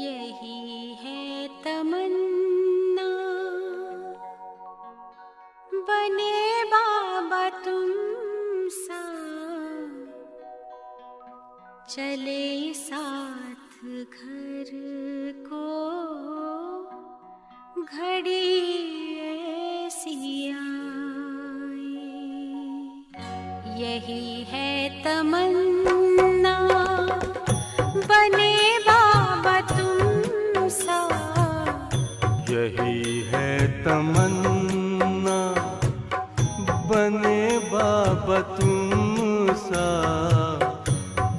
यही है तमन्ना बने बाबा तुम सा चले साथ घर को घड़ी सिया यही है तमन्ना बने यही है तमन्ना बने बाबा तुम सा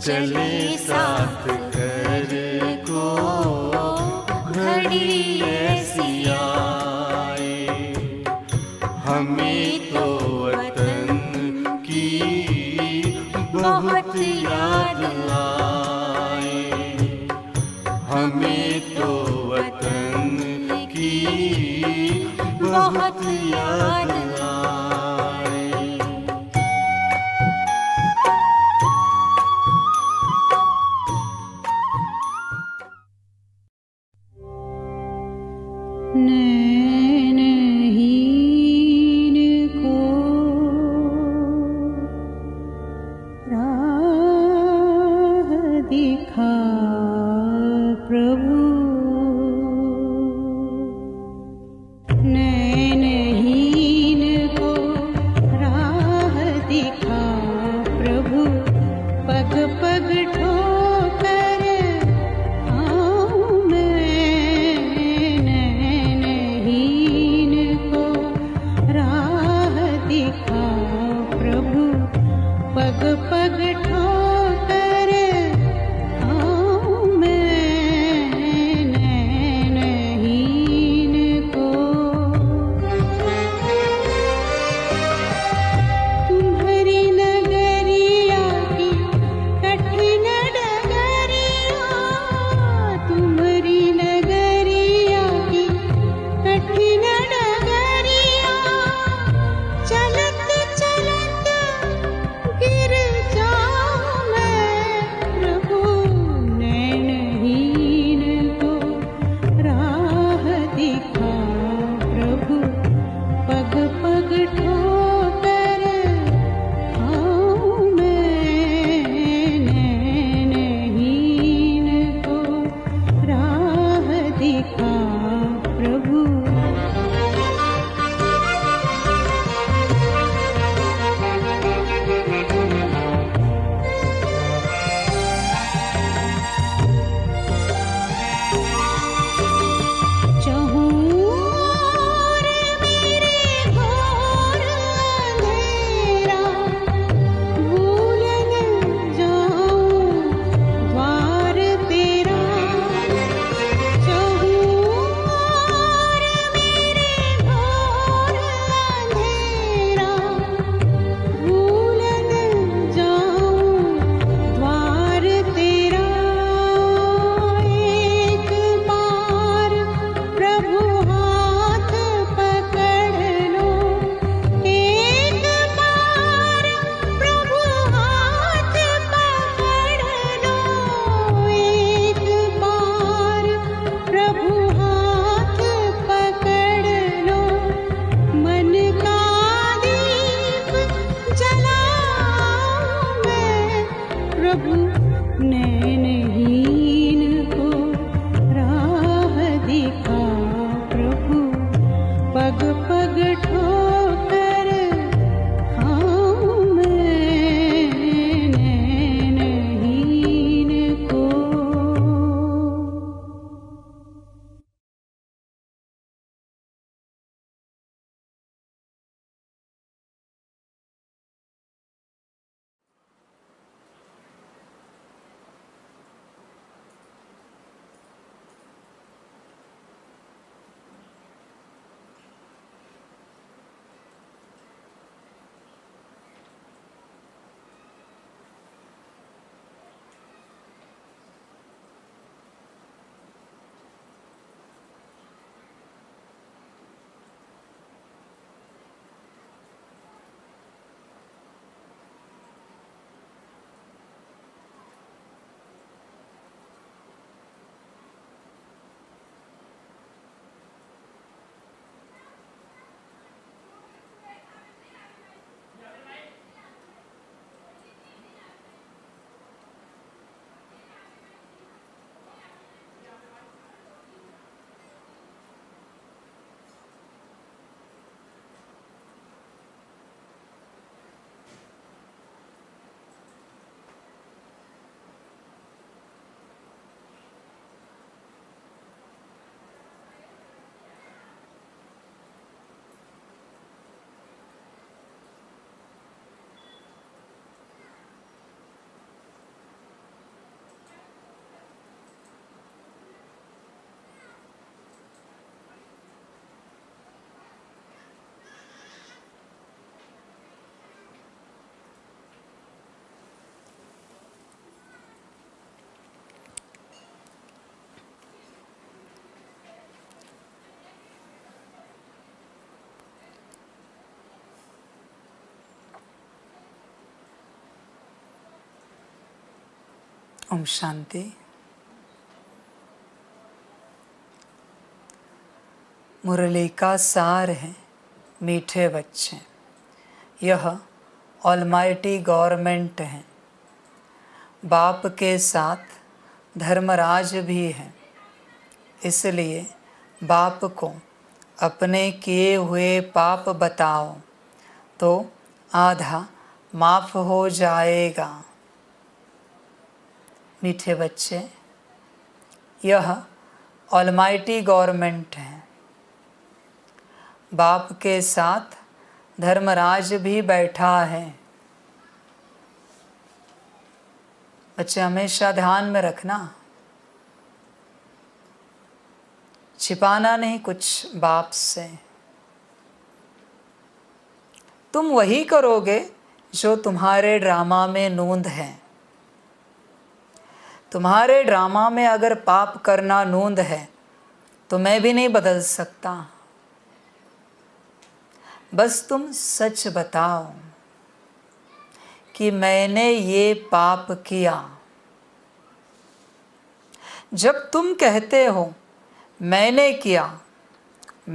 चले साथ घर को घड़ी ऐसी हमें तो वतन की बहुत याद आ बहुत याद ओम शांति मुरली का सार है मीठे बच्चे यह ऑलमाइटी गवर्नमेंट है बाप के साथ धर्मराज भी है इसलिए बाप को अपने किए हुए पाप बताओ तो आधा माफ़ हो जाएगा मीठे बच्चे यह ऑलमाइटी गवर्नमेंट है बाप के साथ धर्मराज भी बैठा है बच्चे हमेशा ध्यान में रखना छिपाना नहीं कुछ बाप से तुम वही करोगे जो तुम्हारे ड्रामा में नूंद है तुम्हारे ड्रामा में अगर पाप करना नूंद है तो मैं भी नहीं बदल सकता बस तुम सच बताओ कि मैंने ये पाप किया जब तुम कहते हो मैंने किया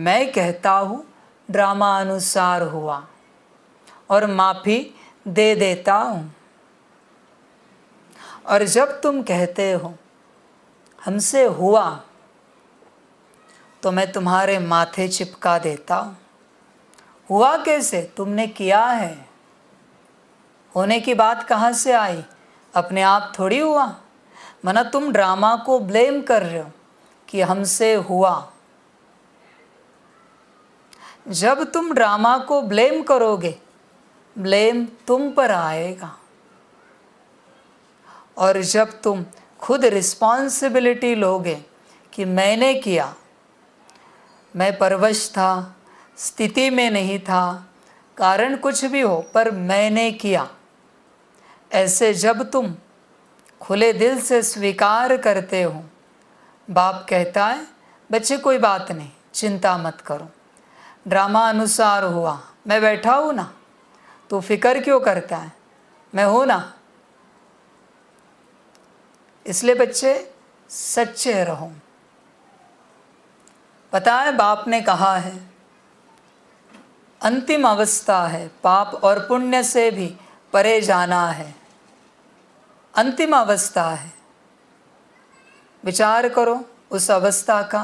मैं कहता हूँ ड्रामा अनुसार हुआ और माफ़ी दे देता हूँ और जब तुम कहते हो हमसे हुआ तो मैं तुम्हारे माथे चिपका देता हूँ हुआ कैसे तुमने किया है होने की बात कहाँ से आई अपने आप थोड़ी हुआ मना तुम ड्रामा को ब्लेम कर रहे हो कि हमसे हुआ जब तुम ड्रामा को ब्लेम करोगे ब्लेम तुम पर आएगा और जब तुम खुद रिस्पॉन्सिबिलिटी लोगे कि मैंने किया मैं परवश था स्थिति में नहीं था कारण कुछ भी हो पर मैंने किया ऐसे जब तुम खुले दिल से स्वीकार करते हो बाप कहता है बच्चे कोई बात नहीं चिंता मत करो ड्रामा अनुसार हुआ मैं बैठा हूँ ना तू फिक्र क्यों करता है मैं हूँ ना इसलिए बच्चे सच्चे रहो पता है बाप ने कहा है अंतिम अवस्था है पाप और पुण्य से भी परे जाना है अंतिम अवस्था है विचार करो उस अवस्था का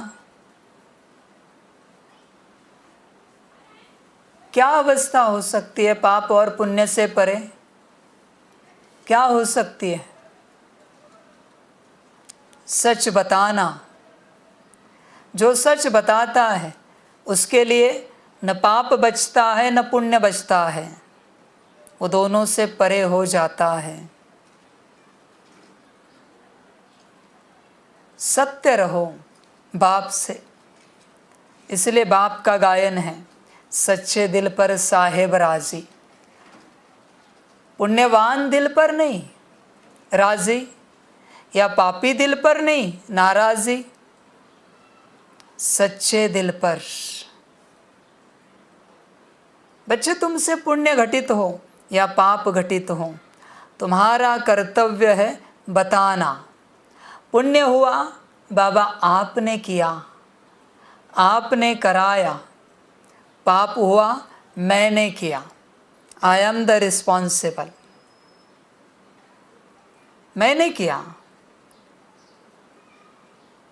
क्या अवस्था हो सकती है पाप और पुण्य से परे क्या हो सकती है सच बताना जो सच बताता है उसके लिए न पाप बचता है न पुण्य बचता है वो दोनों से परे हो जाता है सत्य रहो बाप से इसलिए बाप का गायन है सच्चे दिल पर साहेब राजी पुण्यवान दिल पर नहीं राजी या पापी दिल पर नहीं नाराज़ी सच्चे दिल पर बच्चे तुमसे पुण्य घटित हो या पाप घटित हो तुम्हारा कर्तव्य है बताना पुण्य हुआ बाबा आपने किया आपने कराया पाप हुआ मैंने किया आई एम द रिस्पॉन्सिबल मैंने किया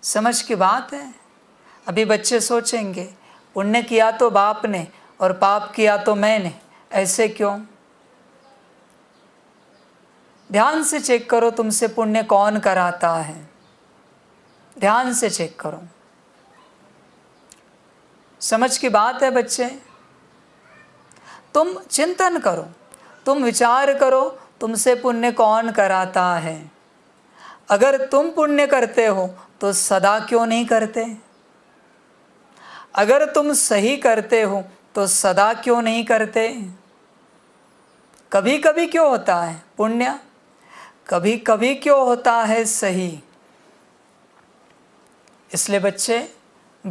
समझ की बात है अभी बच्चे सोचेंगे पुण्य किया तो बाप ने और पाप किया तो मैंने ऐसे क्यों ध्यान से चेक करो तुमसे पुण्य कौन कराता है ध्यान से चेक करो समझ की बात है बच्चे तुम चिंतन करो तुम विचार करो तुमसे पुण्य कौन कराता है अगर तुम पुण्य करते हो तो सदा क्यों नहीं करते अगर तुम सही करते हो तो सदा क्यों नहीं करते कभी कभी क्यों होता है पुण्य कभी कभी क्यों होता है सही इसलिए बच्चे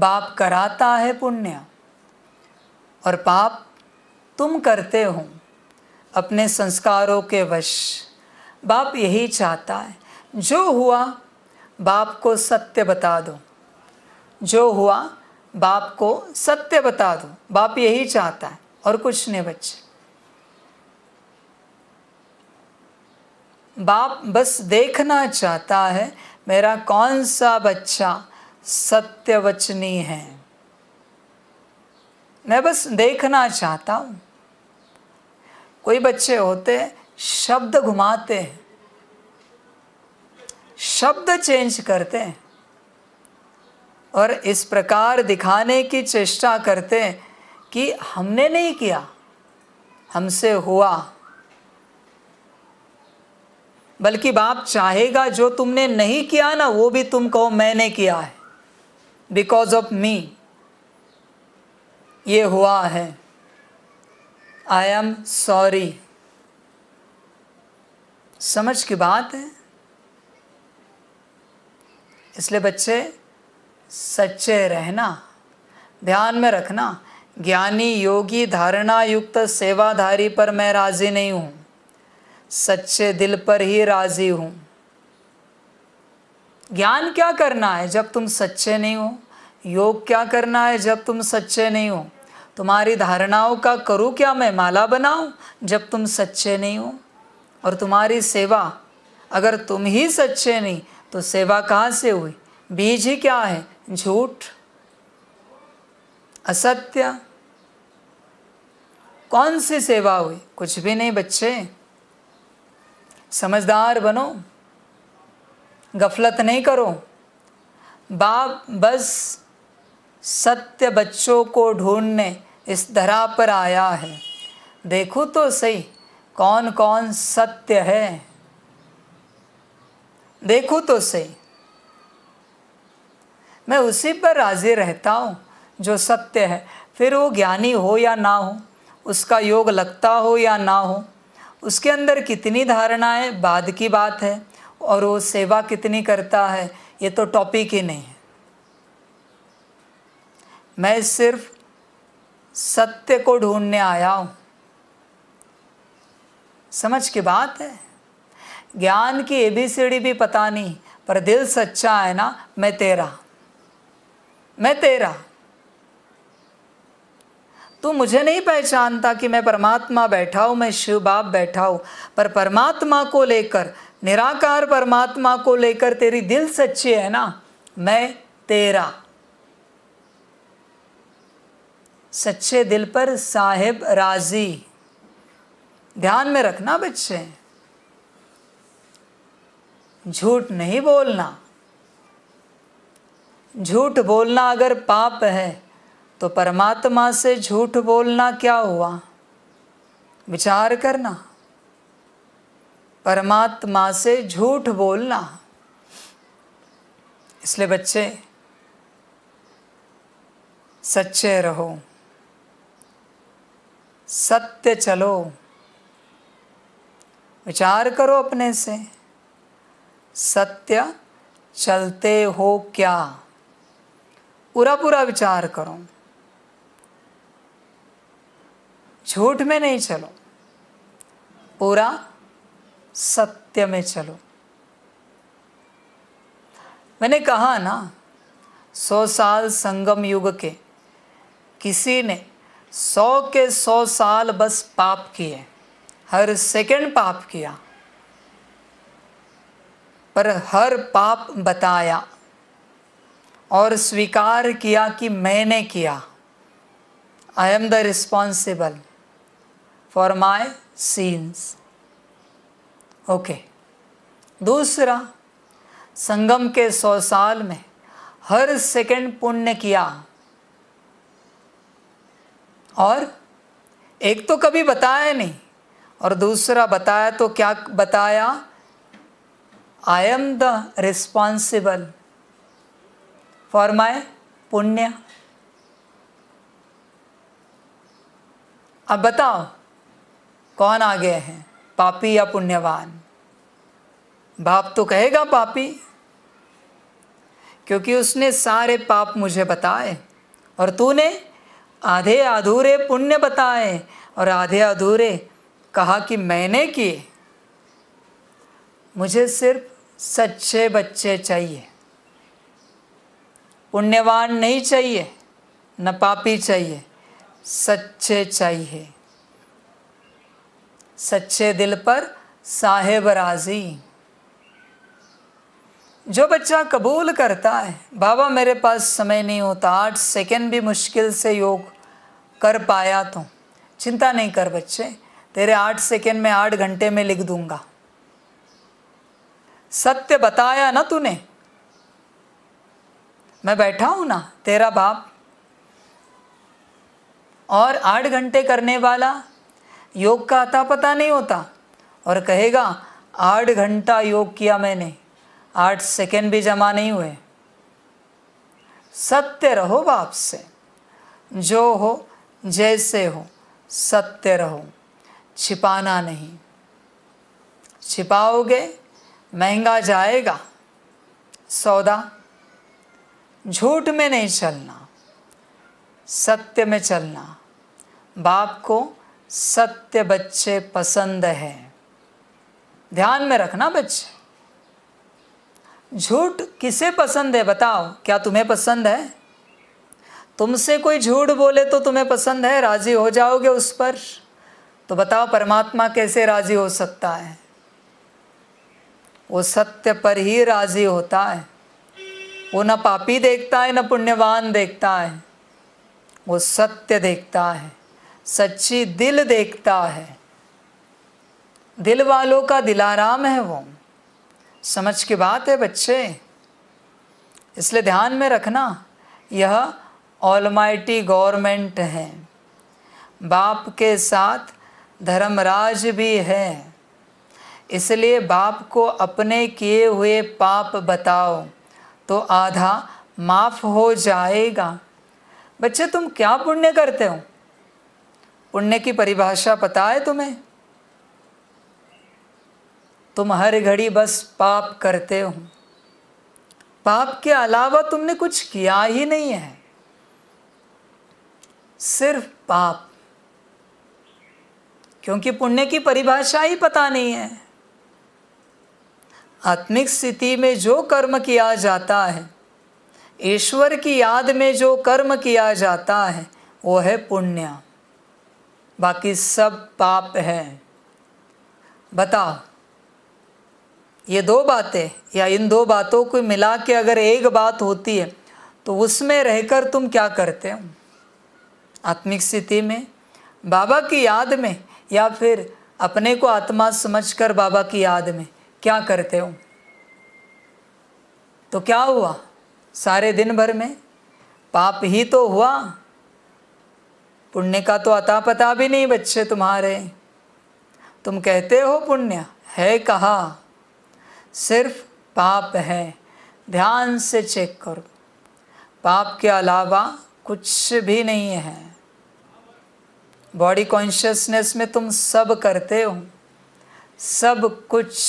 बाप कराता है पुण्य और पाप तुम करते हो अपने संस्कारों के वश बाप यही चाहता है जो हुआ बाप को सत्य बता दो जो हुआ बाप को सत्य बता दो बाप यही चाहता है और कुछ नहीं बच्चे बाप बस देखना चाहता है मेरा कौन सा बच्चा सत्यवचनी है मैं बस देखना चाहता हूँ कोई बच्चे होते शब्द घुमाते हैं शब्द चेंज करते हैं और इस प्रकार दिखाने की चेष्टा करते हैं कि हमने नहीं किया हमसे हुआ बल्कि बाप चाहेगा जो तुमने नहीं किया ना वो भी तुम कहो मैंने किया है बिकॉज ऑफ मी ये हुआ है आई एम सॉरी समझ की बात है इसलिए बच्चे सच्चे रहना ध्यान में रखना ज्ञानी योगी धारणा युक्त सेवाधारी पर मैं राज़ी नहीं हूँ सच्चे दिल पर ही राज़ी हूँ ज्ञान क्या करना है जब तुम सच्चे नहीं हो योग क्या करना है जब तुम सच्चे नहीं हो तुम्हारी धारणाओं का करूँ क्या मैं माला बनाऊँ जब तुम सच्चे नहीं हो और तुम्हारी सेवा अगर तुम ही सच्चे नहीं तो सेवा कहाँ से हुई बीज ही क्या है झूठ असत्य कौन सी सेवा हुई कुछ भी नहीं बच्चे समझदार बनो गफलत नहीं करो बाप बस सत्य बच्चों को ढूंढने इस धरा पर आया है देखो तो सही कौन कौन सत्य है देखो तो सही मैं उसी पर राज़ी रहता हूँ जो सत्य है फिर वो ज्ञानी हो या ना हो उसका योग लगता हो या ना हो उसके अंदर कितनी धारणाएं बाद की बात है और वो सेवा कितनी करता है ये तो टॉपिक ही नहीं है मैं सिर्फ सत्य को ढूंढने आया हूँ समझ की बात है ज्ञान की एबीसीडी भी पता नहीं पर दिल सच्चा है ना मैं तेरा मैं तेरा तू मुझे नहीं पहचानता कि मैं परमात्मा बैठा हूं मैं शिव बाप बैठा हूं पर परमात्मा को लेकर निराकार परमात्मा को लेकर तेरी दिल सच्ची है ना मैं तेरा सच्चे दिल पर साहेब राजी ध्यान में रखना बच्चे झूठ नहीं बोलना झूठ बोलना अगर पाप है तो परमात्मा से झूठ बोलना क्या हुआ विचार करना परमात्मा से झूठ बोलना इसलिए बच्चे सच्चे रहो सत्य चलो विचार करो अपने से सत्य चलते हो क्या पूरा पूरा विचार करो झूठ में नहीं चलो पूरा सत्य में चलो मैंने कहा ना सौ साल संगम युग के किसी ने सौ के सौ साल बस पाप किए हर सेकंड पाप किया पर हर पाप बताया और स्वीकार किया कि मैंने किया I am the responsible for my sins okay दूसरा संगम के सौ साल में हर सेकंड पुण्य किया और एक तो कभी बताया नहीं और दूसरा बताया तो क्या बताया I am the responsible for my पुण्य अब बताओ कौन आगे हैं पापी या पुण्यवान बाप तो कहेगा पापी क्योंकि उसने सारे पाप मुझे बताए और तूने आधे अधूरे पुण्य बताए और आधे अधूरे कहा कि मैंने किए मुझे सिर्फ सच्चे बच्चे चाहिए पुण्यवान नहीं चाहिए न पापी चाहिए सच्चे चाहिए सच्चे दिल पर साहेब राजी जो बच्चा कबूल करता है बाबा मेरे पास समय नहीं होता आठ सेकेंड भी मुश्किल से योग कर पाया तो चिंता नहीं कर बच्चे तेरे आठ सेकेंड में आठ घंटे में लिख दूंगा सत्य बताया ना तूने मैं बैठा हूं ना तेरा बाप और आठ घंटे करने वाला योग का अता पता नहीं होता और कहेगा आठ घंटा योग किया मैंने आठ सेकेंड भी जमा नहीं हुए सत्य रहो बाप से जो हो जैसे हो सत्य रहो छिपाना नहीं छिपाओगे महंगा जाएगा सौदा झूठ में नहीं चलना सत्य में चलना बाप को सत्य बच्चे पसंद है ध्यान में रखना बच्चे झूठ किसे पसंद है बताओ क्या तुम्हें पसंद है तुमसे कोई झूठ बोले तो तुम्हें पसंद है राज़ी हो जाओगे उस पर तो बताओ परमात्मा कैसे राज़ी हो सकता है वो सत्य पर ही राजी होता है वो न पापी देखता है न पुण्यवान देखता है वो सत्य देखता है सच्ची दिल देखता है दिल वालों का दिलाराम है वो समझ की बात है बच्चे इसलिए ध्यान में रखना यह ऑलमाइटी गवर्नमेंट है बाप के साथ धर्मराज भी है इसलिए बाप को अपने किए हुए पाप बताओ तो आधा माफ़ हो जाएगा बच्चे तुम क्या पुण्य करते हो पुण्य की परिभाषा पता है तुम्हें तुम हर घड़ी बस पाप करते हो पाप के अलावा तुमने कुछ किया ही नहीं है सिर्फ पाप क्योंकि पुण्य की परिभाषा ही पता नहीं है आत्मिक स्थिति में जो कर्म किया जाता है ईश्वर की याद में जो कर्म किया जाता है वो है पुण्य बाकी सब पाप है बताओ ये दो बातें या इन दो बातों को मिला के अगर एक बात होती है तो उसमें रहकर तुम क्या करते हो आत्मिक स्थिति में बाबा की याद में या फिर अपने को आत्मा समझकर बाबा की याद में क्या करते हो तो क्या हुआ सारे दिन भर में पाप ही तो हुआ पुण्य का तो अता पता भी नहीं बच्चे तुम्हारे तुम कहते हो पुण्य है कहा सिर्फ पाप है ध्यान से चेक करो पाप के अलावा कुछ भी नहीं है बॉडी कॉन्शियसनेस में तुम सब करते हो सब कुछ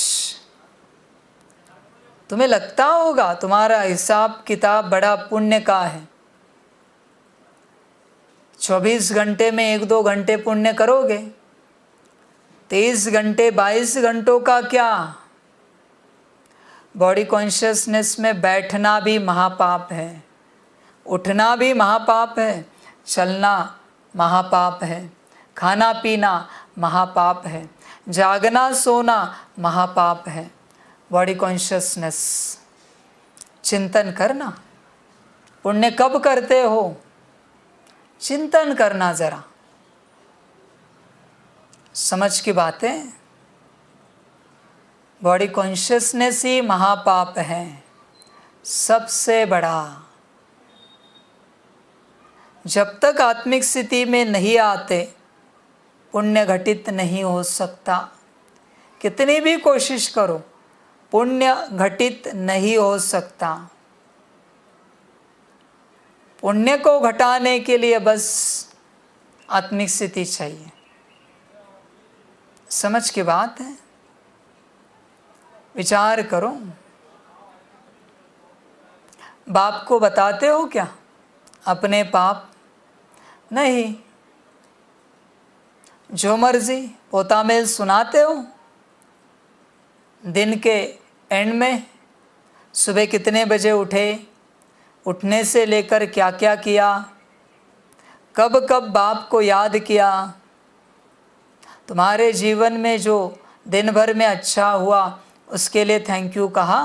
तुम्हें लगता होगा तुम्हारा हिसाब किताब बड़ा पुण्य का है चौबीस घंटे में एक दो घंटे पुण्य करोगे तेईस घंटे बाईस घंटों का क्या बॉडी कॉन्शियसनेस में बैठना भी महापाप है उठना भी महापाप है चलना महापाप है खाना पीना महापाप है जागना सोना महापाप है बॉडी कॉन्शियसनेस चिंतन करना पुण्य कब करते हो चिंतन करना ज़रा समझ की बातें बॉडी कॉन्शियसनेस ही महापाप है सबसे बड़ा जब तक आत्मिक स्थिति में नहीं आते पुण्य घटित नहीं हो सकता कितनी भी कोशिश करो पुण्य घटित नहीं हो सकता पुण्य को घटाने के लिए बस आत्मिक स्थिति चाहिए समझ के बात है विचार करो बाप को बताते हो क्या अपने पाप नहीं जो मर्जी पोतामेल सुनाते हो दिन के एंड में सुबह कितने बजे उठे उठने से लेकर क्या क्या किया कब कब बाप को याद किया तुम्हारे जीवन में जो दिन भर में अच्छा हुआ उसके लिए थैंक यू कहा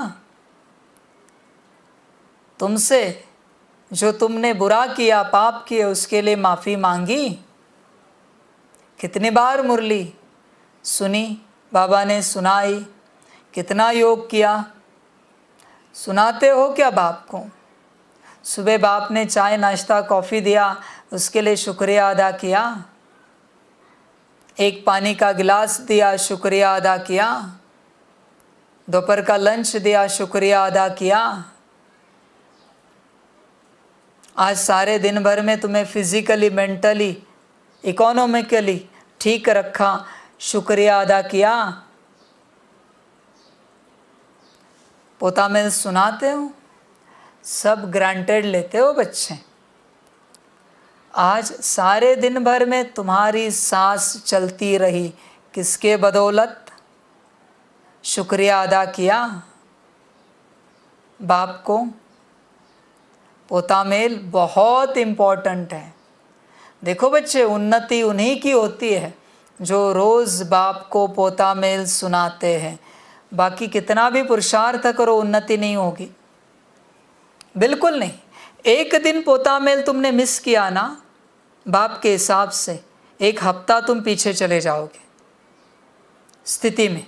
तुमसे जो तुमने बुरा किया पाप किए उसके लिए माफ़ी मांगी कितनी बार मुरली सुनी बाबा ने सुनाई कितना योग किया सुनाते हो क्या बाप को सुबह बाप ने चाय नाश्ता कॉफ़ी दिया उसके लिए शुक्रिया अदा किया एक पानी का गिलास दिया शुक्रिया अदा किया दोपहर का लंच दिया शुक्रिया अदा किया आज सारे दिन भर में तुम्हें फिजिकली मेंटली इकोनॉमिकली ठीक रखा शुक्रिया अदा किया पोता में सुनाते हो सब ग्रांटेड लेते हो बच्चे आज सारे दिन भर में तुम्हारी सांस चलती रही किसके बदौलत शुक्रिया अदा किया बाप को पोता मेल बहुत इम्पॉर्टेंट है देखो बच्चे उन्नति उन्हीं की होती है जो रोज़ बाप को पोता मेल सुनाते हैं बाकी कितना भी पुरुषार्थ करो उन्नति नहीं होगी बिल्कुल नहीं एक दिन पोता मेल तुमने मिस किया ना बाप के हिसाब से एक हफ्ता तुम पीछे चले जाओगे स्थिति में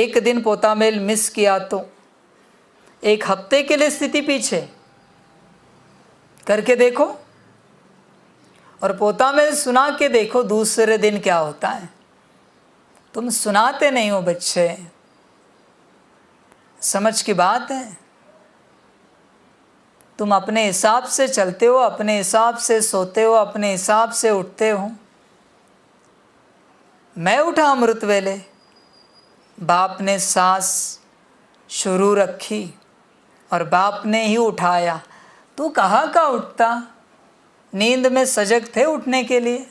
एक दिन पोता मेल मिस किया तो एक हफ्ते के लिए स्थिति पीछे करके देखो और पोता मेल सुना के देखो दूसरे दिन क्या होता है तुम सुनाते नहीं हो बच्चे समझ की बात है तुम अपने हिसाब से चलते हो अपने हिसाब से सोते हो अपने हिसाब से उठते हो मैं उठा अमृत वेले बाप ने सांस शुरू रखी और बाप ने ही उठाया तू कहाँ का उठता नींद में सजग थे उठने के लिए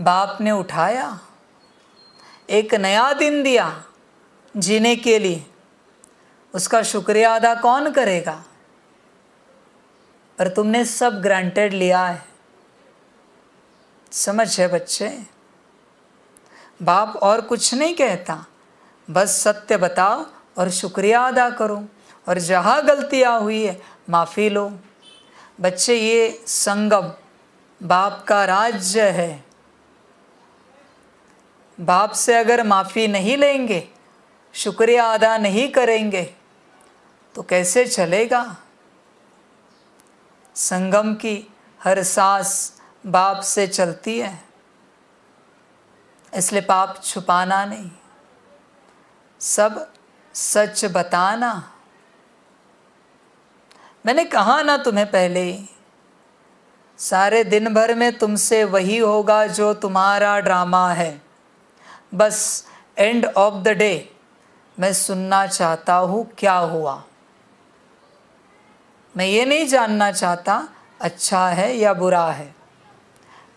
बाप ने उठाया एक नया दिन दिया जीने के लिए उसका शुक्रिया अदा कौन करेगा पर तुमने सब ग्रांटेड लिया है समझ है बच्चे बाप और कुछ नहीं कहता बस सत्य बताओ और शुक्रिया अदा करो और जहाँ गलतियाँ हुई है माफ़ी लो बच्चे ये संगम बाप का राज्य है बाप से अगर माफ़ी नहीं लेंगे शुक्रिया अदा नहीं करेंगे तो कैसे चलेगा संगम की हर सांस बाप से चलती है इसलिए पाप छुपाना नहीं सब सच बताना मैंने कहा ना तुम्हें पहले सारे दिन भर में तुमसे वही होगा जो तुम्हारा ड्रामा है बस एंड ऑफ द डे मैं सुनना चाहता हूँ क्या हुआ मैं ये नहीं जानना चाहता अच्छा है या बुरा है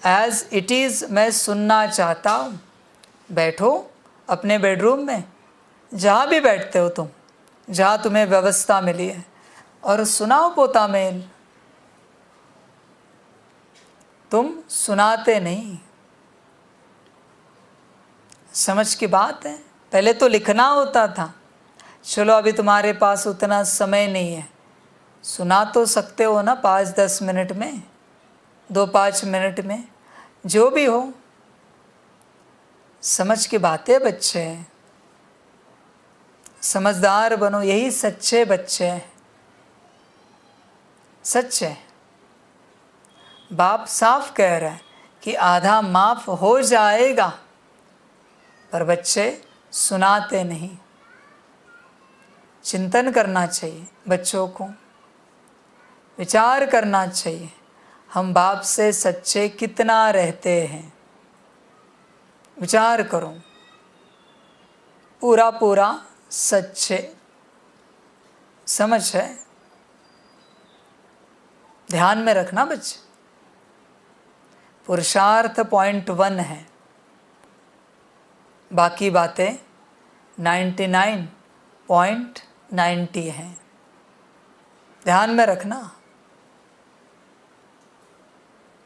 एज़ इट इज़ मैं सुनना चाहता हूँ बैठो अपने बेडरूम में जहाँ भी बैठते हो तुम जहाँ तुम्हें व्यवस्था मिली है और सुनाओ पोता मेल तुम सुनाते नहीं समझ की बात है पहले तो लिखना होता था चलो अभी तुम्हारे पास उतना समय नहीं है सुना तो सकते हो ना पाँच दस मिनट में दो पाँच मिनट में जो भी हो समझ के बातें बच्चे हैं समझदार बनो यही सच्चे बच्चे हैं सच्चे बाप साफ कह रहा है कि आधा माफ हो जाएगा पर बच्चे सुनाते नहीं चिंतन करना चाहिए बच्चों को विचार करना चाहिए हम बाप से सच्चे कितना रहते हैं विचार करो पूरा पूरा सच्चे समझ है ध्यान में रखना बच्चे पुरुषार्थ पॉइंट वन है बाकी बातें 99.90 हैं ध्यान में रखना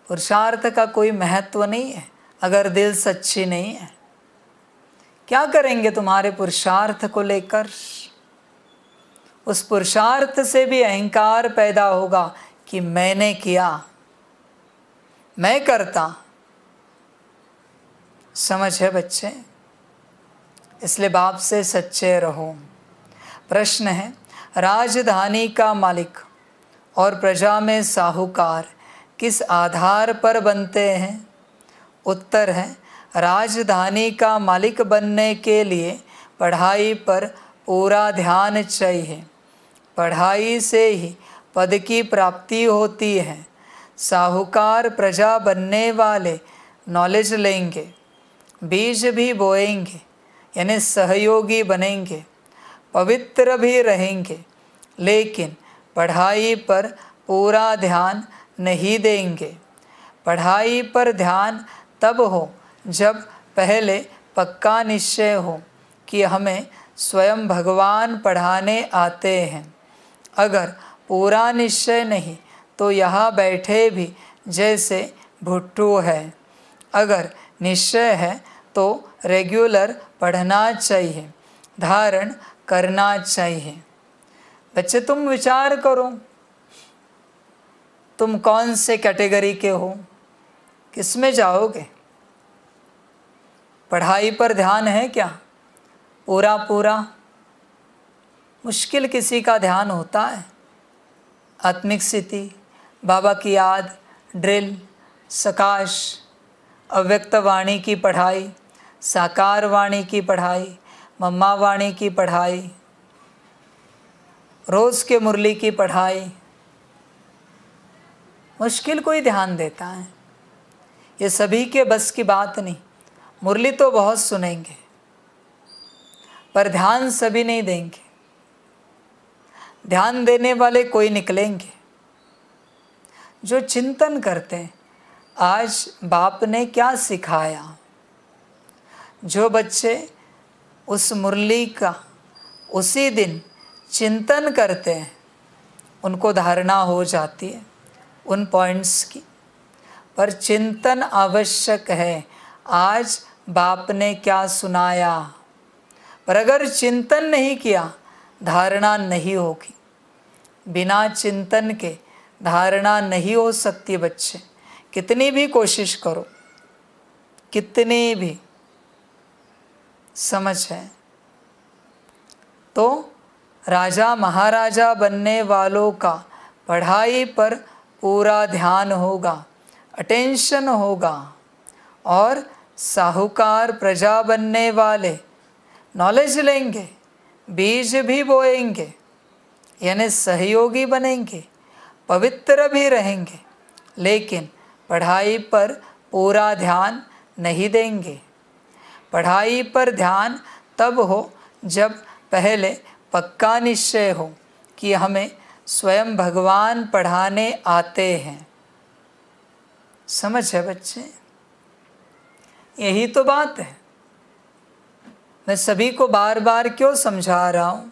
पुरुषार्थ का कोई महत्व नहीं है अगर दिल सच्ची नहीं है क्या करेंगे तुम्हारे पुरुषार्थ को लेकर उस पुरुषार्थ से भी अहंकार पैदा होगा कि मैंने किया मैं करता समझ है बच्चे इसलिए बाप से सच्चे रहो प्रश्न है राजधानी का मालिक और प्रजा में साहूकार किस आधार पर बनते हैं उत्तर है राजधानी का मालिक बनने के लिए पढ़ाई पर पूरा ध्यान चाहिए पढ़ाई से ही पद की प्राप्ति होती है साहूकार प्रजा बनने वाले नॉलेज लेंगे बीज भी बोएंगे यानी सहयोगी बनेंगे पवित्र भी रहेंगे लेकिन पढ़ाई पर पूरा ध्यान नहीं देंगे पढ़ाई पर ध्यान तब हो जब पहले पक्का निश्चय हो कि हमें स्वयं भगवान पढ़ाने आते हैं अगर पूरा निश्चय नहीं तो यहाँ बैठे भी जैसे भुट्टू है अगर निश्चय है तो रेगुलर पढ़ना चाहिए धारण करना चाहिए बच्चे तुम विचार करो तुम कौन से कैटेगरी के हो किस में जाओगे पढ़ाई पर ध्यान है क्या पूरा पूरा मुश्किल किसी का ध्यान होता है आत्मिक स्थिति बाबा की याद ड्रिल सकाश अव्यक्त वाणी की पढ़ाई साकार वाणी की पढ़ाई मम्मा वाणी की पढ़ाई रोज़ के मुरली की पढ़ाई मुश्किल कोई ध्यान देता है ये सभी के बस की बात नहीं मुरली तो बहुत सुनेंगे पर ध्यान सभी नहीं देंगे ध्यान देने वाले कोई निकलेंगे जो चिंतन करते हैं आज बाप ने क्या सिखाया जो बच्चे उस मुरली का उसी दिन चिंतन करते हैं उनको धारणा हो जाती है उन पॉइंट्स की पर चिंतन आवश्यक है आज बाप ने क्या सुनाया पर अगर चिंतन नहीं किया धारणा नहीं होगी बिना चिंतन के धारणा नहीं हो सकती बच्चे कितनी भी कोशिश करो कितनी भी समझ है तो राजा महाराजा बनने वालों का पढ़ाई पर पूरा ध्यान होगा अटेंशन होगा और साहूकार प्रजा बनने वाले नॉलेज लेंगे बीज भी बोएंगे यानी सहयोगी बनेंगे पवित्र भी रहेंगे लेकिन पढ़ाई पर पूरा ध्यान नहीं देंगे पढ़ाई पर ध्यान तब हो जब पहले पक्का निश्चय हो कि हमें स्वयं भगवान पढ़ाने आते हैं समझ है बच्चे यही तो बात है मैं सभी को बार बार क्यों समझा रहा हूँ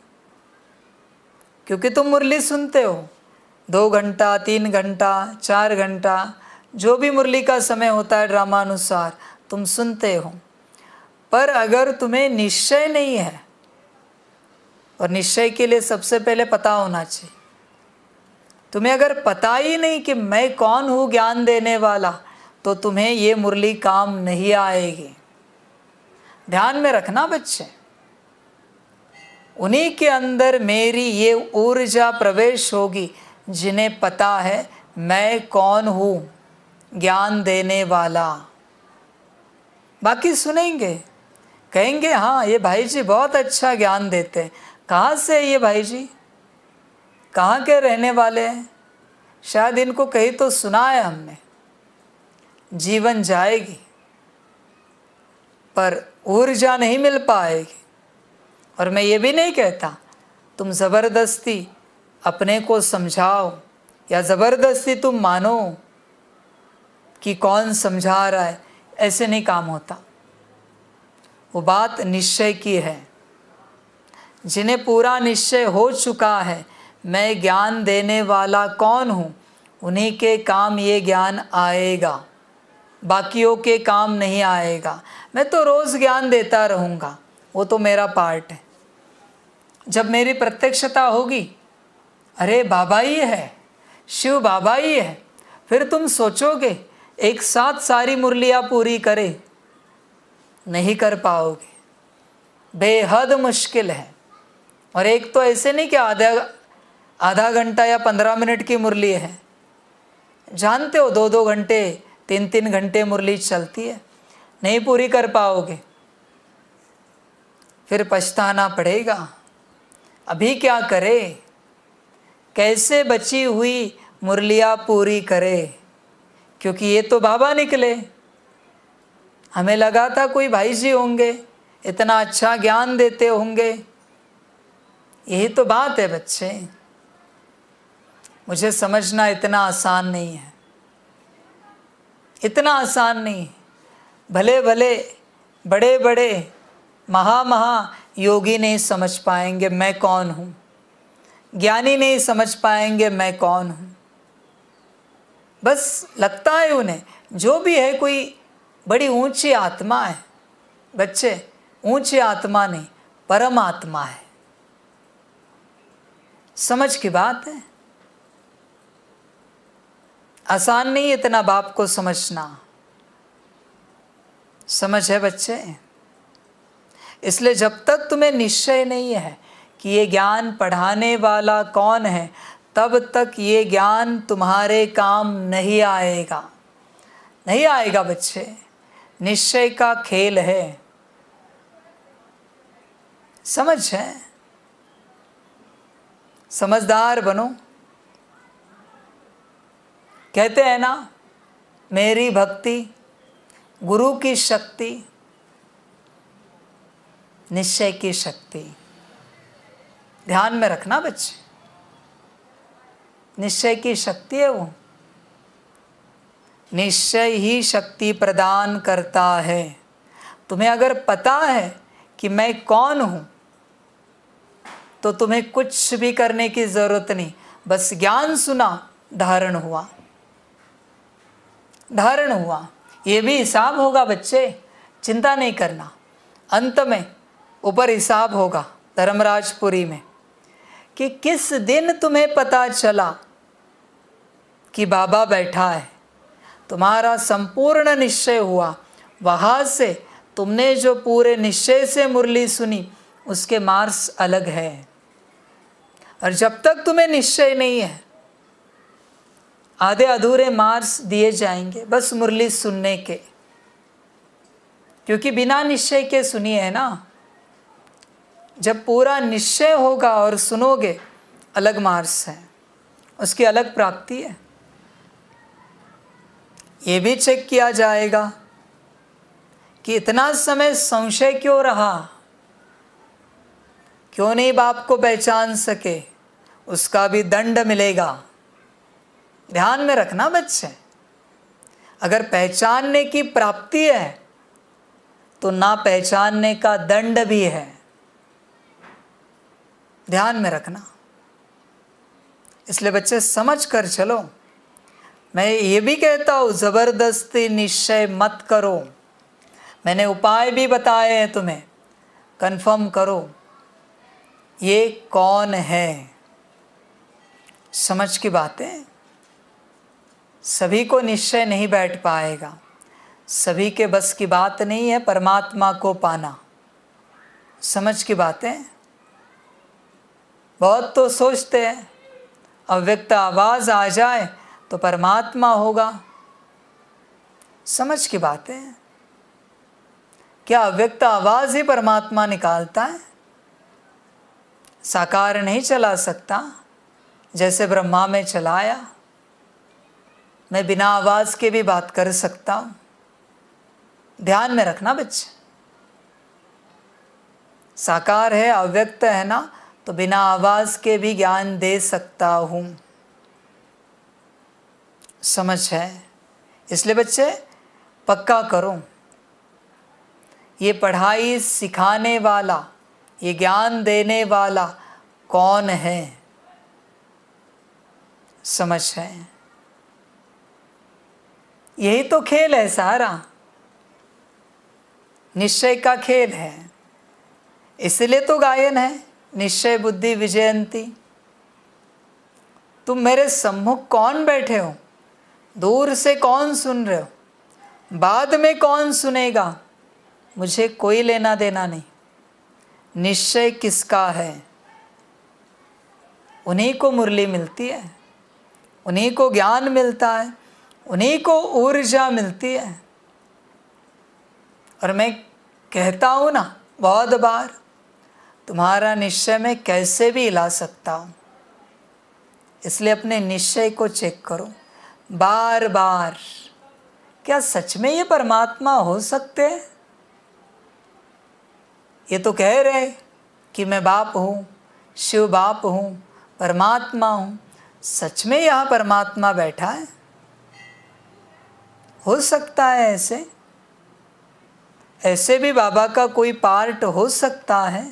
क्योंकि तुम मुरली सुनते हो दो घंटा तीन घंटा चार घंटा जो भी मुरली का समय होता है ड्रामानुसार तुम सुनते हो पर अगर तुम्हें निश्चय नहीं है और निश्चय के लिए सबसे पहले पता होना चाहिए तुम्हें अगर पता ही नहीं कि मैं कौन हूँ ज्ञान देने वाला तो तुम्हें ये मुरली काम नहीं आएगी ध्यान में रखना बच्चे उन्हीं के अंदर मेरी ये ऊर्जा प्रवेश होगी जिन्हें पता है मैं कौन हूँ ज्ञान देने वाला बाकी सुनेंगे कहेंगे हाँ ये भाई जी बहुत अच्छा ज्ञान देते हैं कहाँ से है ये भाई जी कहाँ के रहने वाले हैं शायद इनको कहीं तो सुना है हमने जीवन जाएगी पर ऊर्जा नहीं मिल पाएगी और मैं ये भी नहीं कहता तुम ज़बरदस्ती अपने को समझाओ या ज़बरदस्ती तुम मानो कि कौन समझा रहा है ऐसे नहीं काम होता वो बात निश्चय की है जिन्हें पूरा निश्चय हो चुका है मैं ज्ञान देने वाला कौन हूँ उन्हीं के काम ये ज्ञान आएगा बाकियों के काम नहीं आएगा मैं तो रोज़ ज्ञान देता रहूँगा वो तो मेरा पार्ट है जब मेरी प्रत्यक्षता होगी अरे बाबा ही है शिव बाबा ही है फिर तुम सोचोगे एक साथ सारी मुरलियाँ पूरी करे नहीं कर पाओगे बेहद मुश्किल है और एक तो ऐसे नहीं कि आधा आधा घंटा या पंद्रह मिनट की मुरली है जानते हो दो दो घंटे तीन तीन घंटे मुरली चलती है नहीं पूरी कर पाओगे फिर पछताना पड़ेगा अभी क्या करे कैसे बची हुई मुरलियाँ पूरी करे क्योंकि ये तो बाबा निकले हमें लगा था कोई भाई जी होंगे इतना अच्छा ज्ञान देते होंगे यही तो बात है बच्चे मुझे समझना इतना आसान नहीं है इतना आसान नहीं भले भले बड़े बड़े महा महा योगी नहीं समझ पाएंगे मैं कौन हूँ ज्ञानी नहीं समझ पाएंगे मैं कौन हूँ बस लगता है उन्हें जो भी है कोई बड़ी ऊंची आत्मा है बच्चे ऊंची आत्मा नहीं परमात्मा है समझ की बात है आसान नहीं इतना बाप को समझना समझ है बच्चे इसलिए जब तक तुम्हें निश्चय नहीं है कि ये ज्ञान पढ़ाने वाला कौन है तब तक ये ज्ञान तुम्हारे काम नहीं आएगा नहीं आएगा बच्चे निश्चय का खेल है समझ है समझदार बनो कहते हैं ना मेरी भक्ति गुरु की शक्ति निश्चय की शक्ति ध्यान में रखना बच्चे निश्चय की शक्ति है वो निश्चय ही शक्ति प्रदान करता है तुम्हें अगर पता है कि मैं कौन हूँ तो तुम्हें कुछ भी करने की ज़रूरत नहीं बस ज्ञान सुना धारण हुआ धारण हुआ ये भी हिसाब होगा बच्चे चिंता नहीं करना अंत में ऊपर हिसाब होगा धर्मराजपुरी में कि किस दिन तुम्हें पता चला कि बाबा बैठा है तुम्हारा संपूर्ण निश्चय हुआ वहाँ से तुमने जो पूरे निश्चय से मुरली सुनी उसके मार्क्स अलग है और जब तक तुम्हें निश्चय नहीं है आधे अधूरे मार्क्स दिए जाएंगे बस मुरली सुनने के क्योंकि बिना निश्चय के सुनी है ना जब पूरा निश्चय होगा और सुनोगे अलग मार्क्स है उसकी अलग प्राप्ति है ये भी चेक किया जाएगा कि इतना समय संशय क्यों रहा क्यों नहीं बाप को पहचान सके उसका भी दंड मिलेगा ध्यान में रखना बच्चे अगर पहचानने की प्राप्ति है तो ना पहचानने का दंड भी है ध्यान में रखना इसलिए बच्चे समझ कर चलो मैं ये भी कहता हूँ ज़बरदस्ती निश्चय मत करो मैंने उपाय भी बताए हैं तुम्हें कंफर्म करो ये कौन है समझ की बातें सभी को निश्चय नहीं बैठ पाएगा सभी के बस की बात नहीं है परमात्मा को पाना समझ की बातें बहुत तो सोचते हैं अव्यक्त आवाज़ आ जाए तो परमात्मा होगा समझ की बात है क्या अव्यक्त आवाज ही परमात्मा निकालता है साकार नहीं चला सकता जैसे ब्रह्मा में चलाया मैं बिना आवाज़ के भी बात कर सकता हूं ध्यान में रखना बच्चे साकार है अव्यक्त है ना तो बिना आवाज़ के भी ज्ञान दे सकता हूं समझ है इसलिए बच्चे पक्का करो ये पढ़ाई सिखाने वाला ये ज्ञान देने वाला कौन है समझ है यही तो खेल है सारा निश्चय का खेल है इसलिए तो गायन है निश्चय बुद्धि विजयंती तुम मेरे सम्मुख कौन बैठे हो दूर से कौन सुन रहे हो बाद में कौन सुनेगा मुझे कोई लेना देना नहीं निश्चय किसका है उन्हीं को मुरली मिलती है उन्हीं को ज्ञान मिलता है उन्हीं को ऊर्जा मिलती है और मैं कहता हूँ ना बहुत बार तुम्हारा निश्चय मैं कैसे भी ला सकता हूँ इसलिए अपने निश्चय को चेक करो बार बार क्या सच में ये परमात्मा हो सकते हैं ये तो कह रहे कि मैं बाप हूँ शिव बाप हूँ परमात्मा हूँ सच में यहाँ परमात्मा बैठा है हो सकता है ऐसे ऐसे भी बाबा का कोई पार्ट हो सकता है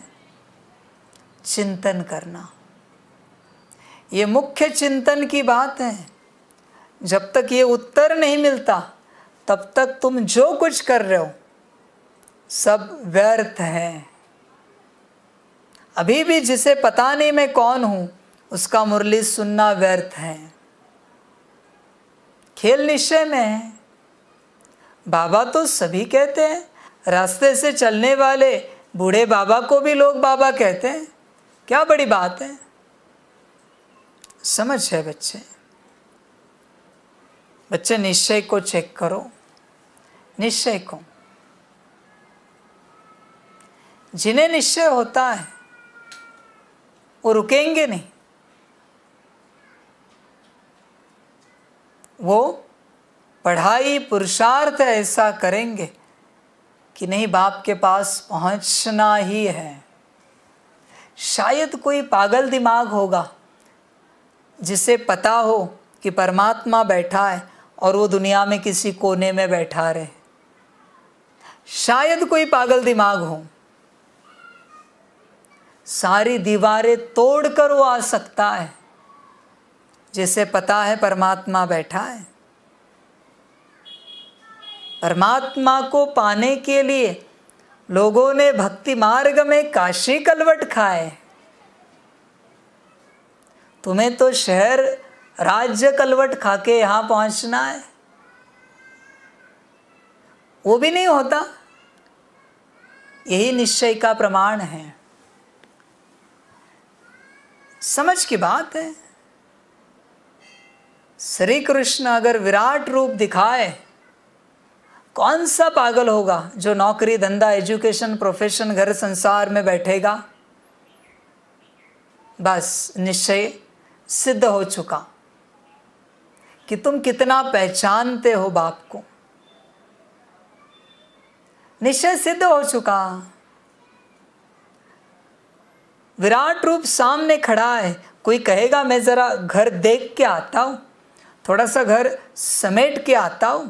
चिंतन करना ये मुख्य चिंतन की बात है जब तक ये उत्तर नहीं मिलता तब तक तुम जो कुछ कर रहे हो सब व्यर्थ है अभी भी जिसे पता नहीं मैं कौन हूँ उसका मुरली सुनना व्यर्थ है खेल निश्चय में है बाबा तो सभी कहते हैं रास्ते से चलने वाले बूढ़े बाबा को भी लोग बाबा कहते हैं क्या बड़ी बात है समझ है बच्चे बच्चे निश्चय को चेक करो निश्चय को जिन्हें निश्चय होता है वो रुकेंगे नहीं वो पढ़ाई पुरुषार्थ ऐसा करेंगे कि नहीं बाप के पास पहुंचना ही है शायद कोई पागल दिमाग होगा जिसे पता हो कि परमात्मा बैठा है और वो दुनिया में किसी कोने में बैठा रहे शायद कोई पागल दिमाग हो सारी दीवारें तोड़कर वो आ सकता है जिसे पता है परमात्मा बैठा है परमात्मा को पाने के लिए लोगों ने भक्ति मार्ग में काशी कलवट खाए तुम्हें तो शहर राज्य कलवट खा के पहुंचना है वो भी नहीं होता यही निश्चय का प्रमाण है समझ की बात है श्री कृष्ण अगर विराट रूप दिखाए कौन सा पागल होगा जो नौकरी धंधा एजुकेशन प्रोफेशन घर संसार में बैठेगा बस निश्चय सिद्ध हो चुका कि तुम कितना पहचानते हो बाप को निश्चय सिद्ध हो चुका विराट रूप सामने खड़ा है कोई कहेगा मैं ज़रा घर देख के आता हूं थोड़ा सा घर समेट के आता हूं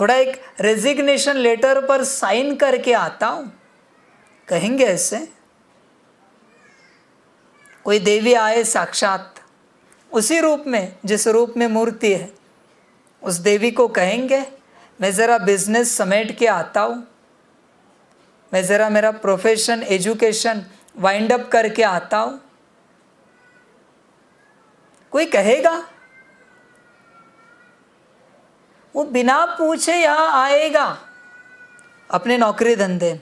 थोड़ा एक रेजिग्नेशन लेटर पर साइन करके आता हूं कहेंगे ऐसे कोई देवी आए साक्षात उसी रूप में जिस रूप में मूर्ति है उस देवी को कहेंगे मैं ज़रा बिजनेस समेट के आता हूँ मैं ज़रा मेरा प्रोफेशन एजुकेशन वाइंड अप करके आता हूँ कोई कहेगा वो बिना पूछे यहाँ आएगा अपने नौकरी धंधे में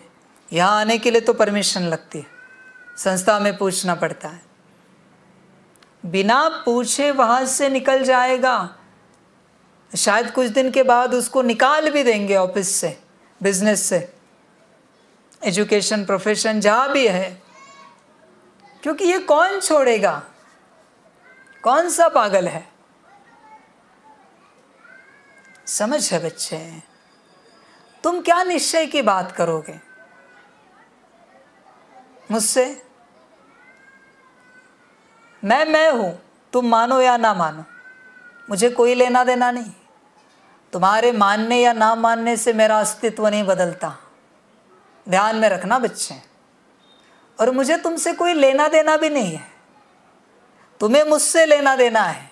यहाँ आने के लिए तो परमिशन लगती है संस्था में पूछना पड़ता है बिना पूछे वहाँ से निकल जाएगा शायद कुछ दिन के बाद उसको निकाल भी देंगे ऑफिस से बिजनेस से एजुकेशन प्रोफेशन जहाँ भी है क्योंकि ये कौन छोड़ेगा कौन सा पागल है समझ है बच्चे तुम क्या निश्चय की बात करोगे मुझसे मैं मैं हूँ तुम मानो या ना मानो मुझे कोई लेना देना नहीं तुम्हारे मानने या ना मानने से मेरा अस्तित्व नहीं बदलता ध्यान में रखना बच्चे और मुझे तुमसे कोई लेना देना भी नहीं है तुम्हें मुझसे लेना देना है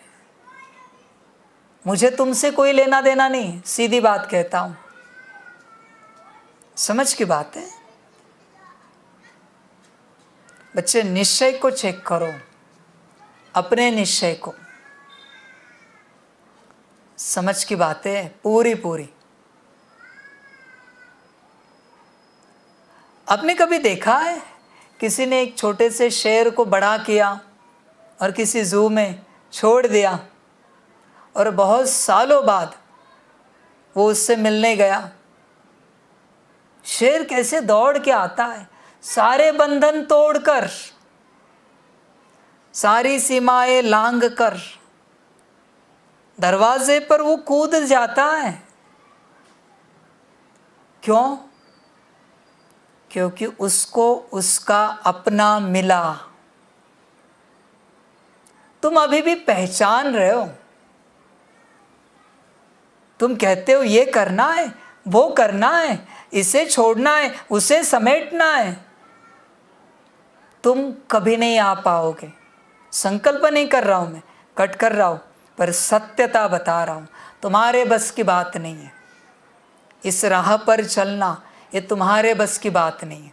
मुझे तुमसे कोई लेना देना नहीं सीधी बात कहता हूं समझ की बात है बच्चे निश्चय को चेक करो अपने निश्चय को समझ की बातें पूरी पूरी आपने कभी देखा है किसी ने एक छोटे से शेर को बड़ा किया और किसी जू में छोड़ दिया और बहुत सालों बाद वो उससे मिलने गया शेर कैसे दौड़ के आता है सारे बंधन तोड़कर सारी सीमाएं लांग कर दरवाजे पर वो कूद जाता है क्यों क्योंकि उसको उसका अपना मिला तुम अभी भी पहचान रहे हो तुम कहते हो ये करना है वो करना है इसे छोड़ना है उसे समेटना है तुम कभी नहीं आ पाओगे संकल्प नहीं कर रहा हूँ मैं कट कर रहा हूँ पर सत्यता बता रहा हूँ तुम्हारे बस की बात नहीं है इस राह पर चलना ये तुम्हारे बस की बात नहीं है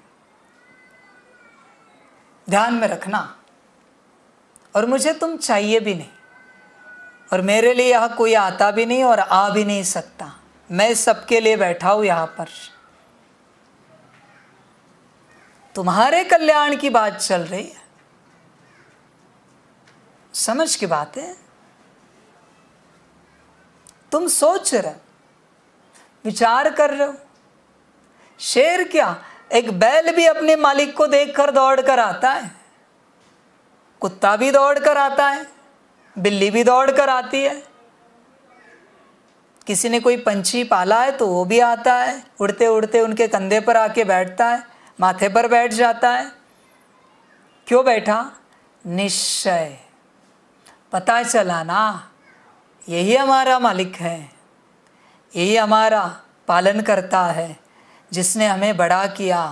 ध्यान में रखना और मुझे तुम चाहिए भी नहीं और मेरे लिए यहाँ कोई आता भी नहीं और आ भी नहीं सकता मैं सबके लिए बैठा हूँ यहाँ पर तुम्हारे कल्याण की बात चल रही है समझ की बात है तुम सोच रहे विचार कर रहे हो शेर क्या एक बैल भी अपने मालिक को देखकर दौड़ कर आता है कुत्ता भी दौड़ कर आता है बिल्ली भी दौड़ कर आती है किसी ने कोई पंछी पाला है तो वो भी आता है उड़ते उड़ते उनके कंधे पर आके बैठता है माथे पर बैठ जाता है क्यों बैठा निश्चय पता चला ना यही हमारा मालिक है यही हमारा पालन करता है जिसने हमें बड़ा किया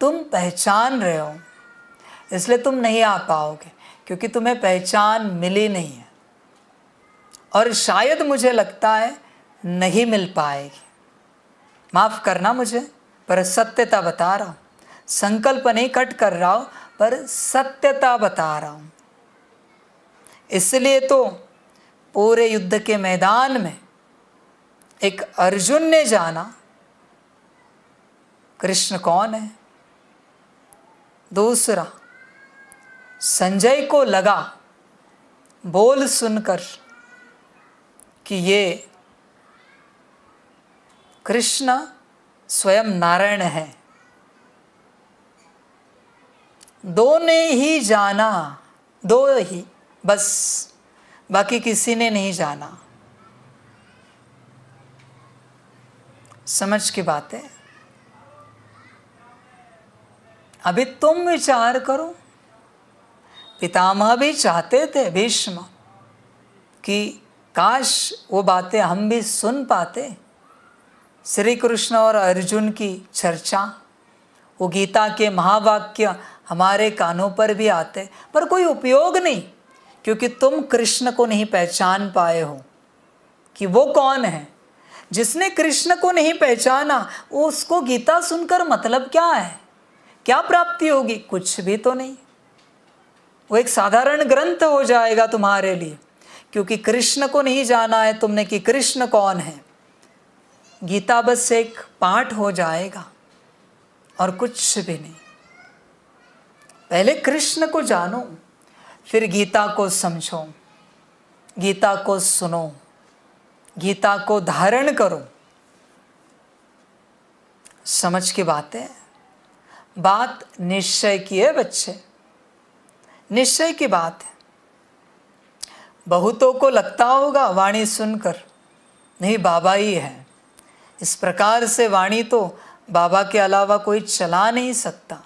तुम पहचान रहे हो इसलिए तुम नहीं आ पाओगे क्योंकि तुम्हें पहचान मिली नहीं है और शायद मुझे लगता है नहीं मिल पाएगी माफ़ करना मुझे पर सत्यता बता रहा हूँ संकल्प नहीं कट कर रहा हूँ पर सत्यता बता रहा हूँ इसलिए तो पूरे युद्ध के मैदान में एक अर्जुन ने जाना कृष्ण कौन है दूसरा संजय को लगा बोल सुनकर कि ये कृष्ण स्वयं नारायण है दो ने ही जाना दो ही बस बाकी किसी ने नहीं जाना समझ की बात है अभी तुम विचार करो पितामह भी चाहते थे भीष्म कि काश वो बातें हम भी सुन पाते श्री कृष्ण और अर्जुन की चर्चा वो गीता के महावाक्य हमारे कानों पर भी आते पर कोई उपयोग नहीं क्योंकि तुम कृष्ण को नहीं पहचान पाए हो कि वो कौन है जिसने कृष्ण को नहीं पहचाना उसको गीता सुनकर मतलब क्या है क्या प्राप्ति होगी कुछ भी तो नहीं वो एक साधारण ग्रंथ हो जाएगा तुम्हारे लिए क्योंकि कृष्ण को नहीं जाना है तुमने कि कृष्ण कौन है गीता बस एक पाठ हो जाएगा और कुछ भी नहीं पहले कृष्ण को जानो फिर गीता को समझो गीता को सुनो गीता को धारण करो समझ की बात है बात निश्चय की है बच्चे निश्चय की बात है बहुतों को लगता होगा वाणी सुनकर नहीं बाबा ही है इस प्रकार से वाणी तो बाबा के अलावा कोई चला नहीं सकता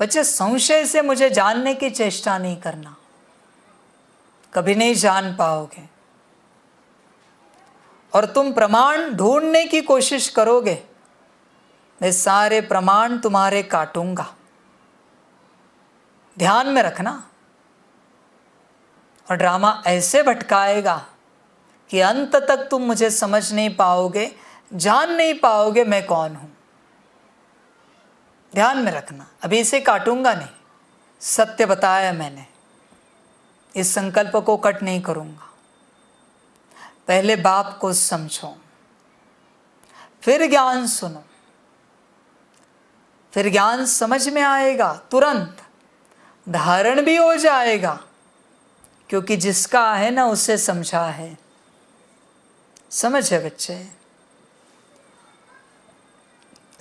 बच्चे संशय से मुझे जानने की चेष्टा नहीं करना कभी नहीं जान पाओगे और तुम प्रमाण ढूंढने की कोशिश करोगे मैं सारे प्रमाण तुम्हारे काटूंगा ध्यान में रखना और ड्रामा ऐसे भटकाएगा कि अंत तक तुम मुझे समझ नहीं पाओगे जान नहीं पाओगे मैं कौन हूं ध्यान में रखना अभी इसे काटूंगा नहीं सत्य बताया मैंने इस संकल्प को कट नहीं करूंगा पहले बाप को समझो फिर ज्ञान सुनो फिर ज्ञान समझ में आएगा तुरंत धारण भी हो जाएगा क्योंकि जिसका है ना उसे समझा है समझ है बच्चे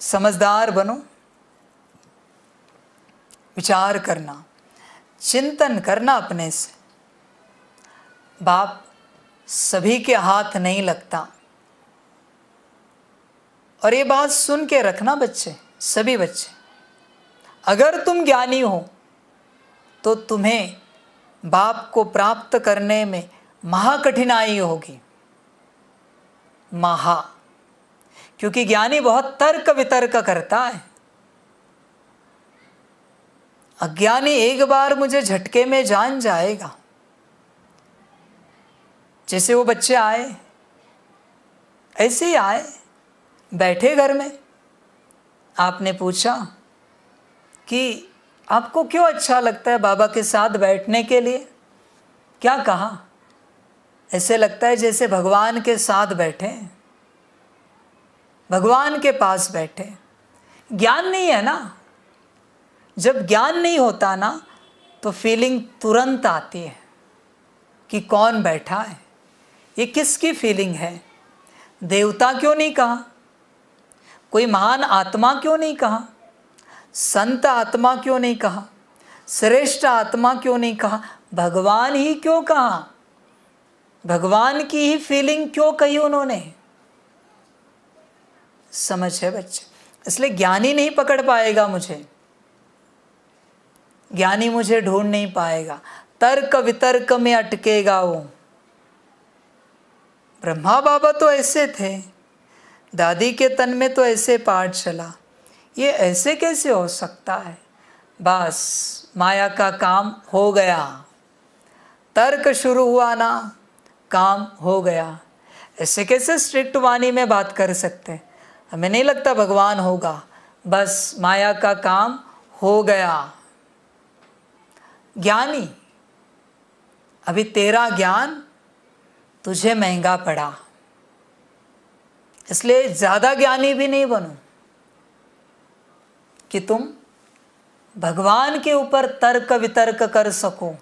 समझदार बनो विचार करना चिंतन करना अपने से बाप सभी के हाथ नहीं लगता और ये बात सुन के रखना बच्चे सभी बच्चे अगर तुम ज्ञानी हो तो तुम्हें बाप को प्राप्त करने में महाकठिनाई होगी महा क्योंकि ज्ञानी बहुत तर्क वितर्क करता है अज्ञानी एक बार मुझे झटके में जान जाएगा जैसे वो बच्चे आए ऐसे ही आए बैठे घर में आपने पूछा कि आपको क्यों अच्छा लगता है बाबा के साथ बैठने के लिए क्या कहा ऐसे लगता है जैसे भगवान के साथ बैठे भगवान के पास बैठे ज्ञान नहीं है ना जब ज्ञान नहीं होता ना तो फीलिंग तुरंत आती है कि कौन बैठा है ये किसकी फीलिंग है देवता क्यों नहीं कहा कोई महान आत्मा क्यों नहीं कहा संत आत्मा क्यों नहीं कहा श्रेष्ठ आत्मा क्यों नहीं कहा भगवान ही क्यों कहा भगवान की ही फीलिंग क्यों कही उन्होंने समझ है बच्चे इसलिए ज्ञानी नहीं पकड़ पाएगा मुझे ज्ञानी मुझे ढूंढ नहीं पाएगा तर्क वितर्क में अटकेगा वो ब्रह्मा बाबा तो ऐसे थे दादी के तन में तो ऐसे पाठ चला ये ऐसे कैसे हो सकता है बस माया का काम हो गया तर्क शुरू हुआ ना काम हो गया ऐसे कैसे स्ट्रिक्ट वाणी में बात कर सकते हमें नहीं लगता भगवान होगा बस माया का काम हो गया ज्ञानी अभी तेरा ज्ञान तुझे महंगा पड़ा इसलिए ज़्यादा ज्ञानी भी नहीं बनो कि तुम भगवान के ऊपर तर्क वितर्क कर सको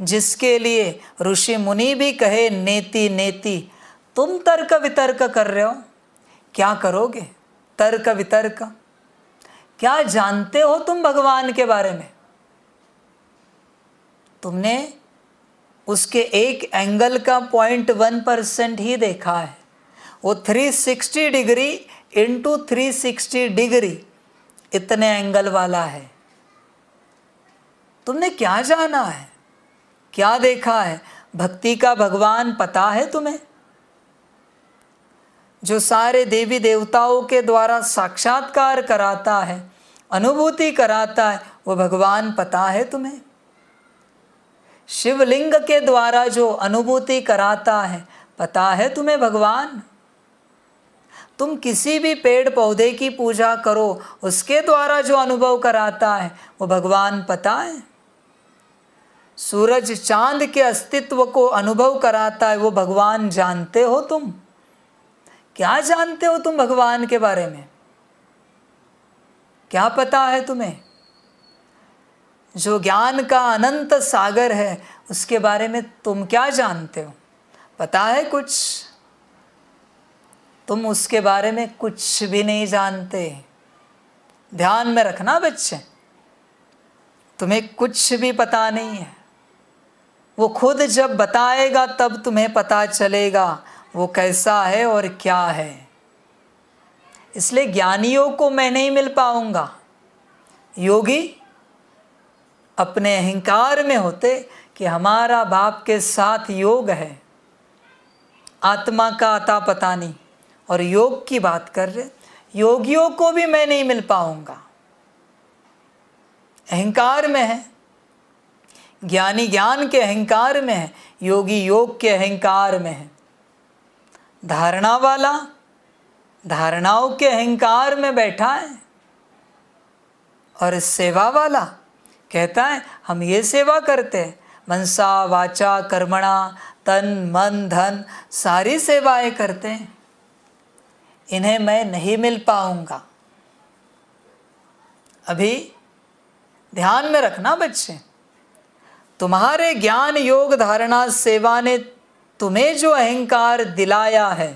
जिसके लिए ऋषि मुनि भी कहे नेति नेति तुम तर्क वितर्क कर रहे हो क्या करोगे तर्क वितर्क क्या जानते हो तुम भगवान के बारे में तुमने उसके एक एंगल का पॉइंट वन परसेंट ही देखा है वो three sixty degree into three sixty degree इतने एंगल वाला है तुमने क्या जाना है क्या देखा है भक्ति का भगवान पता है तुम्हें जो सारे देवी देवताओं के द्वारा साक्षात्कार कराता है अनुभूति कराता है वो भगवान पता है तुम्हें शिवलिंग के द्वारा जो अनुभूति कराता है पता है तुम्हें भगवान तुम किसी भी पेड़ पौधे की पूजा करो उसके द्वारा जो अनुभव कराता है वो भगवान पता है सूरज चांद के अस्तित्व को अनुभव कराता है वो भगवान जानते हो तुम क्या जानते हो तुम भगवान के बारे में क्या पता है तुम्हें जो ज्ञान का अनंत सागर है उसके बारे में तुम क्या जानते हो पता है कुछ तुम उसके बारे में कुछ भी नहीं जानते ध्यान में रखना बच्चे तुम्हें कुछ भी पता नहीं है वो खुद जब बताएगा तब तुम्हें पता चलेगा वो कैसा है और क्या है इसलिए ज्ञानियों को मैं नहीं मिल पाऊंगा योगी अपने अहंकार में होते कि हमारा बाप के साथ योग है आत्मा का आता पता नहीं और योग की बात कर रहे योगियों को भी मैं नहीं मिल पाऊंगा अहंकार में है ज्ञानी ज्ञान के अहंकार में है योगी योग के अहंकार में है धारणा वाला धारणाओं के अहंकार में बैठा है और सेवा वाला कहता है हम ये सेवा करते हैं मनसा वाचा कर्मणा तन मन धन सारी सेवाएं करते हैं इन्हें मैं नहीं मिल पाऊंगा अभी ध्यान में रखना बच्चे तुम्हारे ज्ञान योग धारणा सेवा ने तुम्हें जो अहंकार दिलाया है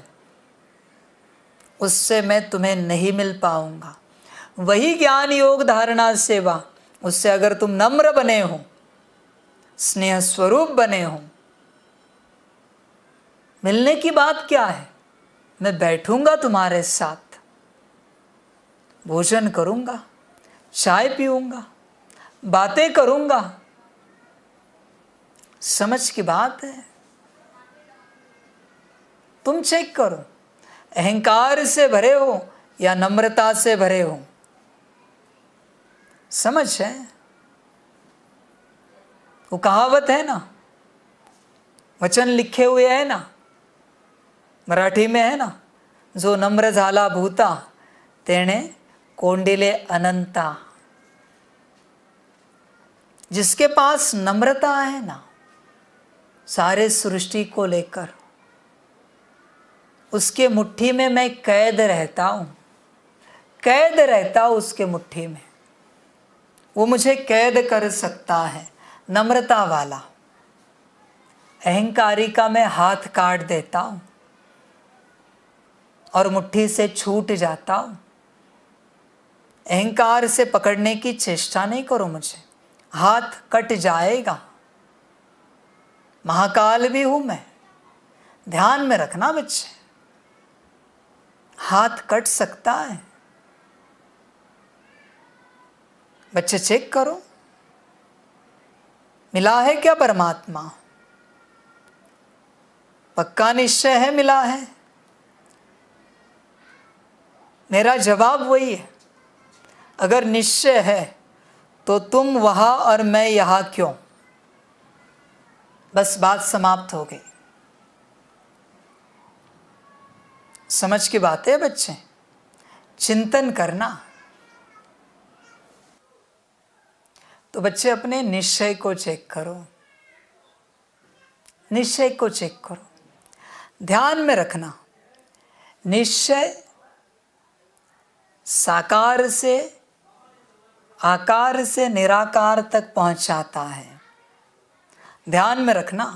उससे मैं तुम्हें नहीं मिल पाऊंगा वही ज्ञान योग धारणा सेवा उससे अगर तुम नम्र बने हो स्नेह स्वरूप बने हो मिलने की बात क्या है मैं बैठूंगा तुम्हारे साथ भोजन करूंगा चाय पीऊंगा बातें करूंगा समझ की बात है तुम चेक करो अहंकार से भरे हो या नम्रता से भरे हो समझ है वो कहावत है ना वचन लिखे हुए है ना मराठी में है ना जो नम्र झाला भूता तेने कोंडिले अनंता जिसके पास नम्रता है ना सारे सृष्टि को लेकर उसके मुट्ठी में मैं कैद रहता हूँ कैद रहता हूँ उसके मुट्ठी में वो मुझे कैद कर सकता है नम्रता वाला अहंकारी का मैं हाथ काट देता हूँ और मुट्ठी से छूट जाता हूँ अहंकार से पकड़ने की चेष्टा नहीं करो मुझे हाथ कट जाएगा महाकाल भी हूँ मैं ध्यान में रखना बच्चे हाथ कट सकता है बच्चे चेक करो मिला है क्या परमात्मा पक्का निश्चय है मिला है मेरा जवाब वही है अगर निश्चय है तो तुम वहाँ और मैं यहाँ क्यों बस बात समाप्त हो गई समझ की बात है बच्चे चिंतन करना तो बच्चे अपने निश्चय को चेक करो निश्चय को चेक करो ध्यान में रखना निश्चय साकार से आकार से निराकार तक पहुंचाता है ध्यान में रखना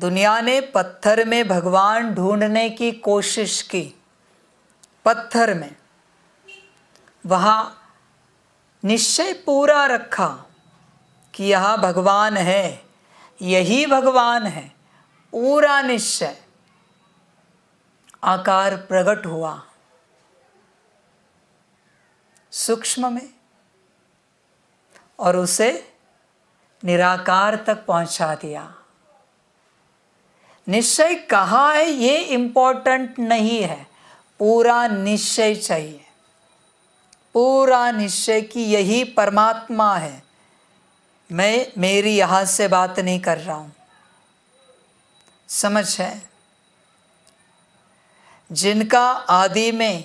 दुनिया ने पत्थर में भगवान ढूंढने की कोशिश की पत्थर में वहाँ निश्चय पूरा रखा कि यह भगवान है यही भगवान है पूरा निश्चय आकार प्रकट हुआ सूक्ष्म में और उसे निराकार तक पहुंचा दिया निश्चय कहाँ है ये इंपॉर्टेंट नहीं है पूरा निश्चय चाहिए पूरा निश्चय कि यही परमात्मा है मैं मेरी यहाँ से बात नहीं कर रहा हूँ समझ है जिनका आदि में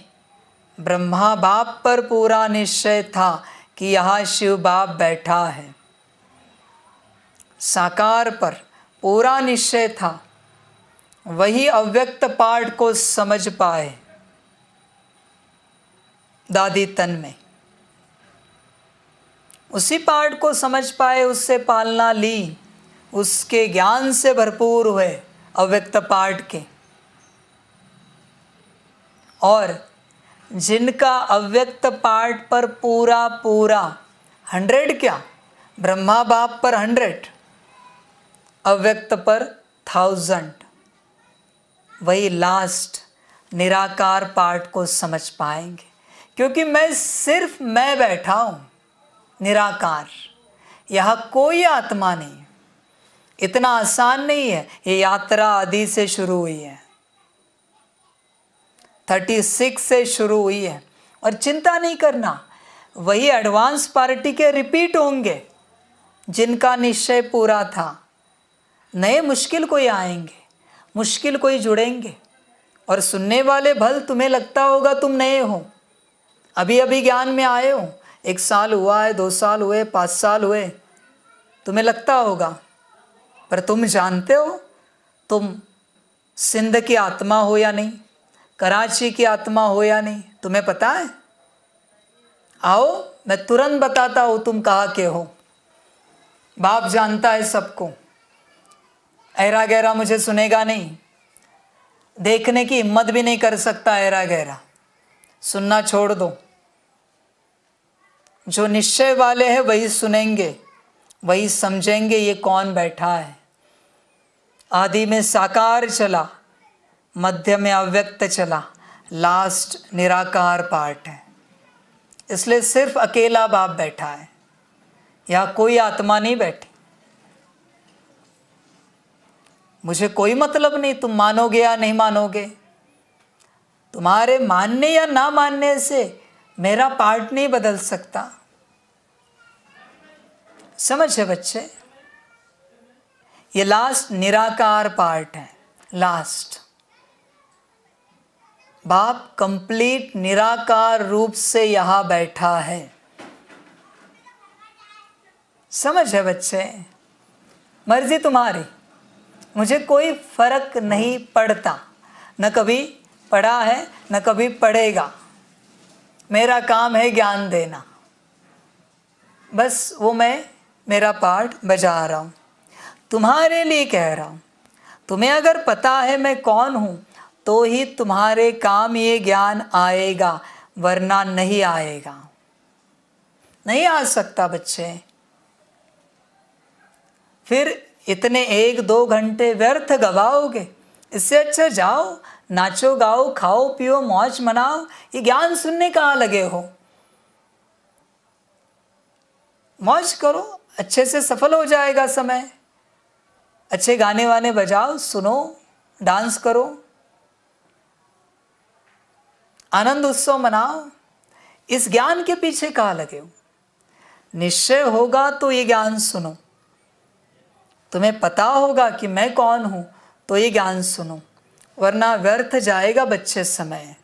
ब्रह्मा बाप पर पूरा निश्चय था कि यहाँ शिव बाप बैठा है साकार पर पूरा निश्चय था वही अव्यक्त पाठ को समझ पाए दादी तन में उसी पाठ को समझ पाए उससे पालना ली उसके ज्ञान से भरपूर हुए अव्यक्त पाठ के और जिनका अव्यक्त पाठ पर पूरा पूरा हंड्रेड क्या ब्रह्मा बाप पर हंड्रेड अव्यक्त पर थाउजेंड वही लास्ट निराकार पाठ को समझ पाएंगे क्योंकि मैं सिर्फ मैं बैठा हूँ निराकार यह कोई आत्मा नहीं इतना आसान नहीं है ये यात्रा आदि से शुरू हुई है थर्टी सिक्स से शुरू हुई है और चिंता नहीं करना वही एडवांस पार्टी के रिपीट होंगे जिनका निश्चय पूरा था नए मुश्किल कोई आएंगे मुश्किल कोई जुड़ेंगे और सुनने वाले भल तुम्हें लगता होगा तुम नए हो अभी अभी ज्ञान में आए हो एक साल हुआ है दो साल हुए पाँच साल हुए तुम्हें लगता होगा पर तुम जानते हो तुम सिंध की आत्मा हो या नहीं कराची की आत्मा हो या नहीं तुम्हें पता है आओ मैं तुरंत बताता हूँ तुम कहाँ के हो बाप जानता है सबको ऐरा गहरा मुझे सुनेगा नहीं देखने की हिम्मत भी नहीं कर सकता ऐरा गहरा सुनना छोड़ दो जो निश्चय वाले हैं वही सुनेंगे वही समझेंगे ये कौन बैठा है आदि में साकार चला मध्य में अव्यक्त चला लास्ट निराकार पार्ट है इसलिए सिर्फ अकेला बाप बैठा है या कोई आत्मा नहीं बैठी मुझे कोई मतलब नहीं तुम मानोगे या नहीं मानोगे तुम्हारे मानने या ना मानने से मेरा पार्ट नहीं बदल सकता समझ है बच्चे ये लास्ट निराकार पार्ट है लास्ट बाप कंप्लीट निराकार रूप से यहां बैठा है समझ है बच्चे मर्जी तुम्हारी मुझे कोई फर्क नहीं पड़ता न कभी पढ़ा है न कभी पढ़ेगा मेरा काम है ज्ञान देना बस वो मैं मेरा पार्ट बजा रहा हूँ तुम्हारे लिए कह रहा हूँ तुम्हें अगर पता है मैं कौन हूँ तो ही तुम्हारे काम ये ज्ञान आएगा वरना नहीं आएगा नहीं आ सकता बच्चे फिर इतने एक दो घंटे व्यर्थ गवाओगे इससे अच्छा जाओ नाचो गाओ खाओ पियो मौज मनाओ ये ज्ञान सुनने कहाँ लगे हो मौज करो अच्छे से सफल हो जाएगा समय अच्छे गाने वाने बजाओ सुनो डांस करो आनंद उत्सव मनाओ इस ज्ञान के पीछे कहाँ लगे हो निश्चय होगा तो ये ज्ञान सुनो तुम्हें पता होगा कि मैं कौन हूँ तो ये ज्ञान सुनो वरना व्यर्थ जाएगा बच्चे समय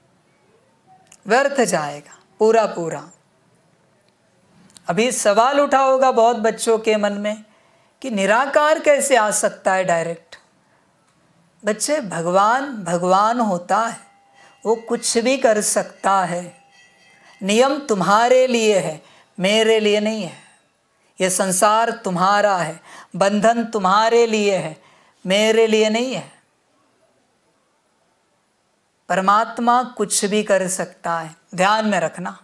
व्यर्थ जाएगा पूरा पूरा अभी सवाल उठा होगा बहुत बच्चों के मन में कि निराकार कैसे आ सकता है डायरेक्ट बच्चे भगवान भगवान होता है वो कुछ भी कर सकता है नियम तुम्हारे लिए है मेरे लिए नहीं है ये संसार तुम्हारा है बंधन तुम्हारे लिए है मेरे लिए नहीं है परमात्मा कुछ भी कर सकता है ध्यान में रखना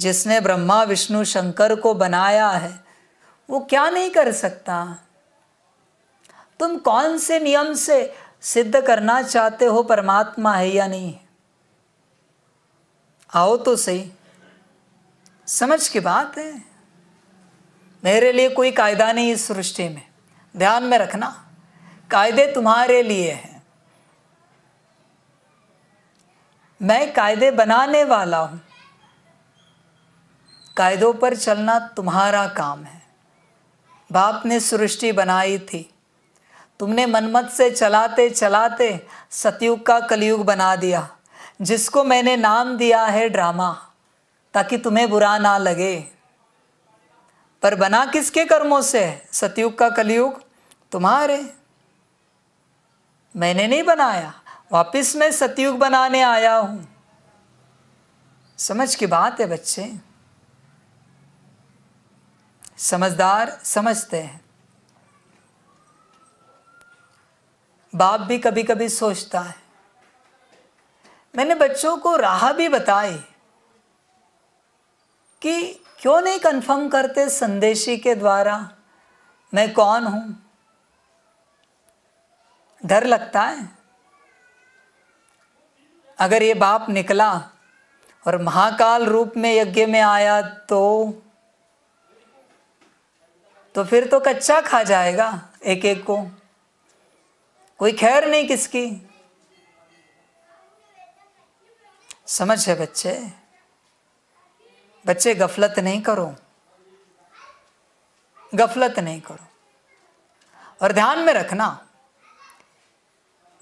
जिसने ब्रह्मा विष्णु शंकर को बनाया है वो क्या नहीं कर सकता तुम कौन से नियम से सिद्ध करना चाहते हो परमात्मा है या नहीं आओ तो सही समझ की बात है मेरे लिए कोई कायदा नहीं इस सृष्टि में ध्यान में रखना कायदे तुम्हारे लिए हैं मैं कायदे बनाने वाला हूँ कायदों पर चलना तुम्हारा काम है बाप ने सृष्टि बनाई थी तुमने मनमत से चलाते चलाते सतयुग का कलयुग बना दिया जिसको मैंने नाम दिया है ड्रामा ताकि तुम्हें बुरा ना लगे पर बना किसके कर्मों से है सतयुग का कलयुग तुम्हारे मैंने नहीं बनाया वापस मैं सतयुग बनाने आया हूं समझ की बात है बच्चे समझदार समझते हैं बाप भी कभी कभी सोचता है मैंने बच्चों को राह भी बताई कि क्यों नहीं कंफर्म करते संदेशी के द्वारा मैं कौन हूं डर लगता है अगर ये बाप निकला और महाकाल रूप में यज्ञ में आया तो तो फिर तो कच्चा खा जाएगा एक एक को कोई खैर नहीं किसकी समझ है बच्चे बच्चे गफलत नहीं करो गफलत नहीं करो और ध्यान में रखना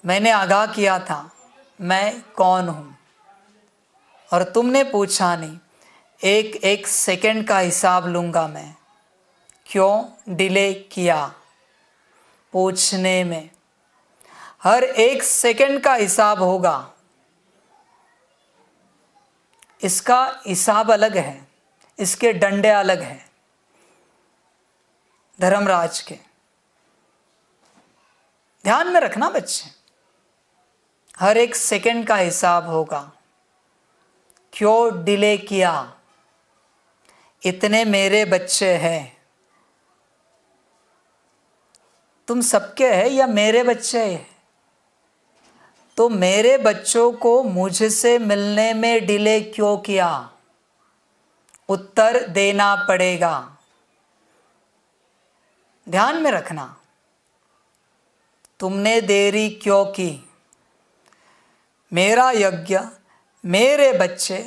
मैंने आगाह किया था मैं कौन हूँ और तुमने पूछा नहीं एक एक सेकंड का हिसाब लूँगा मैं क्यों डिले किया पूछने में हर एक सेकंड का हिसाब होगा इसका हिसाब अलग है इसके डंडे अलग हैं धर्मराज के ध्यान में रखना बच्चे हर एक सेकंड का हिसाब होगा क्यों डिले किया इतने मेरे बच्चे हैं तुम सबके हैं या मेरे बच्चे हैं तो मेरे बच्चों को मुझसे मिलने में डिले क्यों किया उत्तर देना पड़ेगा ध्यान में रखना तुमने देरी क्यों की मेरा यज्ञ मेरे बच्चे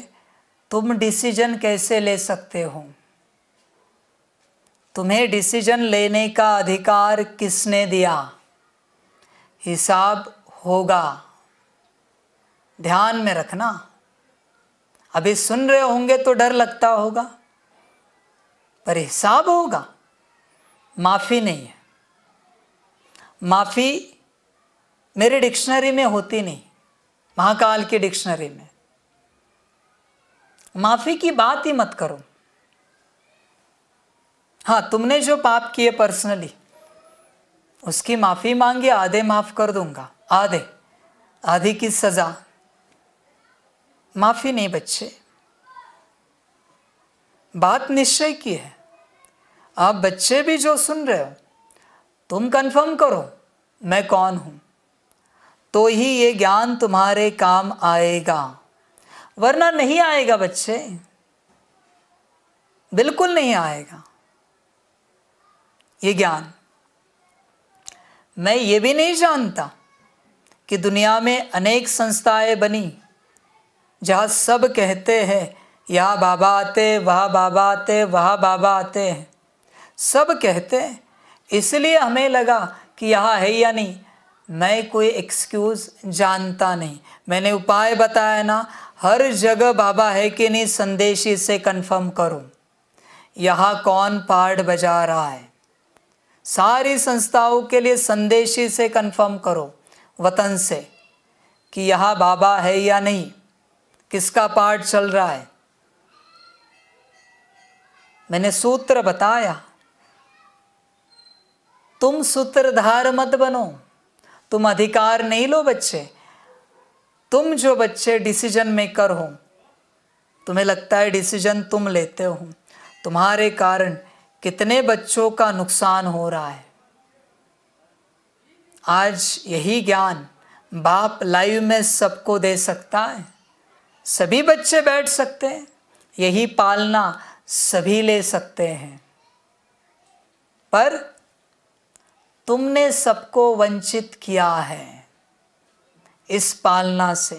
तुम डिसीजन कैसे ले सकते हो तुम्हें डिसीजन लेने का अधिकार किसने दिया हिसाब होगा ध्यान में रखना अभी सुन रहे होंगे तो डर लगता होगा पर हिसाब होगा माफ़ी नहीं है माफ़ी मेरी डिक्शनरी में होती नहीं महाकाल की डिक्शनरी में माफी की बात ही मत करो हाँ तुमने जो पाप किए पर्सनली उसकी माफी मांगी आधे माफ कर दूंगा आधे आधी की सजा माफी नहीं बच्चे बात निश्चय की है आप बच्चे भी जो सुन रहे हो तुम कंफर्म करो मैं कौन हूं तो ही ये ज्ञान तुम्हारे काम आएगा वरना नहीं आएगा बच्चे बिल्कुल नहीं आएगा ये ज्ञान मैं ये भी नहीं जानता कि दुनिया में अनेक संस्थाएं बनी जहाँ सब कहते हैं यहाँ बाबा आते वह बाबा आते वह बाबा आते हैं सब कहते हैं इसलिए हमें लगा कि यहाँ है या नहीं मैं कोई एक्सक्यूज़ जानता नहीं मैंने उपाय बताया ना हर जगह बाबा है कि नहीं संदेशी से कंफर्म करो यहाँ कौन पाठ बजा रहा है सारी संस्थाओं के लिए संदेशी से कंफर्म करो वतन से कि यहाँ बाबा है या नहीं किसका पाठ चल रहा है मैंने सूत्र बताया तुम सूत्रधार मत बनो तुम अधिकार नहीं लो बच्चे तुम जो बच्चे डिसीजन मेकर हो तुम्हें लगता है डिसीजन तुम लेते हो तुम्हारे कारण कितने बच्चों का नुकसान हो रहा है आज यही ज्ञान बाप लाइव में सबको दे सकता है सभी बच्चे बैठ सकते हैं यही पालना सभी ले सकते हैं पर तुमने सबको वंचित किया है इस पालना से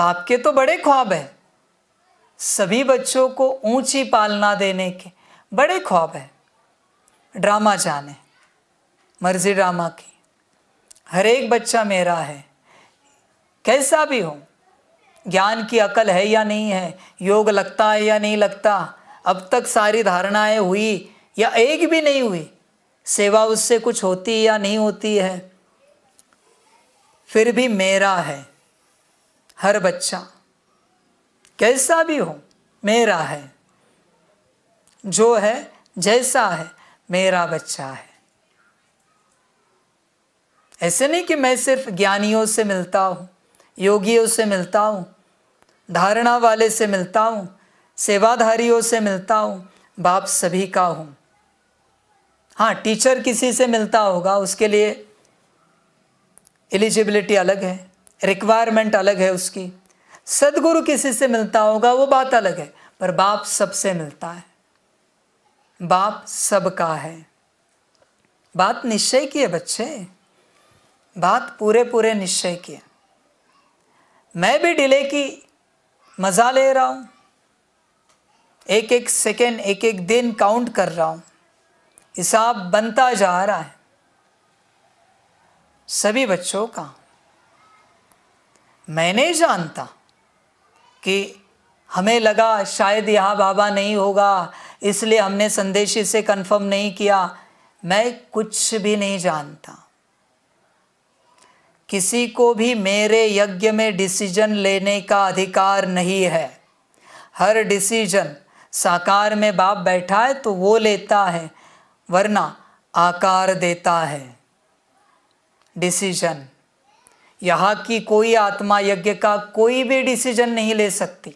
बाप के तो बड़े ख्वाब है सभी बच्चों को ऊंची पालना देने के बड़े ख्वाब है ड्रामा जाने मर्जी ड्रामा की हर एक बच्चा मेरा है कैसा भी हो ज्ञान की अकल है या नहीं है योग लगता है या नहीं लगता अब तक सारी धारणाएं हुई या एक भी नहीं हुई सेवा उससे कुछ होती या नहीं होती है फिर भी मेरा है हर बच्चा कैसा भी हो मेरा है जो है जैसा है मेरा बच्चा है ऐसे नहीं कि मैं सिर्फ ज्ञानियों से मिलता हूँ योगियों से मिलता हूँ धारणा वाले से मिलता हूँ सेवाधारियों से मिलता हूँ बाप सभी का हूँ हाँ टीचर किसी से मिलता होगा उसके लिए एलिजिबिलिटी अलग है रिक्वायरमेंट अलग है उसकी सदगुरु किसी से मिलता होगा वो बात अलग है पर बाप सबसे मिलता है बाप सबका है बात निश्चय की है बच्चे बात पूरे पूरे निश्चय की है मैं भी डिले की मज़ा ले रहा हूँ एक एक सेकेंड एक एक दिन काउंट कर रहा हूँ हिसाब बनता जा रहा है सभी बच्चों का मैं नहीं जानता कि हमें लगा शायद यह बाबा नहीं होगा इसलिए हमने संदेशी से कंफर्म नहीं किया मैं कुछ भी नहीं जानता किसी को भी मेरे यज्ञ में डिसीजन लेने का अधिकार नहीं है हर डिसीजन साकार में बाप बैठा है तो वो लेता है वरना आकार देता है डिसीजन यहाँ की कोई आत्मा यज्ञ का कोई भी डिसीजन नहीं ले सकती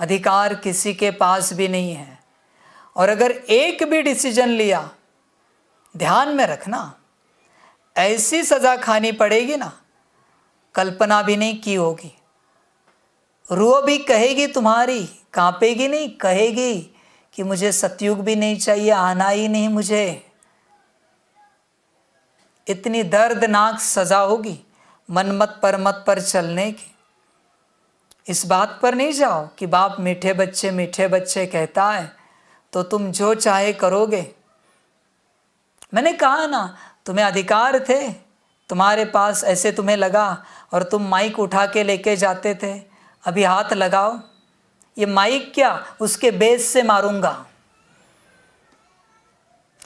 अधिकार किसी के पास भी नहीं है और अगर एक भी डिसीजन लिया ध्यान में रखना ऐसी सज़ा खानी पड़ेगी ना कल्पना भी नहीं की होगी रूह भी कहेगी तुम्हारी कांपेगी नहीं कहेगी कि मुझे सतयुग भी नहीं चाहिए आना ही नहीं मुझे इतनी दर्दनाक सज़ा होगी मनमत परमत पर चलने की इस बात पर नहीं जाओ कि बाप मीठे बच्चे मीठे बच्चे कहता है तो तुम जो चाहे करोगे मैंने कहा ना तुम्हें अधिकार थे तुम्हारे पास ऐसे तुम्हें लगा और तुम माइक उठा के लेके जाते थे अभी हाथ लगाओ ये माइक क्या उसके बेस से मारूंगा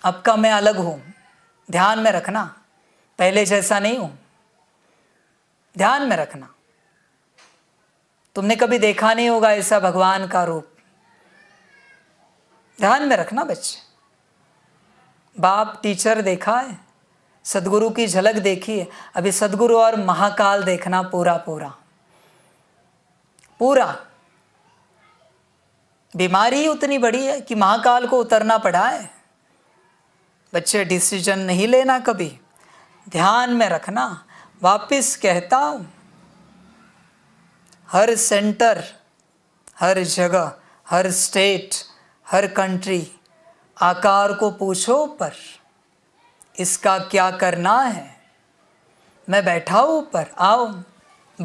अब का मैं अलग हूं ध्यान में रखना पहले जैसा नहीं हूं ध्यान में रखना तुमने कभी देखा नहीं होगा ऐसा भगवान का रूप ध्यान में रखना बच्चे बाप टीचर देखा है सदगुरु की झलक देखी है अभी सदगुरु और महाकाल देखना पूरा पूरा पूरा बीमारी उतनी बड़ी है कि महाकाल को उतरना पड़ा है बच्चे डिसीजन नहीं लेना कभी ध्यान में रखना वापिस कहता हूँ हर सेंटर हर जगह हर स्टेट हर कंट्री आकार को पूछो ऊपर इसका क्या करना है मैं बैठा हूँ ऊपर आओ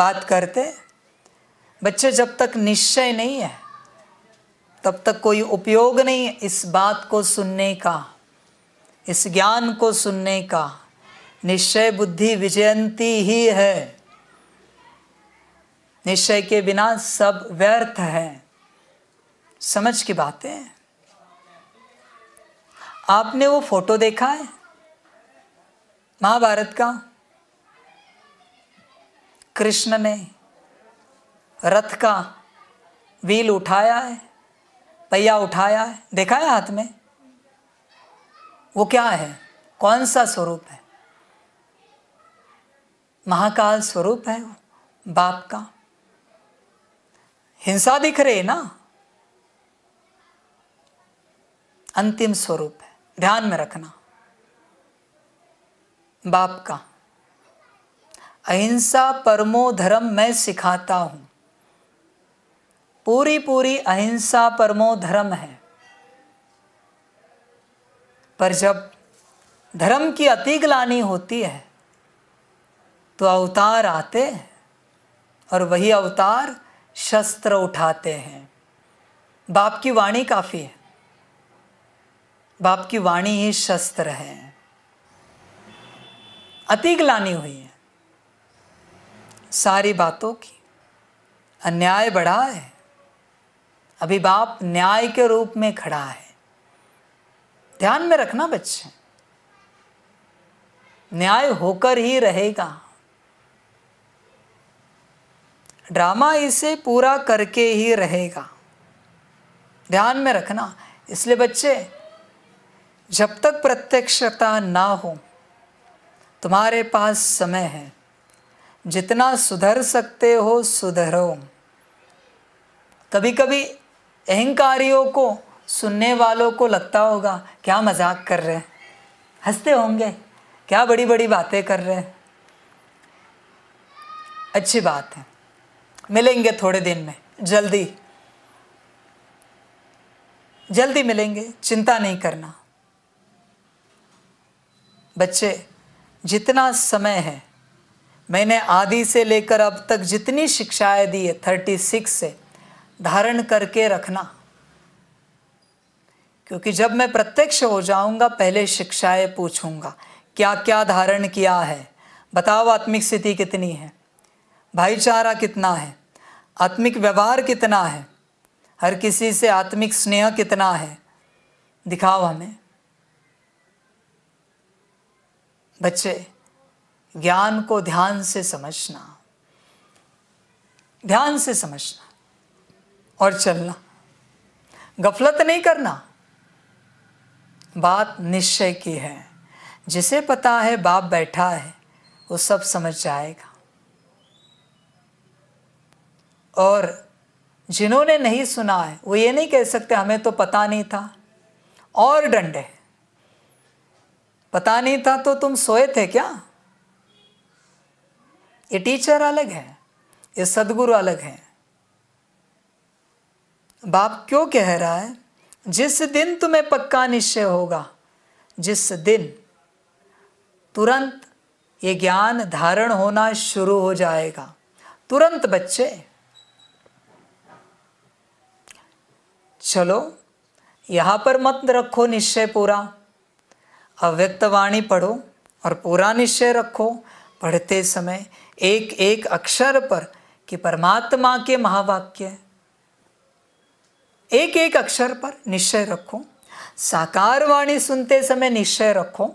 बात करते बच्चे जब तक निश्चय नहीं है तब तक कोई उपयोग नहीं इस बात को सुनने का इस ज्ञान को सुनने का निश्चय बुद्धि विजयंती ही है निश्चय के बिना सब व्यर्थ है समझ की बातें आपने वो फोटो देखा है महाभारत का कृष्ण ने रथ का व्हील उठाया है पहिया उठाया है देखा है हाथ में वो क्या है कौन सा स्वरूप है महाकाल स्वरूप है वो बाप का हिंसा दिख रही है ना अंतिम स्वरूप है ध्यान में रखना बाप का अहिंसा परमो धर्म मैं सिखाता हूं पूरी पूरी अहिंसा परमो धर्म है पर जब धर्म की अति ग्लानी होती है तो अवतार आते हैं और वही अवतार शस्त्र उठाते हैं बाप की वाणी काफ़ी है बाप की वाणी ही शस्त्र है अति ग्लानी हुई है सारी बातों की अन्याय बढ़ा है अभी बाप न्याय के रूप में खड़ा है ध्यान में रखना बच्चे न्याय होकर ही रहेगा ड्रामा इसे पूरा करके ही रहेगा ध्यान में रखना इसलिए बच्चे जब तक प्रत्यक्षता ना हो तुम्हारे पास समय है जितना सुधर सकते हो सुधरो कभी कभी अहंकारियों को सुनने वालों को लगता होगा क्या मजाक कर रहे हैं हंसते होंगे क्या बड़ी बड़ी बातें कर रहे हैं अच्छी बात है मिलेंगे थोड़े दिन में जल्दी जल्दी मिलेंगे चिंता नहीं करना बच्चे जितना समय है मैंने आदि से लेकर अब तक जितनी शिक्षाएं दी है थर्टी सिक्स से धारण करके रखना क्योंकि जब मैं प्रत्यक्ष हो जाऊंगा पहले शिक्षाएं पूछूंगा क्या क्या धारण किया है बताओ आत्मिक स्थिति कितनी है भाईचारा कितना है आत्मिक व्यवहार कितना है हर किसी से आत्मिक स्नेह कितना है दिखाओ हमें बच्चे ज्ञान को ध्यान से समझना ध्यान से समझना और चलना गफलत नहीं करना बात निश्चय की है जिसे पता है बाप बैठा है वो सब समझ जाएगा और जिन्होंने नहीं सुना है वो ये नहीं कह सकते हमें तो पता नहीं था और डंडे पता नहीं था तो तुम सोए थे क्या ये टीचर अलग है ये सदगुरु अलग हैं बाप क्यों कह रहा है जिस दिन तुम्हें पक्का निश्चय होगा जिस दिन तुरंत ये ज्ञान धारण होना शुरू हो जाएगा तुरंत बच्चे चलो यहाँ पर मत रखो निश्चय पूरा अव्यक्त वाणी पढ़ो और पूरा निश्चय रखो पढ़ते समय एक एक अक्षर पर कि परमात्मा के महावाक्य एक एक अक्षर पर निश्चय रखो साकार वाणी सुनते समय निश्चय रखो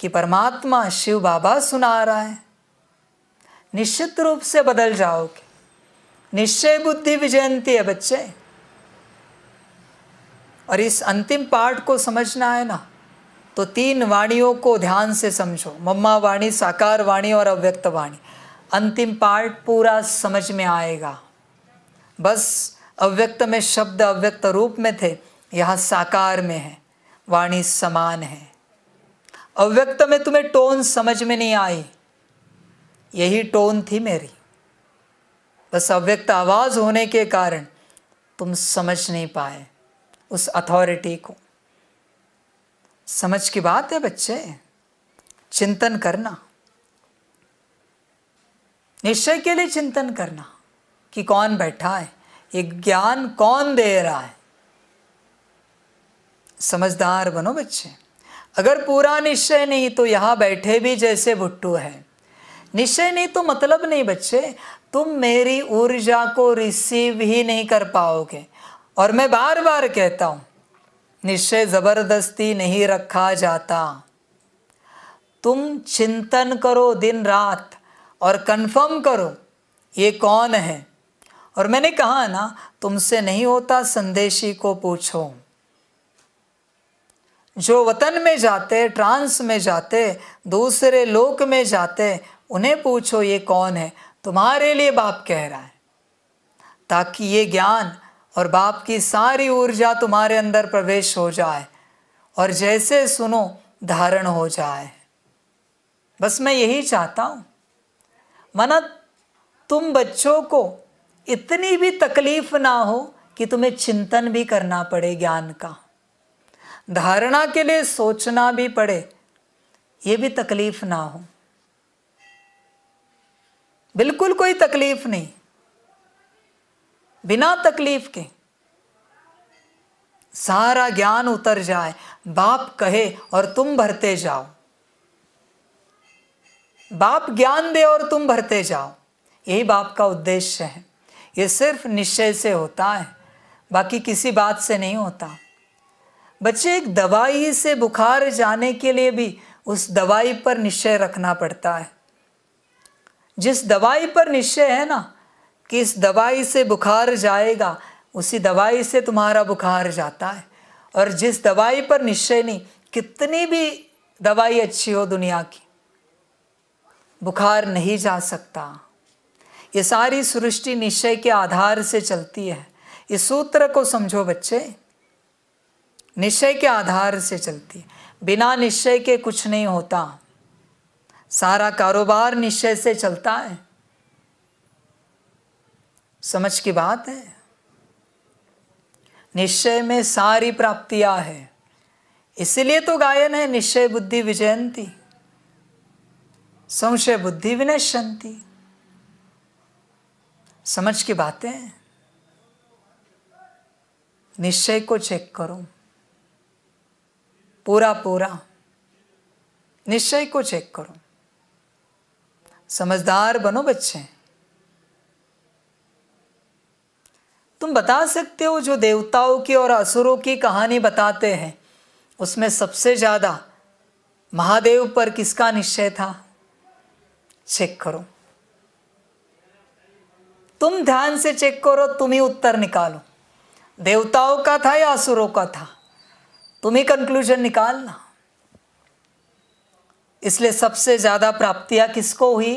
कि परमात्मा शिव बाबा सुना रहा है निश्चित रूप से बदल जाओगे निश्चय बुद्धि विजयंती है बच्चे और इस अंतिम पाठ को समझना है ना तो तीन वाणियों को ध्यान से समझो मम्मा वाणी साकार वाणी और अव्यक्त वाणी अंतिम पाठ पूरा समझ में आएगा बस अव्यक्त में शब्द अव्यक्त रूप में थे यहाँ साकार में है वाणी समान है अव्यक्त में तुम्हें टोन समझ में नहीं आई यही टोन थी मेरी बस अव्यक्त आवाज़ होने के कारण तुम समझ नहीं पाए उस अथॉरिटी को समझ की बात है बच्चे चिंतन करना निश्चय के लिए चिंतन करना कि कौन बैठा है ये ज्ञान कौन दे रहा है समझदार बनो बच्चे अगर पूरा निश्चय नहीं तो यहाँ बैठे भी जैसे भुट्टू है निश्चय नहीं तो मतलब नहीं बच्चे तुम मेरी ऊर्जा को रिसीव ही नहीं कर पाओगे और मैं बार बार कहता हूँ निश्चय ज़बरदस्ती नहीं रखा जाता तुम चिंतन करो दिन रात और कंफर्म करो ये कौन है और मैंने कहा ना तुमसे नहीं होता संदेशी को पूछो जो वतन में जाते ट्रांस में जाते दूसरे लोक में जाते उन्हें पूछो ये कौन है तुम्हारे लिए बाप कह रहा है ताकि ये ज्ञान और बाप की सारी ऊर्जा तुम्हारे अंदर प्रवेश हो जाए और जैसे सुनो धारण हो जाए बस मैं यही चाहता हूँ मना तुम बच्चों को इतनी भी तकलीफ ना हो कि तुम्हें चिंतन भी करना पड़े ज्ञान का धारणा के लिए सोचना भी पड़े ये भी तकलीफ ना हो बिल्कुल कोई तकलीफ नहीं बिना तकलीफ के सारा ज्ञान उतर जाए बाप कहे और तुम भरते जाओ बाप ज्ञान दे और तुम भरते जाओ यही बाप का उद्देश्य है ये सिर्फ निश्चय से होता है बाकी किसी बात से नहीं होता बच्चे एक दवाई से बुखार जाने के लिए भी उस दवाई पर निश्चय रखना पड़ता है जिस दवाई पर निश्चय है ना कि इस दवाई से बुखार जाएगा उसी दवाई से तुम्हारा बुखार जाता है और जिस दवाई पर निश्चय नहीं कितनी भी दवाई अच्छी हो दुनिया की बुखार नहीं जा सकता ये सारी सृष्टि निश्चय के आधार से चलती है इस सूत्र को समझो बच्चे निश्चय के आधार से चलती है बिना निश्चय के कुछ नहीं होता सारा कारोबार निश्चय से चलता है समझ की बात है निश्चय में सारी प्राप्तियां है इसलिए तो गायन है निश्चय बुद्धि विजयंती संशय बुद्धि विनश्यंती समझ की बातें निश्चय को चेक करो पूरा पूरा निश्चय को चेक करो समझदार बनो बच्चे तुम बता सकते हो जो देवताओं की और असुरों की कहानी बताते हैं उसमें सबसे ज़्यादा महादेव पर किसका निश्चय था चेक करो तुम ध्यान से चेक करो तुम ही उत्तर निकालो देवताओं का था या असुरों का था तुम ही कंक्लूजन निकालना इसलिए सबसे ज़्यादा प्राप्तियां किसको हुई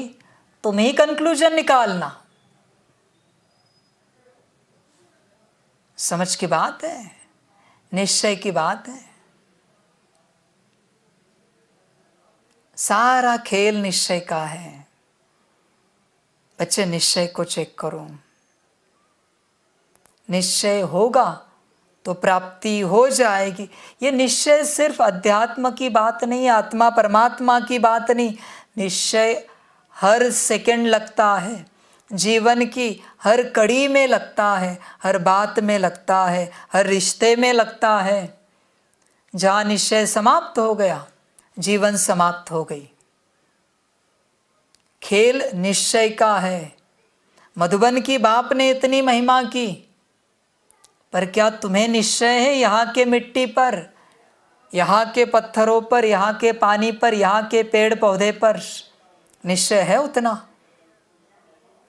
तुम ही कंक्लूजन निकालना समझ की बात है निश्चय की बात है सारा खेल निश्चय का है बच्चे निश्चय को चेक करो निश्चय होगा तो प्राप्ति हो जाएगी ये निश्चय सिर्फ अध्यात्म की बात नहीं आत्मा परमात्मा की बात नहीं निश्चय हर सेकंड लगता है जीवन की हर कड़ी में लगता है हर बात में लगता है हर रिश्ते में लगता है जहाँ निश्चय समाप्त हो गया जीवन समाप्त हो गई खेल निश्चय का है मधुबन की बाप ने इतनी महिमा की पर क्या तुम्हें निश्चय है यहाँ के मिट्टी पर यहाँ के पत्थरों पर यहाँ के पानी पर यहाँ के पेड़ पौधे पर निश्चय है उतना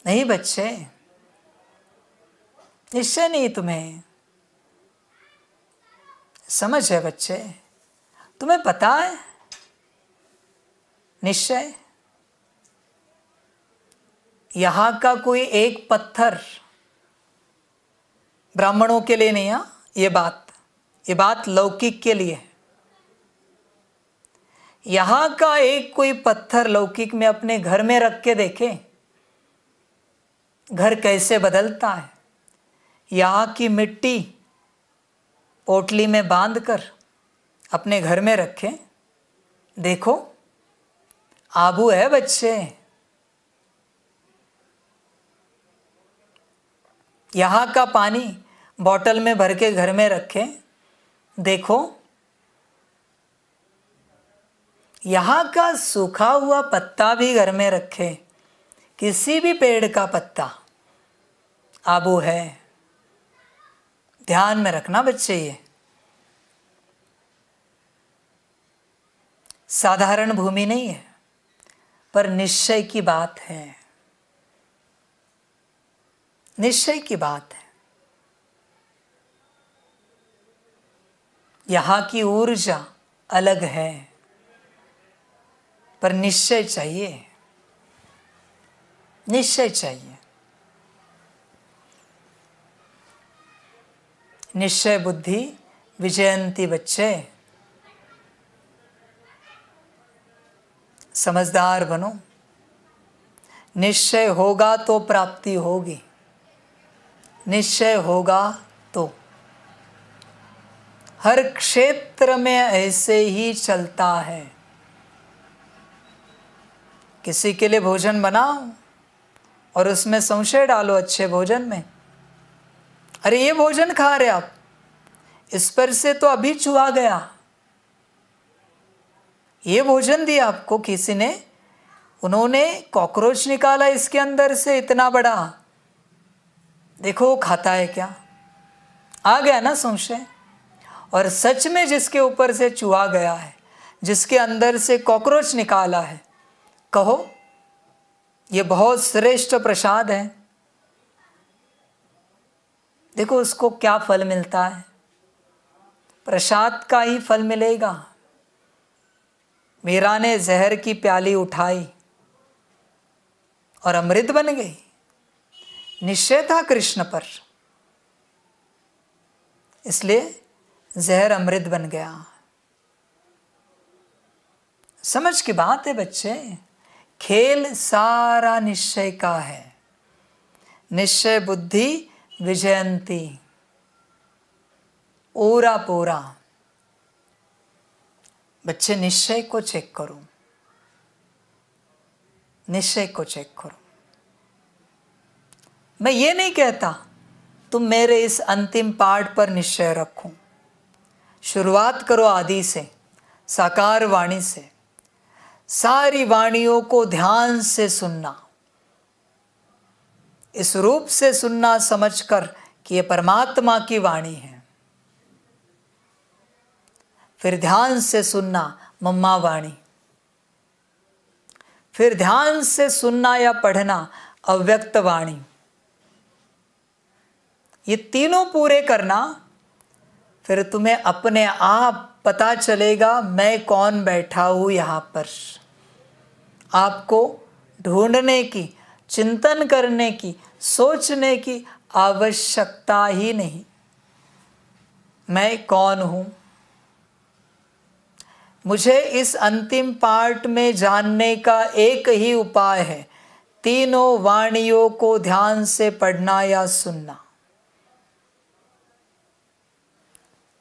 नहीं बच्चे निश्चय नहीं तुम्हें समझ है बच्चे तुम्हें पता है निश्चय यहाँ का कोई एक पत्थर ब्राह्मणों के लिए नहीं है हाँ, ये बात ये बात लौकिक के लिए है यहाँ का एक कोई पत्थर लौकिक में अपने घर में रख के देखें घर कैसे बदलता है यहाँ की मिट्टी पोटली में बांध कर अपने घर में रखें देखो आबू है बच्चे यहाँ का पानी बॉटल में भर के घर में रखें देखो यहाँ का सूखा हुआ पत्ता भी घर में रखें किसी भी पेड़ का पत्ता आबू है ध्यान में रखना बच्चे ये साधारण भूमि नहीं है पर निश्चय की बात है निश्चय की बात है यहां की ऊर्जा अलग है पर निश्चय चाहिए निश्चय चाहिए निश्चय बुद्धि विजयंती बच्चे समझदार बनो निश्चय होगा तो प्राप्ति होगी निश्चय होगा तो हर क्षेत्र में ऐसे ही चलता है किसी के लिए भोजन बनाओ और उसमें संशय डालो अच्छे भोजन में अरे ये भोजन खा रहे आप इस पर से तो अभी चुहा गया ये भोजन दिया आपको किसी ने उन्होंने कॉकरोच निकाला इसके अंदर से इतना बड़ा देखो वो खाता है क्या आ गया ना संशय और सच में जिसके ऊपर से चुहा गया है जिसके अंदर से कॉकरोच निकाला है कहो ये बहुत श्रेष्ठ प्रसाद है देखो उसको क्या फल मिलता है प्रसाद का ही फल मिलेगा मीरा ने जहर की प्याली उठाई और अमृत बन गई निश्चय था कृष्ण पर इसलिए जहर अमृत बन गया समझ की बात है बच्चे खेल सारा निश्चय का है निश्चय बुद्धि विजयंती ओरा पोरा बच्चे निश्चय को चेक करो निश्चय को चेक करो मैं ये नहीं कहता तुम मेरे इस अंतिम पाठ पर निश्चय रखो शुरुआत करो आदि से साकार वाणी से सारी वाणियों को ध्यान से सुनना इस रूप से सुनना समझकर कि ये परमात्मा की वाणी है फिर ध्यान से सुनना मम्मा वाणी फिर ध्यान से सुनना या पढ़ना अव्यक्त वाणी ये तीनों पूरे करना फिर तुम्हें अपने आप पता चलेगा मैं कौन बैठा हूँ यहाँ पर आपको ढूंढने की चिंतन करने की सोचने की आवश्यकता ही नहीं मैं कौन हूँ मुझे इस अंतिम पार्ट में जानने का एक ही उपाय है तीनों वाणियों को ध्यान से पढ़ना या सुनना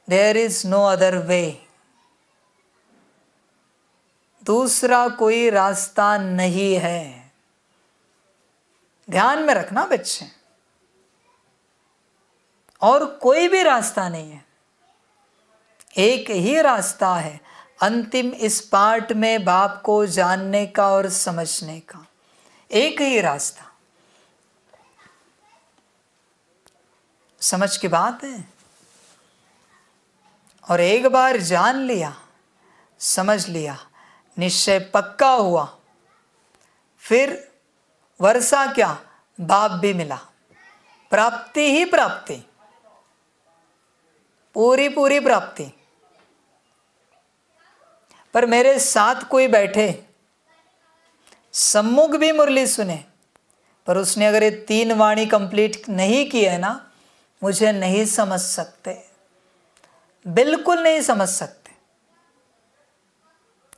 there is no other way दूसरा कोई रास्ता नहीं है ध्यान में रखना बच्चे और कोई भी रास्ता नहीं है एक ही रास्ता है अंतिम इस पार्ट में बाप को जानने का और समझने का एक ही रास्ता समझ की बात है और एक बार जान लिया समझ लिया निश्चय पक्का हुआ फिर वर्षा क्या बाप भी मिला प्राप्ति ही प्राप्ति पूरी पूरी प्राप्ति पर मेरे साथ कोई बैठे सम्मुख भी मुरली सुने पर उसने अगर ये तीन वाणी कंप्लीट नहीं की है ना मुझे नहीं समझ सकते बिल्कुल नहीं समझ सकते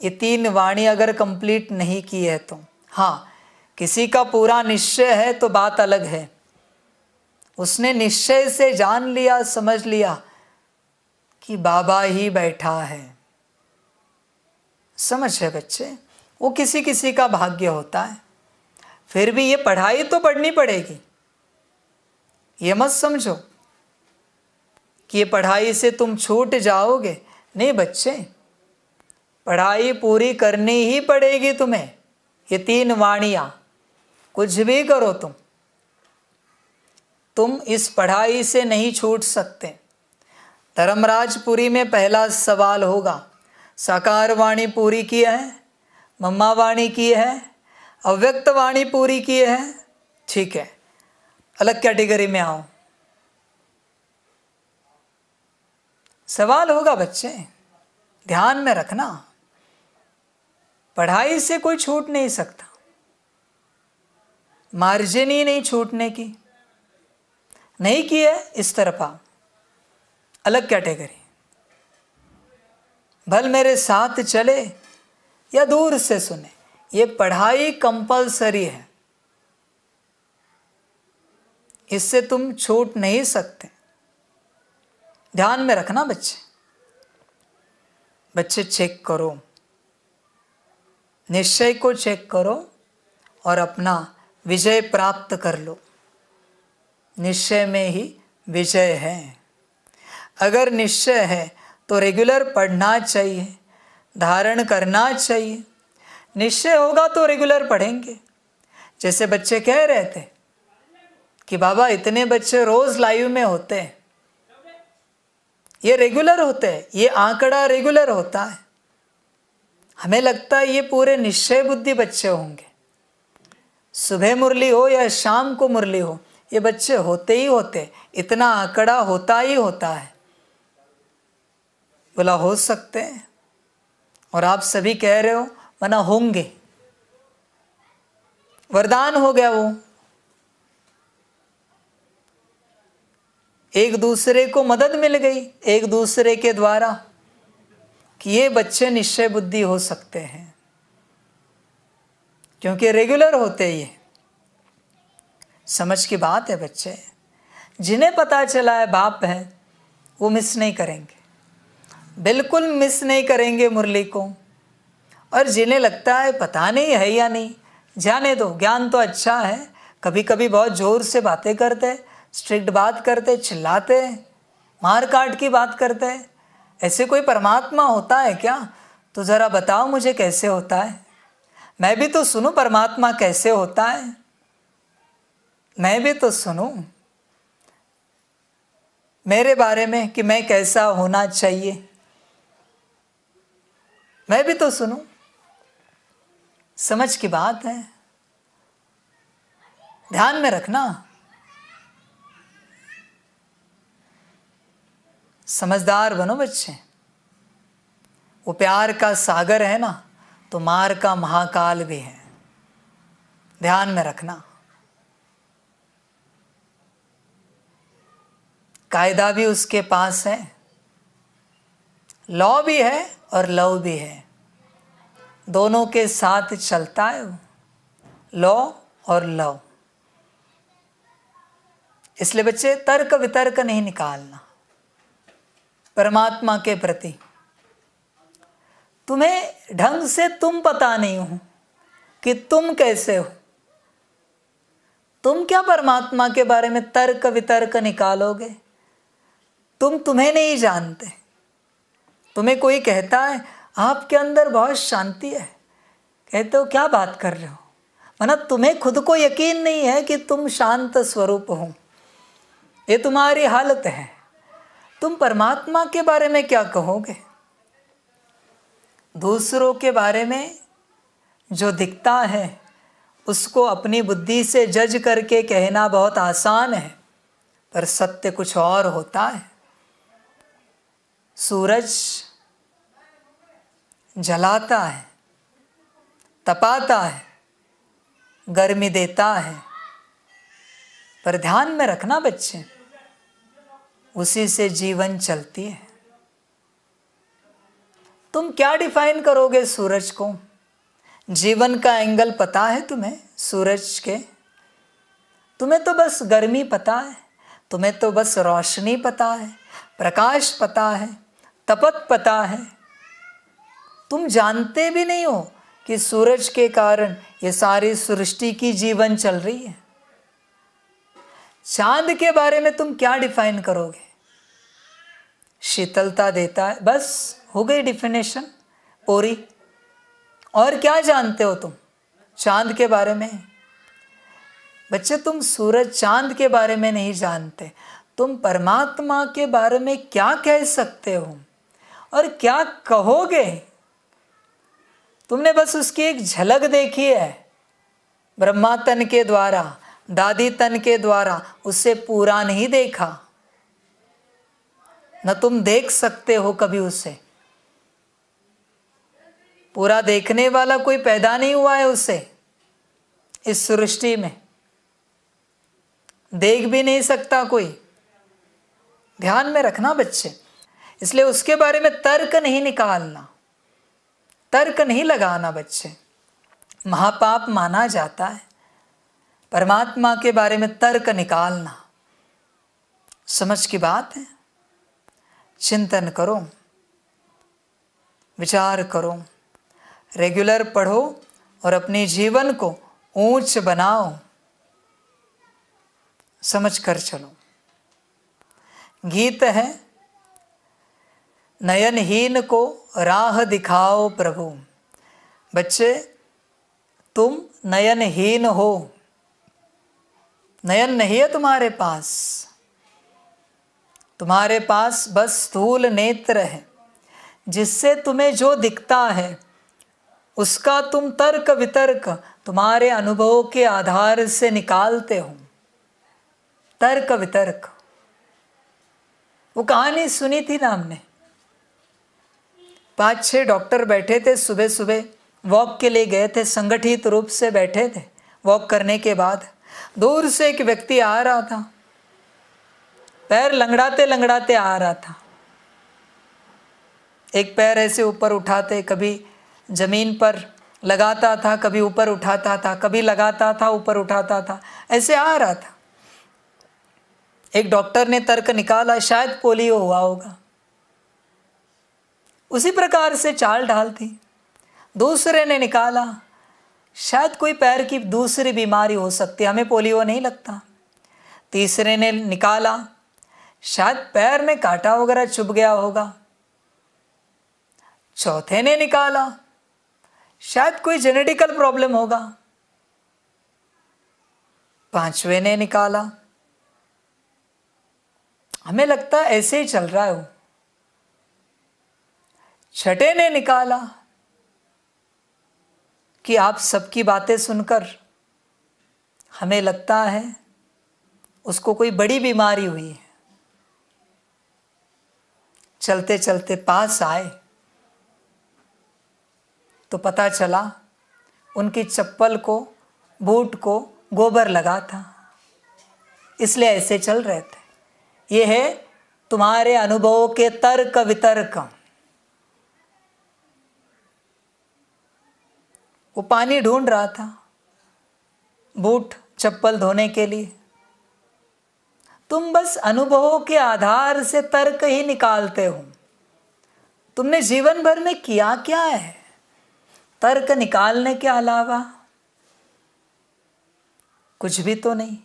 ये तीन वाणी अगर कंप्लीट नहीं की है तो हाँ किसी का पूरा निश्चय है तो बात अलग है उसने निश्चय से जान लिया समझ लिया कि बाबा ही बैठा है समझ है बच्चे वो किसी किसी का भाग्य होता है फिर भी ये पढ़ाई तो पढ़नी पड़ेगी ये मत समझो कि ये पढ़ाई से तुम छूट जाओगे नहीं बच्चे पढ़ाई पूरी करनी ही पड़ेगी तुम्हें ये तीन वाणियाँ कुछ भी करो तुम तुम इस पढ़ाई से नहीं छूट सकते धर्मराजपुरी में पहला सवाल होगा साकार वाणी पूरी की है मम्मा वाणी की है अव्यक्त वाणी पूरी की है ठीक है अलग कैटेगरी में आओ सवाल होगा बच्चे ध्यान में रखना पढ़ाई से कोई छूट नहीं सकता मार्जिन ही नहीं छूटने की नहीं की है इस तरफा अलग कैटेगरी भल मेरे साथ चले या दूर से सुने ये पढ़ाई कंपलसरी है इससे तुम छूट नहीं सकते ध्यान में रखना बच्चे बच्चे चेक करो निश्चय को चेक करो और अपना विजय प्राप्त कर लो निश्चय में ही विजय है अगर निश्चय है तो रेगुलर पढ़ना चाहिए धारण करना चाहिए निश्चय होगा तो रेगुलर पढ़ेंगे जैसे बच्चे कह रहे थे कि बाबा इतने बच्चे रोज़ लाइव में होते हैं ये रेगुलर होते हैं ये आंकड़ा रेगुलर होता है हमें लगता है ये पूरे निश्चय बुद्धि बच्चे होंगे सुबह मुरली हो या शाम को मुरली हो ये बच्चे होते ही होते इतना आंकड़ा होता ही होता है बोला हो सकते हैं और आप सभी कह रहे हो मना होंगे वरदान हो गया वो एक दूसरे को मदद मिल गई एक दूसरे के द्वारा कि ये बच्चे निश्चय बुद्धि हो सकते हैं क्योंकि रेगुलर होते ये समझ की बात है बच्चे जिन्हें पता चला है बाप है वो मिस नहीं करेंगे बिल्कुल मिस नहीं करेंगे मुरली को और जिन्हें लगता है पता नहीं है या नहीं जाने दो ज्ञान तो अच्छा है कभी कभी बहुत ज़ोर से बातें करते हैं स्ट्रिक्ट बात करते चिल्लाते मार काट की बात करते ऐसे कोई परमात्मा होता है क्या तो ज़रा बताओ मुझे कैसे होता है मैं भी तो सुनूं परमात्मा कैसे होता है मैं भी तो सुनूं मेरे बारे में कि मैं कैसा होना चाहिए मैं भी तो सुनूं समझ की बात है ध्यान में रखना समझदार बनो बच्चे वो प्यार का सागर है ना तो मार का महाकाल भी है ध्यान में रखना कायदा भी उसके पास है लॉ भी है और लव भी है दोनों के साथ चलता है लॉ और लव इसलिए बच्चे तर्क वितर्क नहीं निकालना परमात्मा के प्रति तुम्हें ढंग से तुम पता नहीं हो कि तुम कैसे हो तुम क्या परमात्मा के बारे में तर्क वितर्क निकालोगे तुम तुम्हें नहीं जानते तुम्हें कोई कहता है आपके अंदर बहुत शांति है कहते हो क्या बात कर रहे हो मना तुम्हें खुद को यकीन नहीं है कि तुम शांत स्वरूप हो ये तुम्हारी हालत है तुम परमात्मा के बारे में क्या कहोगे दूसरों के बारे में जो दिखता है उसको अपनी बुद्धि से जज करके कहना बहुत आसान है पर सत्य कुछ और होता है सूरज जलाता है तपाता है गर्मी देता है पर ध्यान में रखना बच्चे उसी से जीवन चलती है तुम क्या डिफाइन करोगे सूरज को जीवन का एंगल पता है तुम्हें सूरज के तुम्हें तो बस गर्मी पता है तुम्हें तो बस रोशनी पता है प्रकाश पता है तपत पता है तुम जानते भी नहीं हो कि सूरज के कारण ये सारी सृष्टि की जीवन चल रही है चांद के बारे में तुम क्या डिफाइन करोगे शीतलता देता है बस हो गई डिफिनेशन पूरी और क्या जानते हो तुम चांद के बारे में बच्चे तुम सूरज चांद के बारे में नहीं जानते तुम परमात्मा के बारे में क्या कह सकते हो और क्या कहोगे तुमने बस उसकी एक झलक देखी है ब्रह्मा तन के द्वारा दादी तन के द्वारा उसे पूरा नहीं देखा न तुम देख सकते हो कभी उससे पूरा देखने वाला कोई पैदा नहीं हुआ है उससे इस सृष्टि में देख भी नहीं सकता कोई ध्यान में रखना बच्चे इसलिए उसके बारे में तर्क नहीं निकालना तर्क नहीं लगाना बच्चे महापाप माना जाता है परमात्मा के बारे में तर्क निकालना समझ की बात है चिंतन करो विचार करो रेगुलर पढ़ो और अपने जीवन को ऊंच बनाओ समझ कर चलो गीत है नयनहीन को राह दिखाओ प्रभु बच्चे तुम नयनहीन हो नयन नहीं है तुम्हारे पास तुम्हारे पास बस स्थूल नेत्र है जिससे तुम्हें जो दिखता है उसका तुम तर्क वितर्क तुम्हारे अनुभव के आधार से निकालते हो तर्क वितर्क वो कहानी सुनी थी ना हमने पांच छह डॉक्टर बैठे थे सुबह सुबह वॉक के लिए गए थे संगठित रूप से बैठे थे वॉक करने के बाद दूर से एक व्यक्ति आ रहा था पैर लंगड़ाते लंगड़ाते आ रहा था एक पैर ऐसे ऊपर उठाते कभी ज़मीन पर लगाता था कभी ऊपर उठाता था कभी लगाता था ऊपर उठाता था ऐसे आ रहा था एक डॉक्टर ने तर्क निकाला शायद पोलियो हुआ होगा उसी प्रकार से चाल ढाल थी दूसरे ने निकाला शायद कोई पैर की दूसरी बीमारी हो सकती हमें पोलियो नहीं लगता तीसरे ने निकाला शायद पैर में कांटा वगैरह चुभ गया होगा चौथे ने निकाला शायद कोई जेनेटिकल प्रॉब्लम होगा पांचवे ने निकाला हमें लगता है ऐसे ही चल रहा है वो छठे ने निकाला कि आप सबकी बातें सुनकर हमें लगता है उसको कोई बड़ी बीमारी हुई है चलते चलते पास आए तो पता चला उनकी चप्पल को बूट को गोबर लगा था इसलिए ऐसे चल रहे थे ये है तुम्हारे अनुभवों के तर्क वितर्क वो पानी ढूंढ रहा था बूट चप्पल धोने के लिए तुम बस अनुभवों के आधार से तर्क ही निकालते हो तुमने जीवन भर में किया क्या है तर्क निकालने के अलावा कुछ भी तो नहीं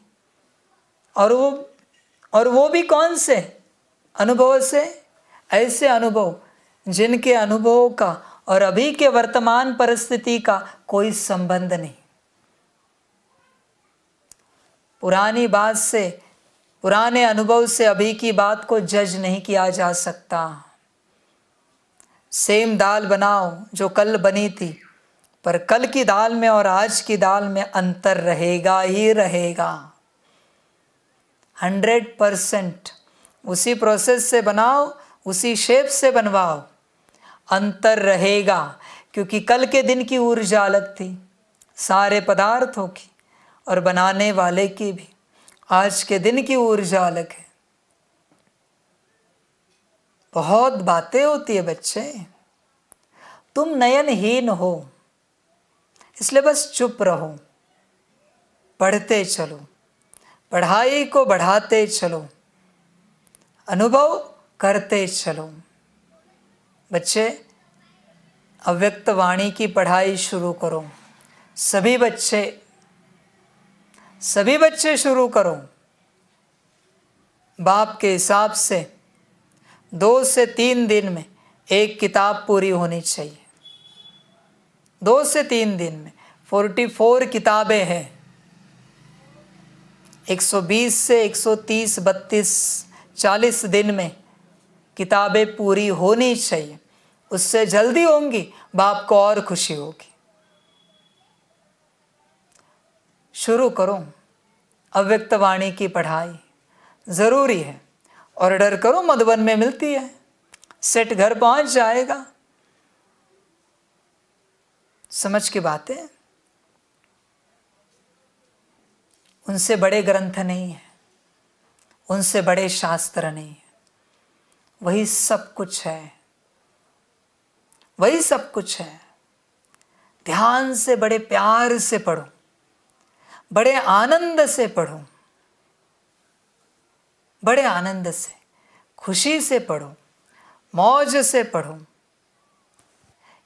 और वो और वो भी कौन से अनुभव से ऐसे अनुभव जिनके अनुभवों का और अभी के वर्तमान परिस्थिति का कोई संबंध नहीं पुरानी बात से पुराने अनुभव से अभी की बात को जज नहीं किया जा सकता सेम दाल बनाओ जो कल बनी थी पर कल की दाल में और आज की दाल में अंतर रहेगा ही रहेगा हंड्रेड परसेंट उसी प्रोसेस से बनाओ उसी शेप से बनवाओ अंतर रहेगा क्योंकि कल के दिन की ऊर्जा अलग थी सारे पदार्थों की और बनाने वाले की भी आज के दिन की ऊर्जा अलग है बहुत बातें होती है बच्चे तुम नयनहीन हो इसलिए बस चुप रहो पढ़ते चलो पढ़ाई को बढ़ाते चलो अनुभव करते चलो बच्चे अव्यक्त वाणी की पढ़ाई शुरू करो सभी बच्चे सभी बच्चे शुरू करो बाप के हिसाब से दो से तीन दिन में एक किताब पूरी होनी चाहिए दो से तीन दिन में फोर्टी फोर किताबें हैं 120 से 130 32 40 दिन में किताबें पूरी होनी चाहिए उससे जल्दी होंगी बाप को और खुशी होगी शुरू करूँ अव्यक्त वाणी की पढ़ाई ज़रूरी है ऑर्डर करो मधुबन में मिलती है सेट घर पहुंच जाएगा समझ की बातें उनसे बड़े ग्रंथ नहीं है उनसे बड़े शास्त्र नहीं है वही सब कुछ है वही सब कुछ है ध्यान से बड़े प्यार से पढ़ो बड़े आनंद से पढ़ो बड़े आनंद से खुशी से पढ़ो मौज से पढ़ो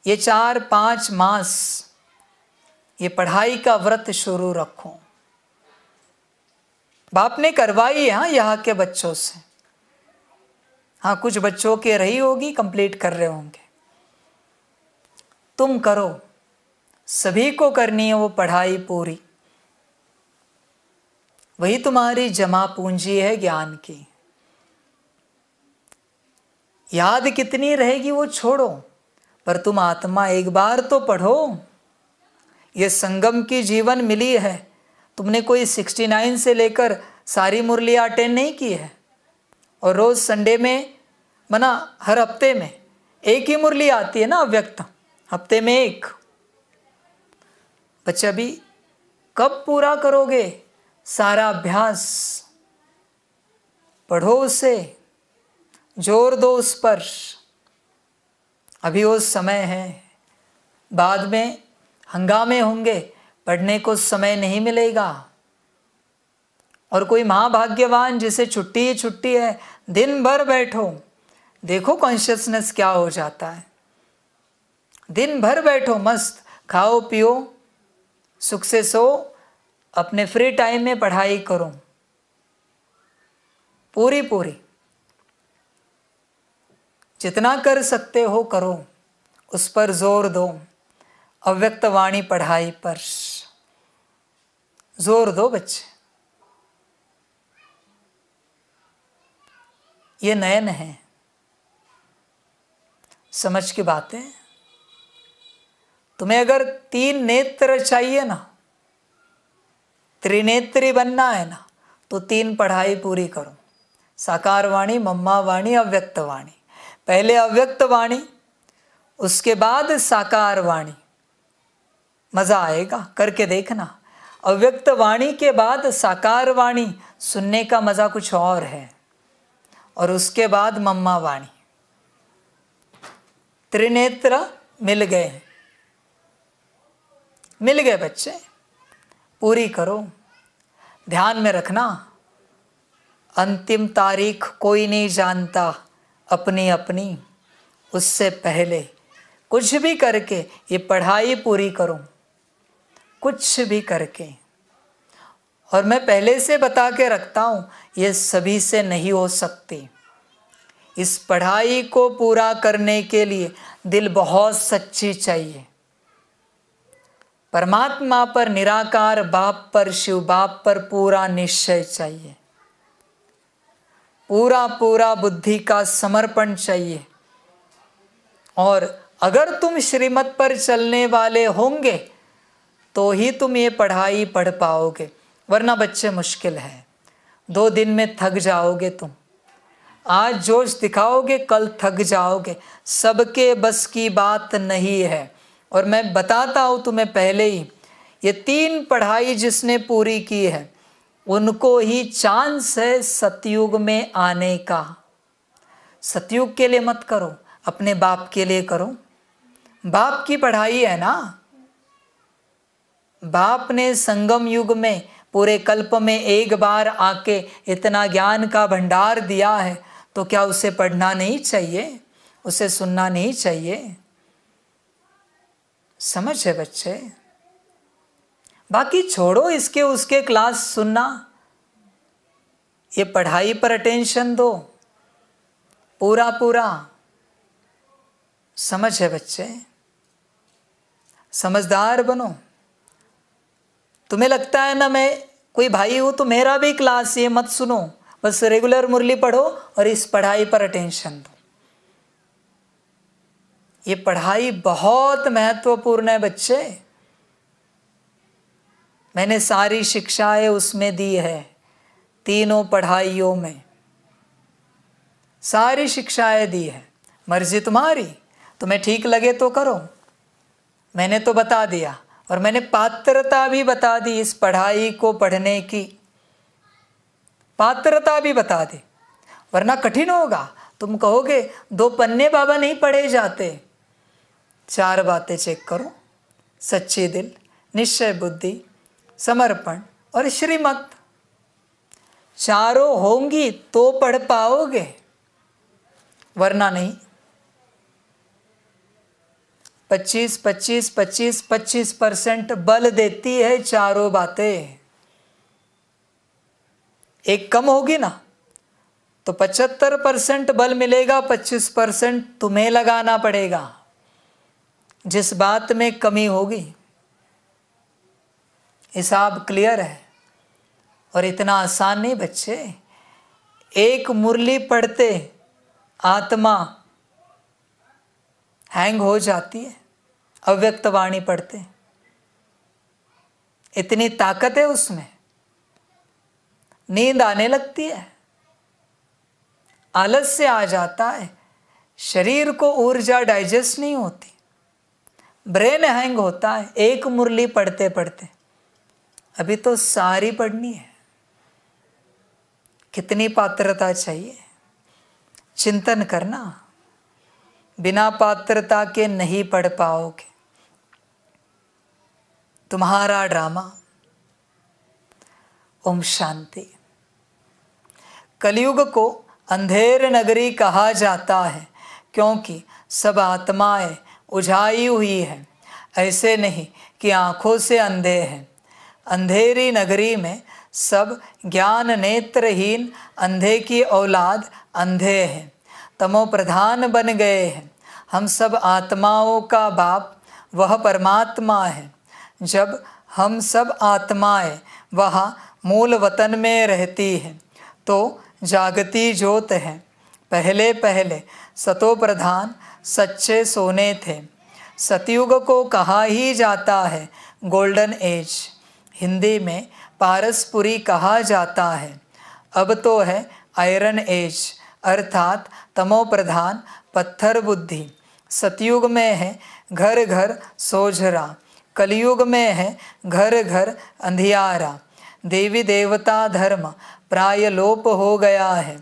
ये चार पांच मास ये पढ़ाई का व्रत शुरू रखो बाप ने करवाई है हाँ यहाँ के बच्चों से हाँ कुछ बच्चों के रही होगी कंप्लीट कर रहे होंगे तुम करो सभी को करनी है वो पढ़ाई पूरी वही तुम्हारी जमा पूंजी है ज्ञान की याद कितनी रहेगी वो छोड़ो पर तुम आत्मा एक बार तो पढ़ो ये संगम की जीवन मिली है तुमने कोई सिक्सटी नाइन से लेकर सारी मुरलियाँ अटेंड नहीं की है और रोज़ संडे में मना हर हफ्ते में एक ही मुरली आती है ना अव्यक्त हफ्ते में एक बच्चा भी कब पूरा करोगे सारा अभ्यास पढ़ो उसे जोर दो उस पर अभी वो समय है बाद में हंगामे होंगे पढ़ने को समय नहीं मिलेगा और कोई महाभाग्यवान जिसे छुट्टी ही छुट्टी है दिन भर बैठो देखो कॉन्शियसनेस क्या हो जाता है दिन भर बैठो मस्त खाओ पियो सुख से सो अपने फ्री टाइम में पढ़ाई करो पूरी पूरी जितना कर सकते हो करो उस पर जोर दो अव्यक्त वाणी पढ़ाई पर जोर दो बच्चे ये नयन है समझ की बातें तुम्हें अगर तीन नेत्र चाहिए ना त्रिनेत्री बनना है ना तो तीन पढ़ाई पूरी करो साकार वाणी मम्मा वाणी अव्यक्त वाणी पहले अव्यक्त वाणी उसके बाद साकार वाणी मज़ा आएगा करके देखना अव्यक्त वाणी के बाद साकार वाणी सुनने का मज़ा कुछ और है और उसके बाद मम्मा वाणी त्रिनेत्र मिल गए मिल गए बच्चे पूरी करो ध्यान में रखना अंतिम तारीख कोई नहीं जानता अपनी अपनी उससे पहले कुछ भी करके ये पढ़ाई पूरी करो कुछ भी करके और मैं पहले से बता के रखता हूँ ये सभी से नहीं हो सकती इस पढ़ाई को पूरा करने के लिए दिल बहुत सच्ची चाहिए परमात्मा पर निराकार बाप पर शिव बाप पर पूरा निश्चय चाहिए पूरा पूरा बुद्धि का समर्पण चाहिए और अगर तुम श्रीमत पर चलने वाले होंगे तो ही तुम ये पढ़ाई पढ़ पाओगे वरना बच्चे मुश्किल है दो दिन में थक जाओगे तुम आज जोश दिखाओगे कल थक जाओगे सबके बस की बात नहीं है और मैं बताता हूँ तुम्हें पहले ही ये तीन पढ़ाई जिसने पूरी की है उनको ही चांस है सतयुग में आने का सतयुग के लिए मत करो अपने बाप के लिए करो बाप की पढ़ाई है ना बाप ने संगम युग में पूरे कल्प में एक बार आके इतना ज्ञान का भंडार दिया है तो क्या उसे पढ़ना नहीं चाहिए उसे सुनना नहीं चाहिए समझ है बच्चे बाकी छोड़ो इसके उसके क्लास सुनना ये पढ़ाई पर अटेंशन दो पूरा पूरा समझ है बच्चे समझदार बनो तुम्हें लगता है ना मैं कोई भाई हूँ तो मेरा भी क्लास ये मत सुनो बस रेगुलर मुरली पढ़ो और इस पढ़ाई पर अटेंशन दो ये पढ़ाई बहुत महत्वपूर्ण है बच्चे मैंने सारी शिक्षाएं उसमें दी है तीनों पढ़ाइयों में सारी शिक्षाएं दी है मर्जी तुम्हारी तुम्हें ठीक लगे तो करो मैंने तो बता दिया और मैंने पात्रता भी बता दी इस पढ़ाई को पढ़ने की पात्रता भी बता दी वरना कठिन होगा तुम कहोगे दो पन्ने बाबा नहीं पढ़े जाते चार बातें चेक करो सच्चे दिल निश्चय बुद्धि समर्पण और श्रीमत चारों होंगी तो पढ़ पाओगे वरना नहीं पच्चीस पच्चीस पच्चीस पच्चीस परसेंट बल देती है चारों बातें एक कम होगी ना तो पचहत्तर परसेंट बल मिलेगा पच्चीस परसेंट तुम्हें लगाना पड़ेगा जिस बात में कमी होगी हिसाब क्लियर है और इतना आसान नहीं बच्चे एक मुरली पढ़ते आत्मा हैंग हो जाती है अव्यक्त वाणी पढ़ते इतनी ताकत है उसमें नींद आने लगती है आलस से आ जाता है शरीर को ऊर्जा डाइजेस्ट नहीं होती ब्रेन हैंग होता है एक मुरली पढ़ते पढ़ते अभी तो सारी पढ़नी है कितनी पात्रता चाहिए चिंतन करना बिना पात्रता के नहीं पढ़ पाओगे तुम्हारा ड्रामा ओम शांति कलयुग को अंधेर नगरी कहा जाता है क्योंकि सब आत्माएं उझाई हुई है ऐसे नहीं कि आँखों से अंधे हैं अंधेरी नगरी में सब ज्ञान नेत्रहीन अंधे की औलाद अंधे हैं तमो प्रधान बन गए हैं हम सब आत्माओं का बाप वह परमात्मा है जब हम सब आत्माएं वह मूल वतन में रहती हैं तो जागती ज्योत है पहले पहले सतो प्रधान सच्चे सोने थे सतयुग को कहा ही जाता है गोल्डन एज हिंदी में पारसपुरी कहा जाता है अब तो है आयरन एज अर्थात तमोप्रधान पत्थर बुद्धि सतयुग में है घर घर सोझरा कलयुग में है घर घर अंधियारा देवी देवता धर्म प्राय लोप हो गया है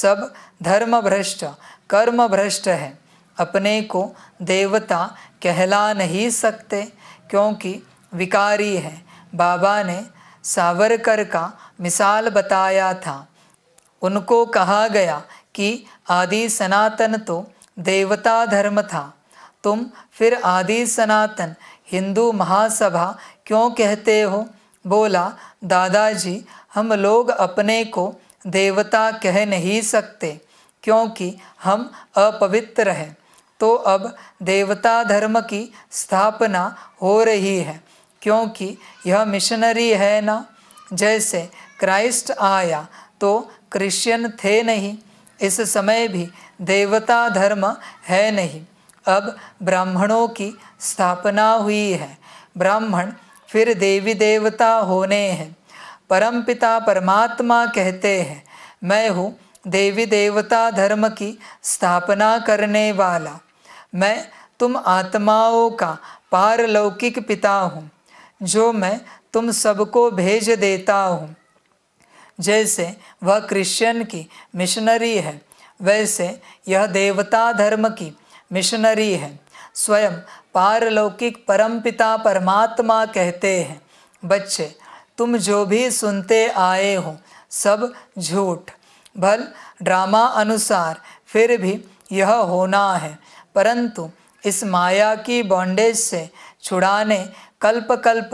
सब धर्म भ्रष्ट कर्म भ्रष्ट है अपने को देवता कहला नहीं सकते क्योंकि विकारी है बाबा ने सावरकर का मिसाल बताया था उनको कहा गया कि आदि सनातन तो देवता धर्म था तुम फिर आदि सनातन हिंदू महासभा क्यों कहते हो बोला दादाजी हम लोग अपने को देवता कह नहीं सकते क्योंकि हम अपवित्र हैं तो अब देवता धर्म की स्थापना हो रही है क्योंकि यह मिशनरी है ना जैसे क्राइस्ट आया तो क्रिश्चियन थे नहीं इस समय भी देवता धर्म है नहीं अब ब्राह्मणों की स्थापना हुई है ब्राह्मण फिर देवी देवता होने हैं परमपिता परमात्मा कहते हैं मैं हूँ देवी देवता धर्म की स्थापना करने वाला मैं तुम आत्माओं का पारलौकिक पिता हूँ जो मैं तुम सबको भेज देता हूँ जैसे वह क्रिश्चियन की मिशनरी है वैसे यह देवता धर्म की मिशनरी है स्वयं पारलौकिक परमपिता परमात्मा कहते हैं बच्चे तुम जो भी सुनते आए हो सब झूठ भल ड्रामा अनुसार फिर भी यह होना है परंतु इस माया की बॉन्डेज से छुड़ाने कल्प कल्प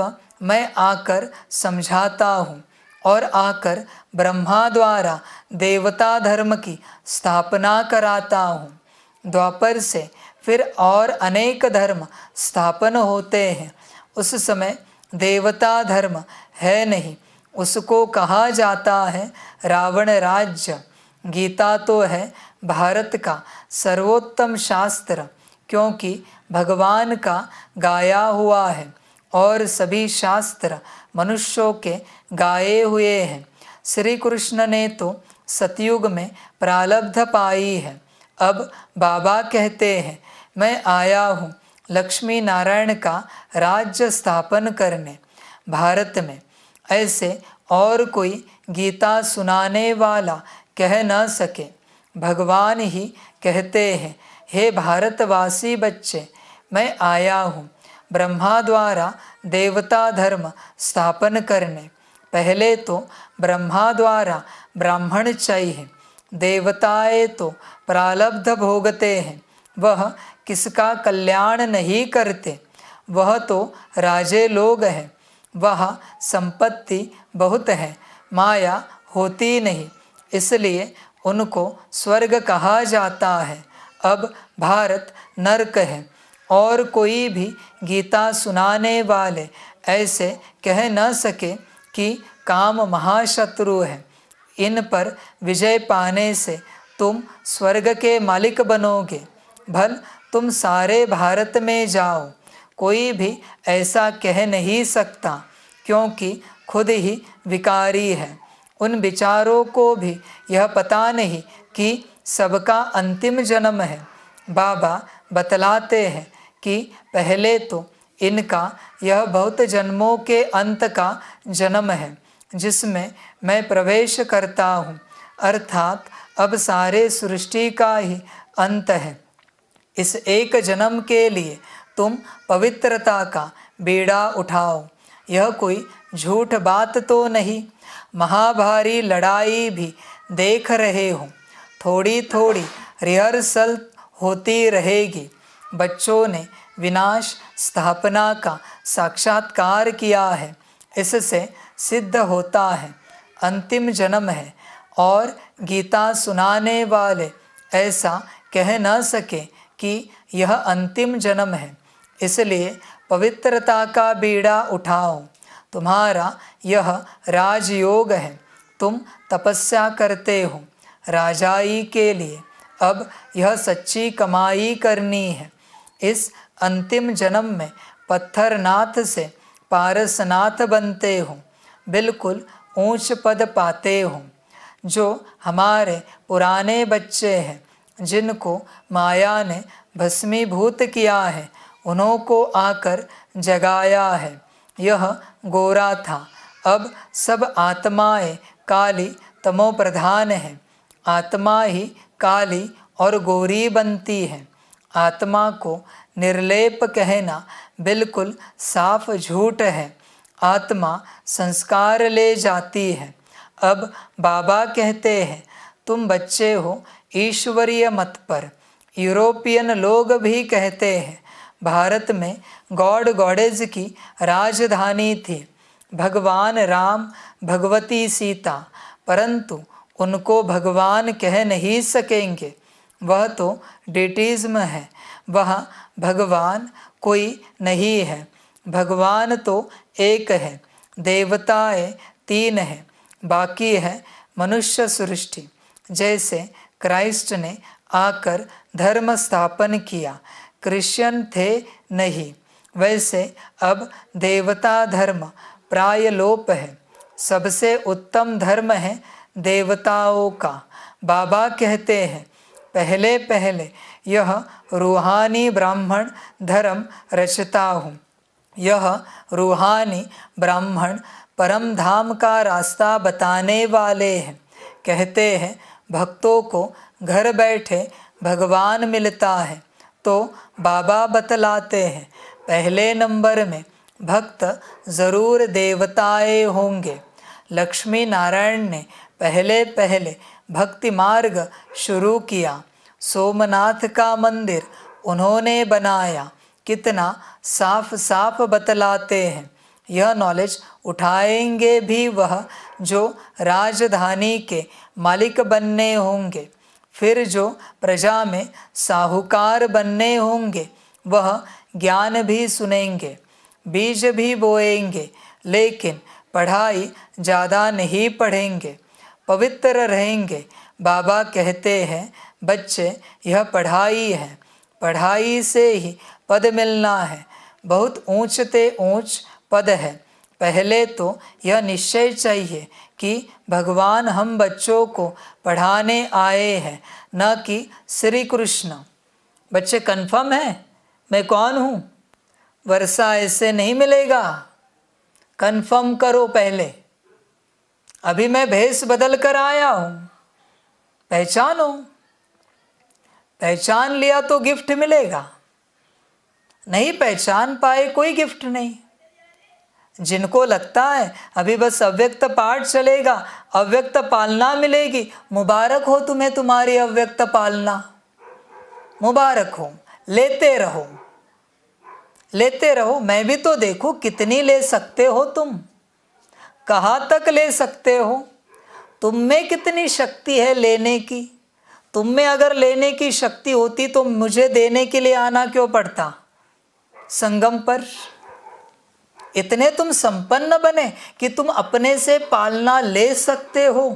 मैं आकर समझाता हूँ और आकर ब्रह्मा द्वारा देवता धर्म की स्थापना कराता हूँ द्वापर से फिर और अनेक धर्म स्थापन होते हैं उस समय देवता धर्म है नहीं उसको कहा जाता है रावण राज्य गीता तो है भारत का सर्वोत्तम शास्त्र क्योंकि भगवान का गाया हुआ है और सभी शास्त्र मनुष्यों के गाए हुए हैं श्री कृष्ण ने तो सतयुग में प्रालब्ध पाई है अब बाबा कहते हैं मैं आया हूँ लक्ष्मी नारायण का राज्य स्थापन करने भारत में ऐसे और कोई गीता सुनाने वाला कह न सके भगवान ही कहते हैं हे भारतवासी बच्चे मैं आया हूँ ब्रह्मा द्वारा देवता धर्म स्थापन करने पहले तो ब्रह्मा द्वारा ब्राह्मण चाहिए देवताए तो प्रालब्ध भोगते हैं वह किसका कल्याण नहीं करते वह तो राजे लोग हैं वह संपत्ति बहुत है माया होती नहीं इसलिए उनको स्वर्ग कहा जाता है अब भारत नरक है और कोई भी गीता सुनाने वाले ऐसे कह न सके कि काम महाशत्रु है इन पर विजय पाने से तुम स्वर्ग के मालिक बनोगे भल तुम सारे भारत में जाओ कोई भी ऐसा कह नहीं सकता क्योंकि खुद ही विकारी है उन विचारों को भी यह पता नहीं कि सबका अंतिम जन्म है बाबा बतलाते हैं कि पहले तो इनका यह बहुत जन्मों के अंत का जन्म है जिसमें मैं प्रवेश करता हूँ अर्थात अब सारे सृष्टि का ही अंत है इस एक जन्म के लिए तुम पवित्रता का बेड़ा उठाओ यह कोई झूठ बात तो नहीं महाभारी लड़ाई भी देख रहे हो थोड़ी थोड़ी रिहर्सल होती रहेगी बच्चों ने विनाश स्थापना का साक्षात्कार किया है इससे सिद्ध होता है अंतिम जन्म है और गीता सुनाने वाले ऐसा कह न सके कि यह अंतिम जन्म है इसलिए पवित्रता का बीड़ा उठाओ तुम्हारा यह राजयोग है तुम तपस्या करते हो राजाई के लिए अब यह सच्ची कमाई करनी है इस अंतिम जन्म में पत्थरनाथ से पारसनाथ बनते हो बिल्कुल ऊंच पद पाते हो जो हमारे पुराने बच्चे हैं जिनको माया ने भस्मीभूत किया है उन्हों को आकर जगाया है यह गोरा था अब सब आत्माएं काली तमो प्रधान हैं आत्मा ही काली और गोरी बनती है आत्मा को निर्लेप कहना बिल्कुल साफ झूठ है आत्मा संस्कार ले जाती है अब बाबा कहते हैं तुम बच्चे हो ईश्वरीय मत पर यूरोपियन लोग भी कहते हैं भारत में गॉड गॉडेज की राजधानी थी भगवान राम भगवती सीता परंतु उनको भगवान कह नहीं सकेंगे वह तो डेटिज्म है वह भगवान कोई नहीं है भगवान तो एक है देवताएं तीन है बाकी है मनुष्य सृष्टि जैसे क्राइस्ट ने आकर धर्म स्थापन किया क्रिश्चियन थे नहीं वैसे अब देवता धर्म प्राय लोप है सबसे उत्तम धर्म है देवताओं का बाबा कहते हैं पहले पहले यह रूहानी ब्राह्मण धर्म रचता हूँ यह रूहानी ब्राह्मण परम धाम का रास्ता बताने वाले हैं कहते हैं भक्तों को घर बैठे भगवान मिलता है तो बाबा बतलाते हैं पहले नंबर में भक्त ज़रूर देवताए होंगे लक्ष्मी नारायण ने पहले पहले भक्ति मार्ग शुरू किया सोमनाथ का मंदिर उन्होंने बनाया कितना साफ साफ बतलाते हैं यह नॉलेज उठाएंगे भी वह जो राजधानी के मालिक बनने होंगे फिर जो प्रजा में साहूकार बनने होंगे वह ज्ञान भी सुनेंगे बीज भी बोएंगे लेकिन पढ़ाई ज़्यादा नहीं पढ़ेंगे पवित्र रहेंगे बाबा कहते हैं बच्चे यह पढ़ाई है पढ़ाई से ही पद मिलना है बहुत ऊंचते ऊंच पद है पहले तो यह निश्चय चाहिए कि भगवान हम बच्चों को पढ़ाने आए हैं न कि श्री कृष्ण बच्चे कन्फर्म हैं मैं कौन हूँ वर्षा ऐसे नहीं मिलेगा कंफर्म करो पहले अभी मैं भेष बदल कर आया हूँ पहचानो पहचान लिया तो गिफ्ट मिलेगा नहीं पहचान पाए कोई गिफ्ट नहीं जिनको लगता है अभी बस अव्यक्त पाठ चलेगा अव्यक्त पालना मिलेगी मुबारक हो तुम्हें तुम्हारी अव्यक्त पालना मुबारक हो लेते रहो लेते रहो मैं भी तो देखूं कितनी ले सकते हो तुम कहाँ तक ले सकते हो तुम में कितनी शक्ति है लेने की तुम में अगर लेने की शक्ति होती तो मुझे देने के लिए आना क्यों पड़ता संगम पर इतने तुम संपन्न बने कि तुम अपने से पालना ले सकते हो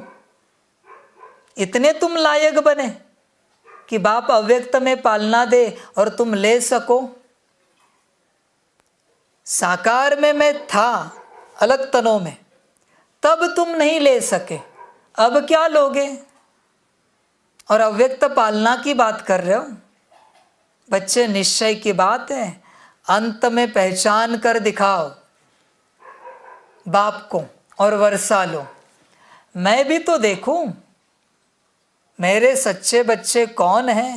इतने तुम लायक बने कि बाप अव्यक्त में पालना दे और तुम ले सको साकार में मैं था अलग तनों में तब तुम नहीं ले सके अब क्या लोगे और अव्यक्त पालना की बात कर रहे हो बच्चे निश्चय की बात है अंत में पहचान कर दिखाओ बाप को और वर्षा लो मैं भी तो देखूं मेरे सच्चे बच्चे कौन हैं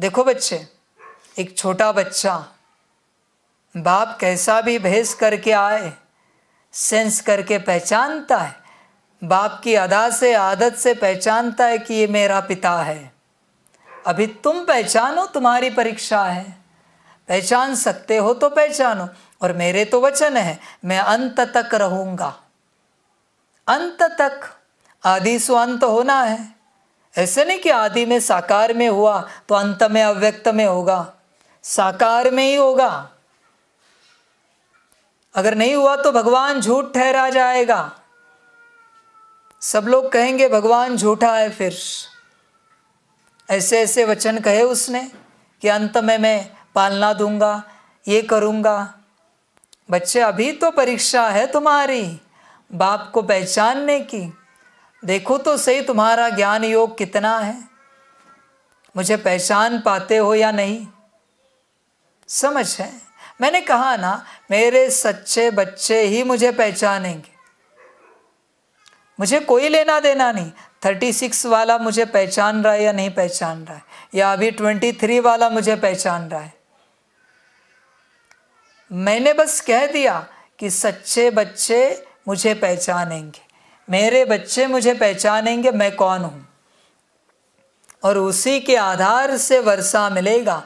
देखो बच्चे एक छोटा बच्चा बाप कैसा भी भेज करके आए सेंस करके पहचानता है बाप की अदा से आदत से पहचानता है कि ये मेरा पिता है अभी तुम पहचानो तुम्हारी परीक्षा है पहचान सकते हो तो पहचानो और मेरे तो वचन है मैं अंत तक रहूँगा अंत तक आदि सो अंत होना है ऐसे नहीं कि आदि में साकार में हुआ तो अंत में अव्यक्त में होगा साकार में ही होगा अगर नहीं हुआ तो भगवान झूठ ठहरा जाएगा सब लोग कहेंगे भगवान झूठा है फिर ऐसे ऐसे वचन कहे उसने कि अंत में मैं पालना दूंगा ये करूंगा बच्चे अभी तो परीक्षा है तुम्हारी बाप को पहचानने की देखो तो सही तुम्हारा ज्ञान योग कितना है मुझे पहचान पाते हो या नहीं समझ है मैंने कहा ना मेरे सच्चे बच्चे ही मुझे पहचानेंगे मुझे कोई लेना देना नहीं थर्टी सिक्स वाला मुझे पहचान रहा है या नहीं पहचान रहा है या अभी ट्वेंटी थ्री वाला मुझे पहचान रहा है मैंने बस कह दिया कि सच्चे बच्चे मुझे पहचानेंगे मेरे बच्चे मुझे पहचानेंगे मैं कौन हूँ और उसी के आधार से वर्षा मिलेगा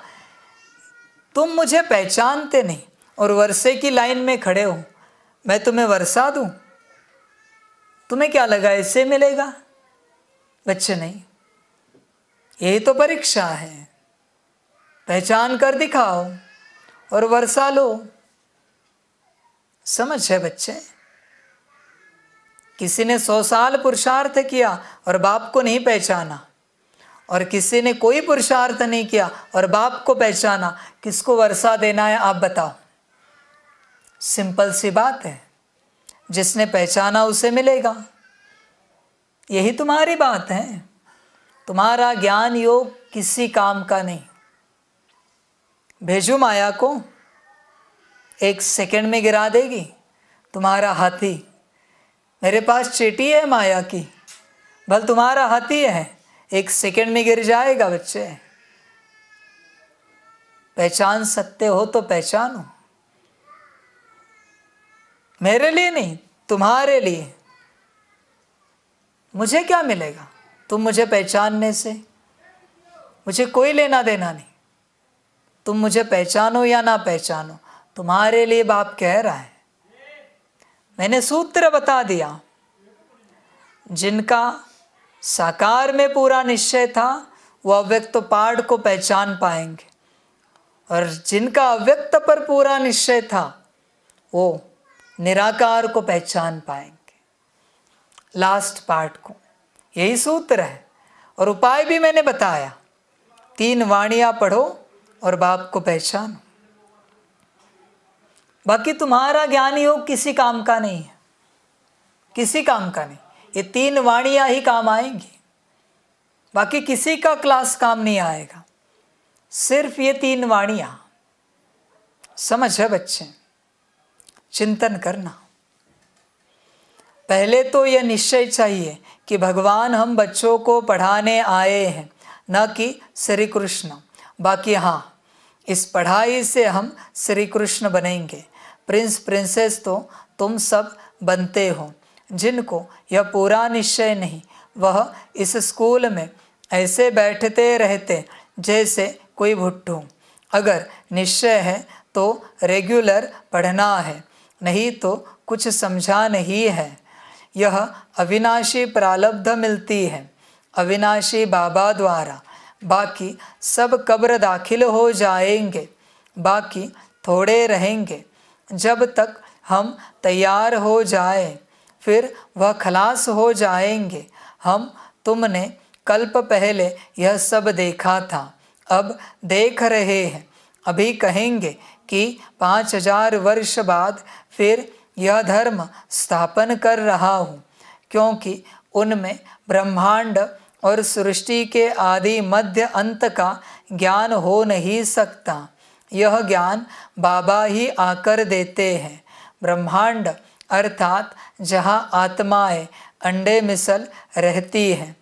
तुम मुझे पहचानते नहीं और वर्षे की लाइन में खड़े हो मैं तुम्हें वर्षा दूँ तुम्हें क्या लगा इससे मिलेगा बच्चे नहीं ये तो परीक्षा है पहचान कर दिखाओ और वर्षा लो समझ है बच्चे किसी ने सौ साल पुरुषार्थ किया और बाप को नहीं पहचाना और किसी ने कोई पुरुषार्थ नहीं किया और बाप को पहचाना किसको वर्षा देना है आप बताओ सिंपल सी बात है जिसने पहचाना उसे मिलेगा यही तुम्हारी बात है तुम्हारा ज्ञान योग किसी काम का नहीं भेजू माया को एक सेकंड में गिरा देगी तुम्हारा हाथी मेरे पास चेटी है माया की भल तुम्हारा हाथी है एक सेकंड में गिर जाएगा बच्चे पहचान सकते हो तो पहचानो मेरे लिए नहीं तुम्हारे लिए मुझे क्या मिलेगा तुम मुझे पहचानने से मुझे कोई लेना देना नहीं तुम मुझे पहचानो या ना पहचानो तुम्हारे लिए बाप कह रहा है मैंने सूत्र बता दिया जिनका साकार में पूरा निश्चय था वह अव्यक्त पाठ को पहचान पाएंगे और जिनका अव्यक्त पर पूरा निश्चय था वो निराकार को पहचान पाएंगे लास्ट पार्ट को यही सूत्र है और उपाय भी मैंने बताया तीन वाणिया पढ़ो और बाप को पहचानो बाकी तुम्हारा ज्ञान हो किसी काम का नहीं है किसी काम का नहीं ये तीन वाणियाँ ही काम आएंगी बाकी किसी का क्लास काम नहीं आएगा सिर्फ ये तीन वाणियाँ समझ है बच्चे चिंतन करना पहले तो यह निश्चय चाहिए कि भगवान हम बच्चों को पढ़ाने आए हैं न कि श्री कृष्ण बाकी हाँ इस पढ़ाई से हम श्री कृष्ण बनेंगे प्रिंस प्रिंसेस तो तुम सब बनते हो जिनको यह पूरा निश्चय नहीं वह इस स्कूल में ऐसे बैठते रहते जैसे कोई भुट्टू अगर निश्चय है तो रेगुलर पढ़ना है नहीं तो कुछ समझा नहीं है यह अविनाशी प्रालब्ध मिलती है अविनाशी बाबा द्वारा बाकी सब कब्र दाखिल हो जाएंगे बाकी थोड़े रहेंगे जब तक हम तैयार हो जाए फिर वह खलास हो जाएंगे हम तुमने कल्प पहले यह सब देखा था अब देख रहे हैं अभी कहेंगे कि पाँच हजार वर्ष बाद फिर यह धर्म स्थापन कर रहा हूँ क्योंकि उनमें ब्रह्मांड और सृष्टि के आदि मध्य अंत का ज्ञान हो नहीं सकता यह ज्ञान बाबा ही आकर देते हैं ब्रह्मांड अर्थात जहाँ आत्माएं अंडे मिसल रहती हैं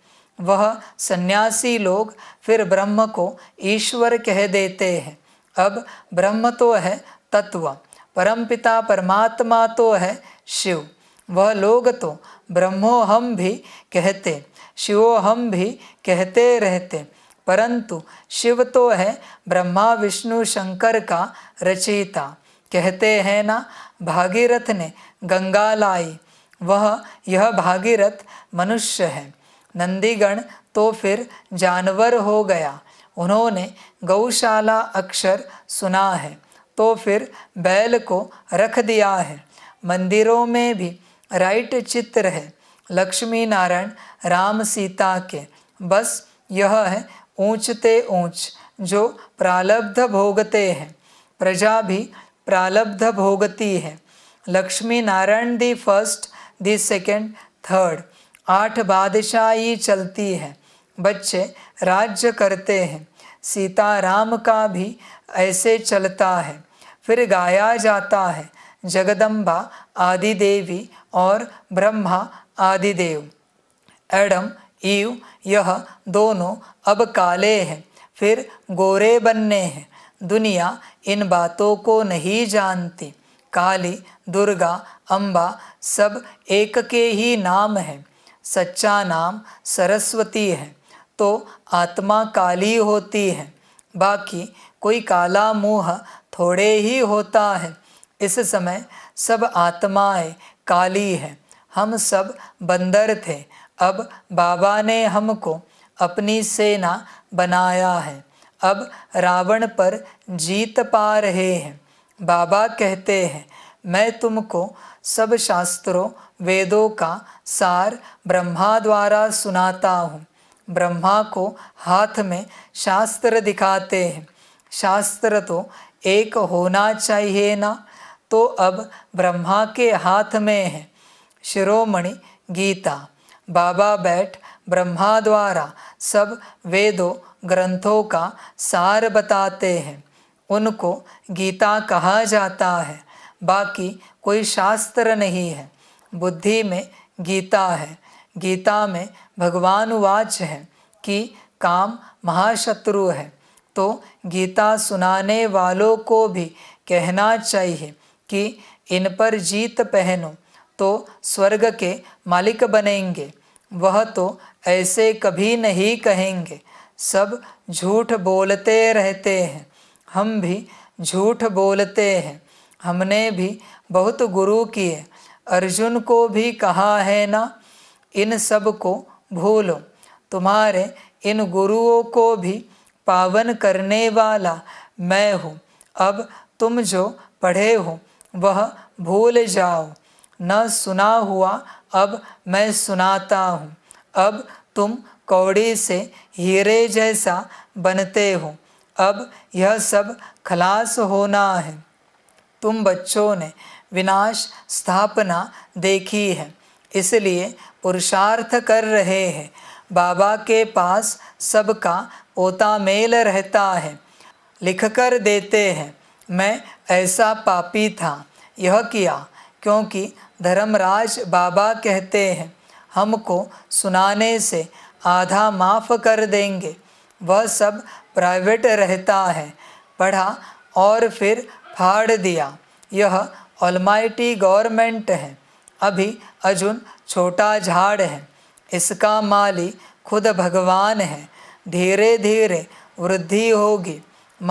वह सन्यासी लोग फिर ब्रह्म को ईश्वर कह देते हैं अब ब्रह्म तो है तत्व परमपिता परमात्मा तो है शिव वह लोग तो ब्रह्मो हम भी कहते शिवो हम भी कहते रहते परंतु शिव तो है ब्रह्मा विष्णु शंकर का रचयिता कहते हैं ना भागीरथ ने गंगा लाई वह यह भागीरथ मनुष्य है नंदीगण तो फिर जानवर हो गया उन्होंने गौशाला अक्षर सुना है तो फिर बैल को रख दिया है मंदिरों में भी राइट चित्र है लक्ष्मी नारायण राम सीता के बस यह है ऊंचते ऊंच जो प्रालब्ध भोगते हैं प्रजा भी प्रालब्ध भोगती है Lakshmi Narayan the first the second third आठ बादशाही चलती है बच्चे राज्य करते हैं सीता राम का भी ऐसे चलता है फिर गाया जाता है जगदम्बा आदि देवी और ब्रह्मा आदि देव एडम ईव यह दोनों अब काले हैं फिर गोरे बनने हैं दुनिया इन बातों को नहीं जानती काली दुर्गा अम्बा सब एक के ही नाम है सच्चा नाम सरस्वती है तो आत्मा काली होती है बाकी कोई काला मुँह थोड़े ही होता है इस समय सब आत्माएं काली है हम सब बंदर थे अब बाबा ने हमको अपनी सेना बनाया है अब रावण पर जीत पा रहे हैं बाबा कहते हैं मैं तुमको सब शास्त्रों वेदों का सार ब्रह्मा द्वारा सुनाता हूँ ब्रह्मा को हाथ में शास्त्र दिखाते हैं शास्त्र तो एक होना चाहिए ना तो अब ब्रह्मा के हाथ में है शिरोमणि गीता बाबा बैठ ब्रह्मा द्वारा सब वेदों ग्रंथों का सार बताते हैं उनको गीता कहा जाता है बाकी कोई शास्त्र नहीं है बुद्धि में गीता है गीता में भगवान वाच है कि काम महाशत्रु है तो गीता सुनाने वालों को भी कहना चाहिए कि इन पर जीत पहनो तो स्वर्ग के मालिक बनेंगे वह तो ऐसे कभी नहीं कहेंगे सब झूठ बोलते रहते हैं हम भी झूठ बोलते हैं हमने भी बहुत गुरु किए अर्जुन को भी कहा है ना इन सब को भूलो तुम्हारे इन गुरुओं को भी पावन करने वाला मैं हूँ अब तुम जो पढ़े हो वह भूल जाओ न सुना हुआ अब मैं सुनाता हूँ अब तुम कौड़ी से हीरे जैसा बनते हो अब यह सब खलास होना है तुम बच्चों ने विनाश स्थापना देखी है इसलिए पुरुषार्थ कर रहे हैं बाबा के पास सबका पोता मेल रहता है लिख कर देते हैं मैं ऐसा पापी था यह किया क्योंकि धर्मराज बाबा कहते हैं हमको सुनाने से आधा माफ़ कर देंगे वह सब प्राइवेट रहता है पढ़ा और फिर फाड़ दिया यह ऑलमाइटी गवर्नमेंट है अभी अर्जुन छोटा झाड़ है इसका माली खुद भगवान है धीरे धीरे वृद्धि होगी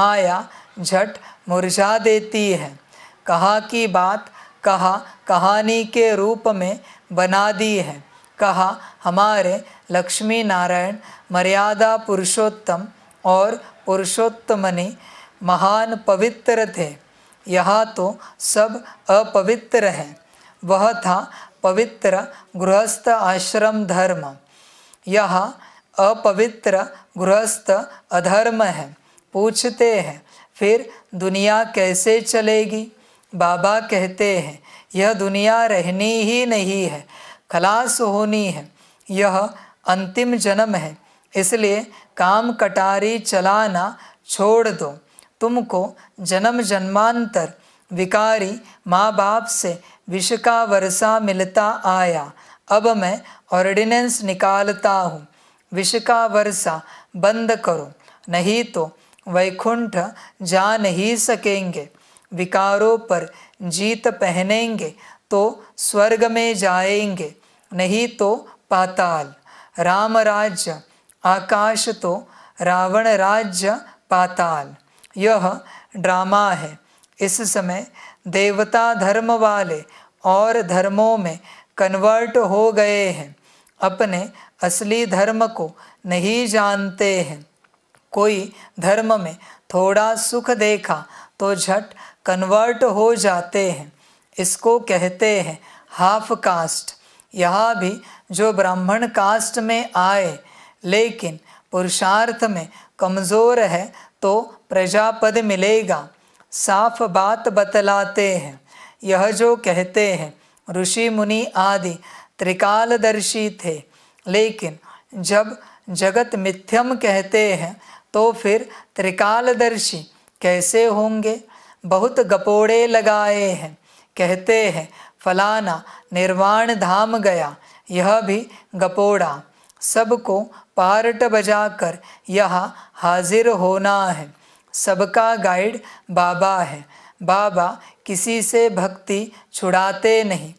माया झट मुरझा देती है कहा की बात कहा कहानी के रूप में बना दी है कहा हमारे लक्ष्मी नारायण मर्यादा पुरुषोत्तम और पुरुषोत्तमनी महान पवित्र थे यहाँ तो सब अपवित्र हैं वह था पवित्र गृहस्थ आश्रम धर्म यह अपवित्र गृहस्थ अधर्म है पूछते हैं फिर दुनिया कैसे चलेगी बाबा कहते हैं यह दुनिया रहनी ही नहीं है खलास होनी है यह अंतिम जन्म है इसलिए काम कटारी चलाना छोड़ दो तुमको जन्म जन्मांतर विकारी माँ बाप से विष का वर्षा मिलता आया अब मैं ऑर्डिनेंस निकालता हूँ विष का वर्षा बंद करो नहीं तो वैकुंठ जा नहीं सकेंगे विकारों पर जीत पहनेंगे तो स्वर्ग में जाएंगे नहीं तो पाताल राम राज्य आकाश तो रावण राज्य पाताल यह ड्रामा है इस समय देवता धर्म वाले और धर्मों में कन्वर्ट हो गए हैं अपने असली धर्म को नहीं जानते हैं कोई धर्म में थोड़ा सुख देखा तो झट कन्वर्ट हो जाते हैं इसको कहते हैं हाफ कास्ट यहाँ भी जो ब्राह्मण कास्ट में आए लेकिन पुरुषार्थ में कमज़ोर है तो प्रजापद मिलेगा साफ बात बतलाते हैं यह जो कहते हैं ऋषि मुनि आदि त्रिकालदर्शी थे लेकिन जब जगत मिथ्यम कहते हैं तो फिर त्रिकालदर्शी कैसे होंगे बहुत गपोड़े लगाए हैं कहते हैं फलाना निर्वाण धाम गया यह भी गपोड़ा सबको पार्ट बजाकर यहाँ हाजिर होना है सबका गाइड बाबा है बाबा किसी से भक्ति छुड़ाते नहीं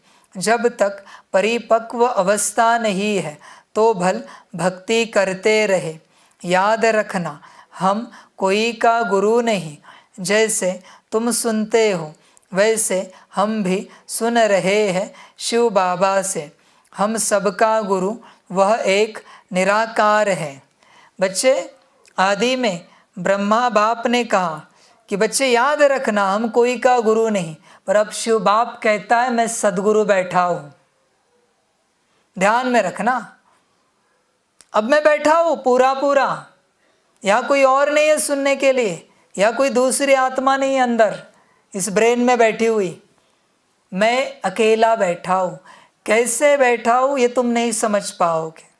जब तक परिपक्व अवस्था नहीं है तो भल भक्ति करते रहे याद रखना हम कोई का गुरु नहीं जैसे तुम सुनते हो वैसे हम भी सुन रहे हैं शिव बाबा से हम सबका गुरु वह एक निराकार है बच्चे आदि में ब्रह्मा बाप ने कहा कि बच्चे याद रखना हम कोई का गुरु नहीं पर अब शिव बाप कहता है मैं सदगुरु बैठा हूँ ध्यान में रखना अब मैं बैठा हूँ पूरा पूरा या कोई और नहीं है सुनने के लिए या कोई दूसरी आत्मा नहीं है अंदर इस ब्रेन में बैठी हुई मैं अकेला बैठा हूँ कैसे बैठा हूँ ये तुम नहीं समझ पाओगे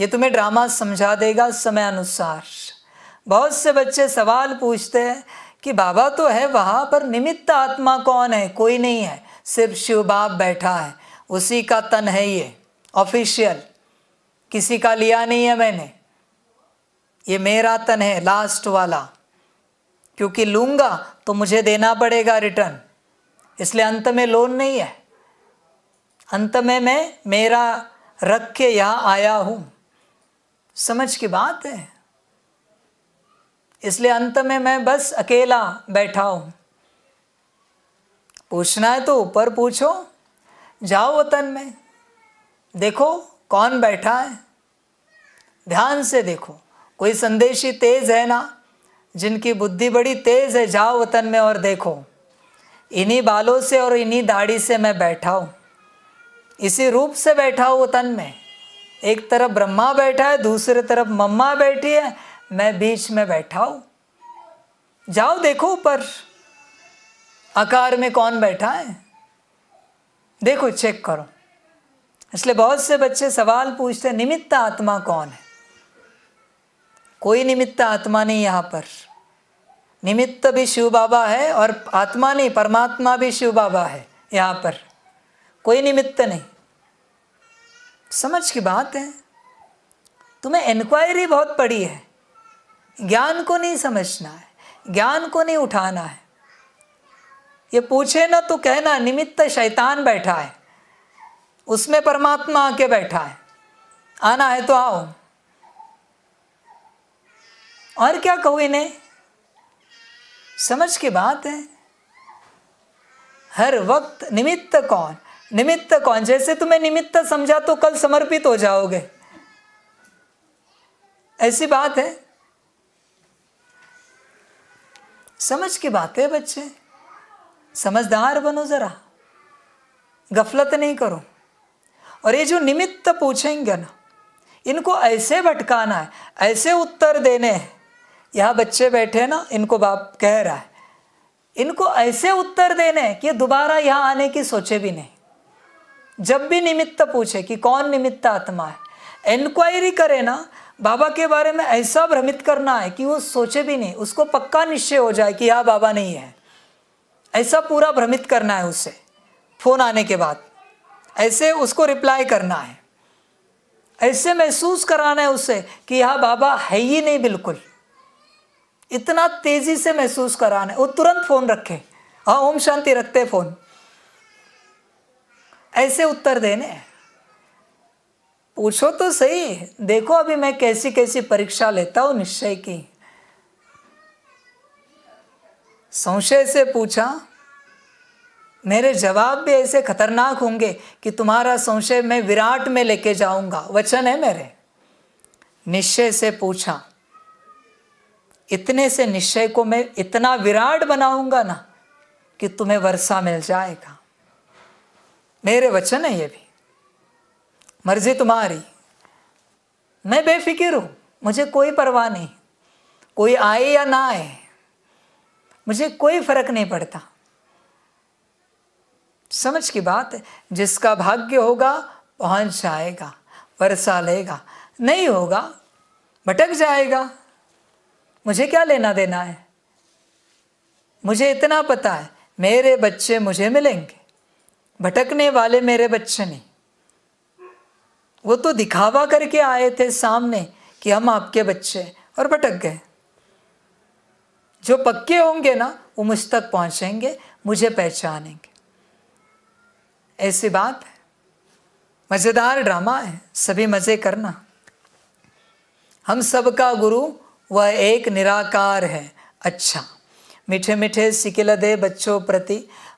ये तुम्हें ड्रामा समझा देगा समय अनुसार बहुत से बच्चे सवाल पूछते हैं कि बाबा तो है वहाँ पर निमित्त आत्मा कौन है कोई नहीं है सिर्फ शिव बाप बैठा है उसी का तन है ये ऑफिशियल किसी का लिया नहीं है मैंने ये मेरा तन है लास्ट वाला क्योंकि लूँगा तो मुझे देना पड़ेगा रिटर्न इसलिए अंत में लोन नहीं है अंत में मैं मेरा रख के यहाँ आया हूँ समझ की बात है इसलिए अंत में मैं बस अकेला बैठा हूं पूछना है तो ऊपर पूछो जाओ वतन में देखो कौन बैठा है ध्यान से देखो कोई संदेशी तेज है ना जिनकी बुद्धि बड़ी तेज है जाओ वतन में और देखो इन्हीं बालों से और इन्हीं दाढ़ी से मैं बैठा हूँ इसी रूप से बैठा हूँ वतन में एक तरफ ब्रह्मा बैठा है दूसरे तरफ मम्मा बैठी है मैं बीच में बैठा हूँ जाओ देखो ऊपर आकार में कौन बैठा है देखो चेक करो इसलिए बहुत से बच्चे सवाल पूछते निमित्त आत्मा कौन है कोई निमित्त आत्मा नहीं यहाँ पर निमित्त भी शिव बाबा है और आत्मा नहीं परमात्मा भी शिव बाबा है यहाँ पर कोई निमित्त नहीं समझ की बात है तुम्हें इंक्वायरी बहुत पड़ी है ज्ञान को नहीं समझना है ज्ञान को नहीं उठाना है ये पूछे ना तो कहना निमित्त शैतान बैठा है उसमें परमात्मा आके बैठा है आना है तो आओ और क्या कहो इन्हें समझ की बात है हर वक्त निमित्त कौन निमित्त कौन जैसे तुम्हें निमित्त समझा तो कल समर्पित हो जाओगे ऐसी बात है समझ की बात है बच्चे समझदार बनो जरा गफलत नहीं करो और ये जो निमित्त पूछेंगे ना इनको ऐसे भटकाना है ऐसे उत्तर देने हैं यहाँ बच्चे बैठे ना इनको बाप कह रहा है इनको ऐसे उत्तर देने हैं कि दोबारा यहाँ आने की सोचे भी नहीं जब भी निमित्त पूछे कि कौन निमित्त आत्मा है इंक्वायरी करे ना बाबा के बारे में ऐसा भ्रमित करना है कि वो सोचे भी नहीं उसको पक्का निश्चय हो जाए कि हाँ बाबा नहीं है ऐसा पूरा भ्रमित करना है उसे फोन आने के बाद ऐसे उसको रिप्लाई करना है ऐसे महसूस कराना है उसे कि यह हाँ, बाबा है ही नहीं बिल्कुल इतना तेज़ी से महसूस कराना है वो तुरंत फ़ोन रखे हाँ ओम शांति रखते फ़ोन ऐसे उत्तर देने पूछो तो सही देखो अभी मैं कैसी कैसी परीक्षा लेता हूँ निश्चय की संशय से पूछा मेरे जवाब भी ऐसे खतरनाक होंगे कि तुम्हारा संशय मैं विराट में लेके जाऊंगा वचन है मेरे निश्चय से पूछा इतने से निश्चय को मैं इतना विराट बनाऊंगा ना कि तुम्हें वर्षा मिल जाएगा मेरे वचन है ये भी मर्जी तुम्हारी मैं बेफिक्र हूं मुझे कोई परवाह नहीं कोई आए या ना आए मुझे कोई फर्क नहीं पड़ता समझ की बात है जिसका भाग्य होगा पहुंच जाएगा वर्षा लेगा नहीं होगा भटक जाएगा मुझे क्या लेना देना है मुझे इतना पता है मेरे बच्चे मुझे मिलेंगे भटकने वाले मेरे बच्चे ने वो तो दिखावा करके आए थे सामने कि हम आपके बच्चे और भटक गए जो पक्के होंगे ना वो मुझ तक पहुंचेंगे मुझे पहचानेंगे ऐसी बात है मज़ेदार ड्रामा है सभी मज़े करना हम सबका गुरु वह एक निराकार है अच्छा मीठे मीठे सिकिल दे बच्चों प्रति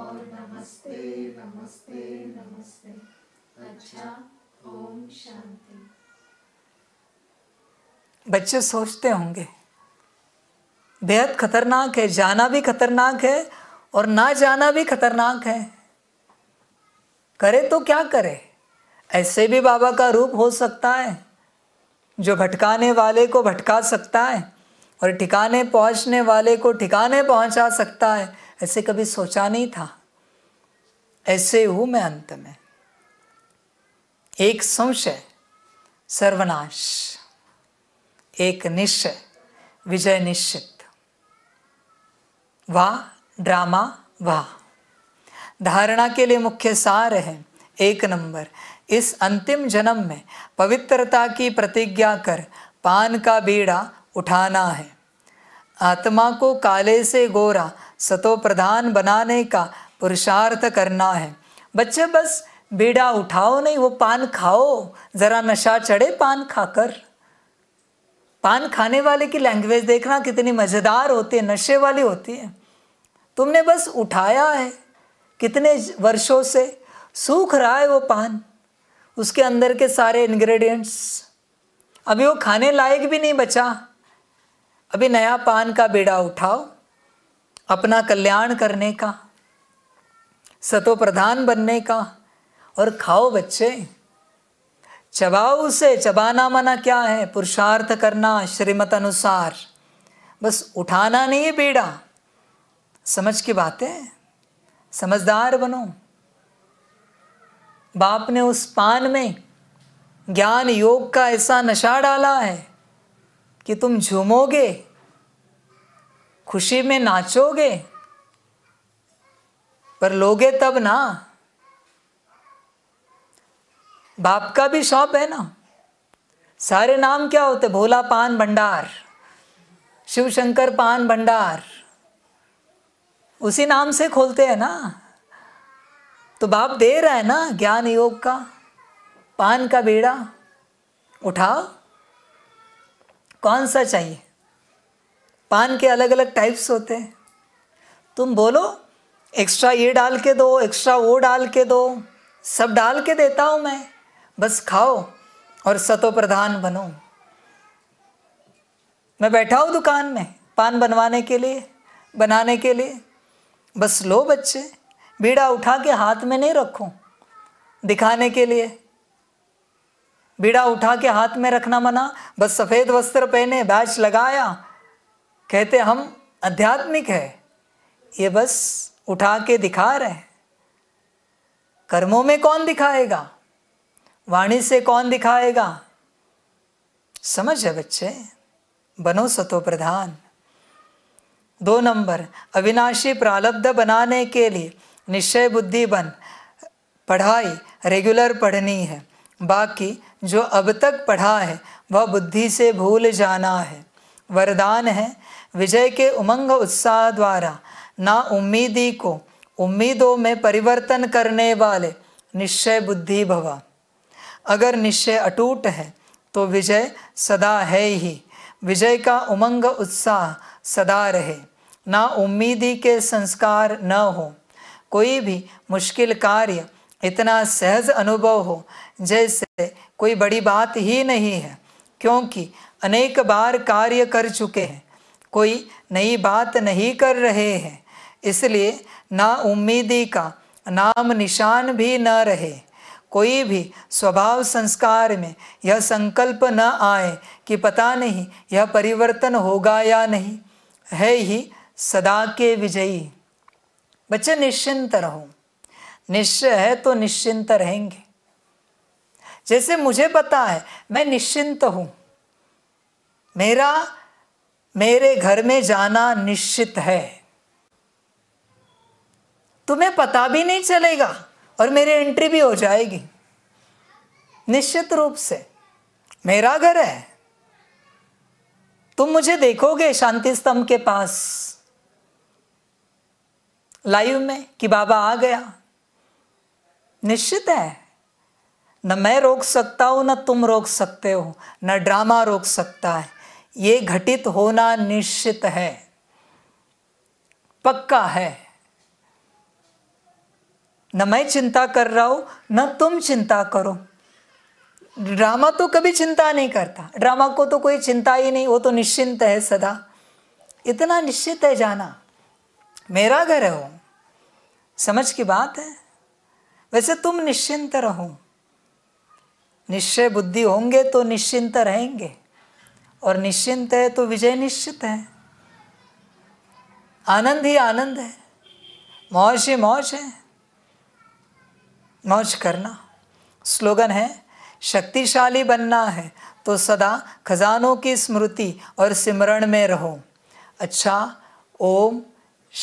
और नमस्ते नमस्ते नमस्ते अच्छा ओम शांति बच्चे सोचते होंगे बेहद खतरनाक है जाना भी खतरनाक है और ना जाना भी खतरनाक है करे तो क्या करे ऐसे भी बाबा का रूप हो सकता है जो भटकाने वाले को भटका सकता है और ठिकाने पहुंचने वाले को ठिकाने पहुंचा सकता है ऐसे कभी सोचा नहीं था ऐसे हूं मैं अंत में एक संशय सर्वनाश एक निश्चय विजय निश्चित वाह ड्रामा वाह धारणा के लिए मुख्य सार है एक नंबर इस अंतिम जन्म में पवित्रता की प्रतिज्ञा कर पान का बीड़ा उठाना है आत्मा को काले से गोरा सतो प्रधान बनाने का पुरुषार्थ करना है बच्चे बस बेड़ा उठाओ नहीं वो पान खाओ ज़रा नशा चढ़े पान खाकर पान खाने वाले की लैंग्वेज देखना कितनी मज़ेदार होती है नशे वाली होती है तुमने बस उठाया है कितने वर्षों से सूख रहा है वो पान उसके अंदर के सारे इंग्रेडिएंट्स अभी वो खाने लायक भी नहीं बचा अभी नया पान का बेड़ा उठाओ अपना कल्याण करने का सतो प्रधान बनने का और खाओ बच्चे चबाओ उसे चबाना मना क्या है पुरुषार्थ करना श्रीमत अनुसार बस उठाना नहीं है बेड़ा समझ की बातें समझदार बनो बाप ने उस पान में ज्ञान योग का ऐसा नशा डाला है कि तुम झूमोगे खुशी में नाचोगे पर लोगे तब ना बाप का भी शॉप है ना सारे नाम क्या होते भोला पान भंडार शिव शंकर पान भंडार उसी नाम से खोलते हैं ना तो बाप दे रहा है ना ज्ञान योग का पान का बेड़ा उठाओ कौन सा चाहिए पान के अलग अलग टाइप्स होते हैं तुम बोलो एक्स्ट्रा ये डाल के दो एक्स्ट्रा वो डाल के दो सब डाल के देता हूँ मैं बस खाओ और सतो प्रधान बनो मैं बैठा हूँ दुकान में पान बनवाने के लिए बनाने के लिए बस लो बच्चे बीड़ा उठा के हाथ में नहीं रखो दिखाने के लिए बीड़ा उठा के हाथ में रखना मना बस सफ़ेद वस्त्र पहने बैच लगाया कहते हम आध्यात्मिक है ये बस उठा के दिखा रहे कर्मों में कौन दिखाएगा वाणी से कौन दिखाएगा समझ है बच्चे बनो सतो प्रधान दो नंबर अविनाशी प्रालब्ध बनाने के लिए निश्चय बुद्धि बन पढ़ाई रेगुलर पढ़नी है बाकी जो अब तक पढ़ा है वह बुद्धि से भूल जाना है वरदान है विजय के उमंग उत्साह द्वारा ना उम्मीदी को उम्मीदों में परिवर्तन करने वाले निश्चय बुद्धि भवा अगर निश्चय अटूट है तो विजय सदा है ही विजय का उमंग उत्साह सदा रहे ना उम्मीदी के संस्कार न हो कोई भी मुश्किल कार्य इतना सहज अनुभव हो जैसे कोई बड़ी बात ही नहीं है क्योंकि अनेक बार कार्य कर चुके हैं कोई नई बात नहीं कर रहे हैं इसलिए ना उम्मीदी का नाम निशान भी न रहे कोई भी स्वभाव संस्कार में यह संकल्प न आए कि पता नहीं यह परिवर्तन होगा या नहीं है ही सदा के विजयी बच्चे निश्चिंत रहो निश्चय है तो निश्चिंत रहेंगे जैसे मुझे पता है मैं निश्चिंत हूँ मेरा मेरे घर में जाना निश्चित है तुम्हें पता भी नहीं चलेगा और मेरी एंट्री भी हो जाएगी निश्चित रूप से मेरा घर है तुम मुझे देखोगे शांति स्तंभ के पास लाइव में कि बाबा आ गया निश्चित है न मैं रोक सकता हूँ न तुम रोक सकते हो न ड्रामा रोक सकता है ये घटित होना निश्चित है पक्का है न मैं चिंता कर रहा हूँ न तुम चिंता करो ड्रामा तो कभी चिंता नहीं करता ड्रामा को तो कोई चिंता ही नहीं वो तो निश्चिंत है सदा इतना निश्चित है जाना मेरा घर है वो समझ की बात है वैसे तुम निश्चिंत रहो निश्चय बुद्धि होंगे तो निश्चिंत रहेंगे और निश्चिंत है तो विजय निश्चित है आनंद ही आनंद है मौज ही मौज है मौज करना स्लोगन है शक्तिशाली बनना है तो सदा खजानों की स्मृति और सिमरण में रहो अच्छा ओम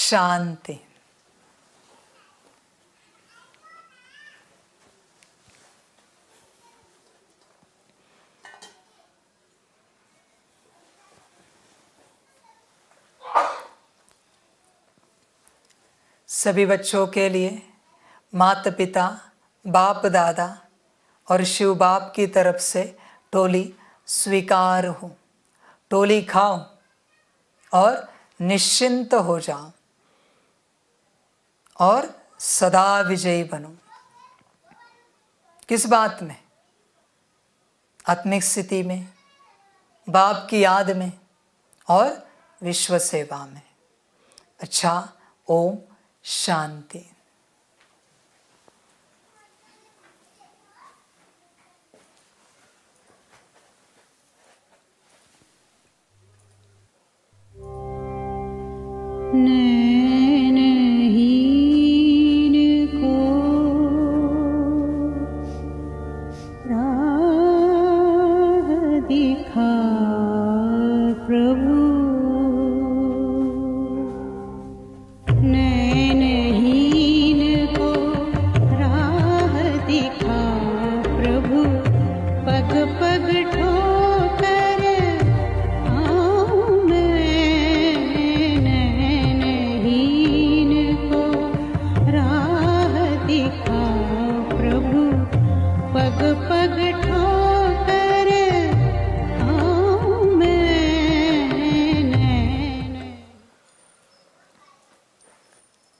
शांति सभी बच्चों के लिए माता पिता बाप दादा और शिव बाप की तरफ से टोली स्वीकार हो टोली खाओ और निश्चिंत हो जाओ और सदा विजयी बनो किस बात में आत्मिक स्थिति में बाप की याद में और विश्व सेवा में अच्छा ओम शांति Nee.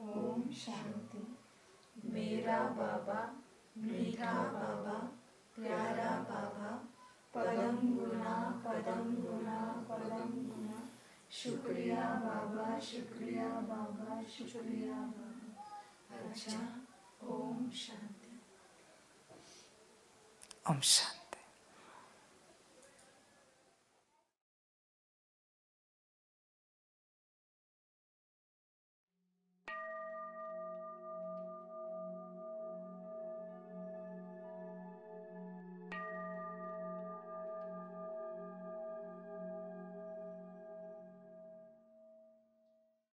ओम शांति मेरा बाबा मीठा बाबा प्यारा बाबा पदम गुना पदम गुना पदम गुना शुक्रिया बाबा शुक्रिया बाबा शुक्रिया बाबा अच्छा ओम शांति ओम शांति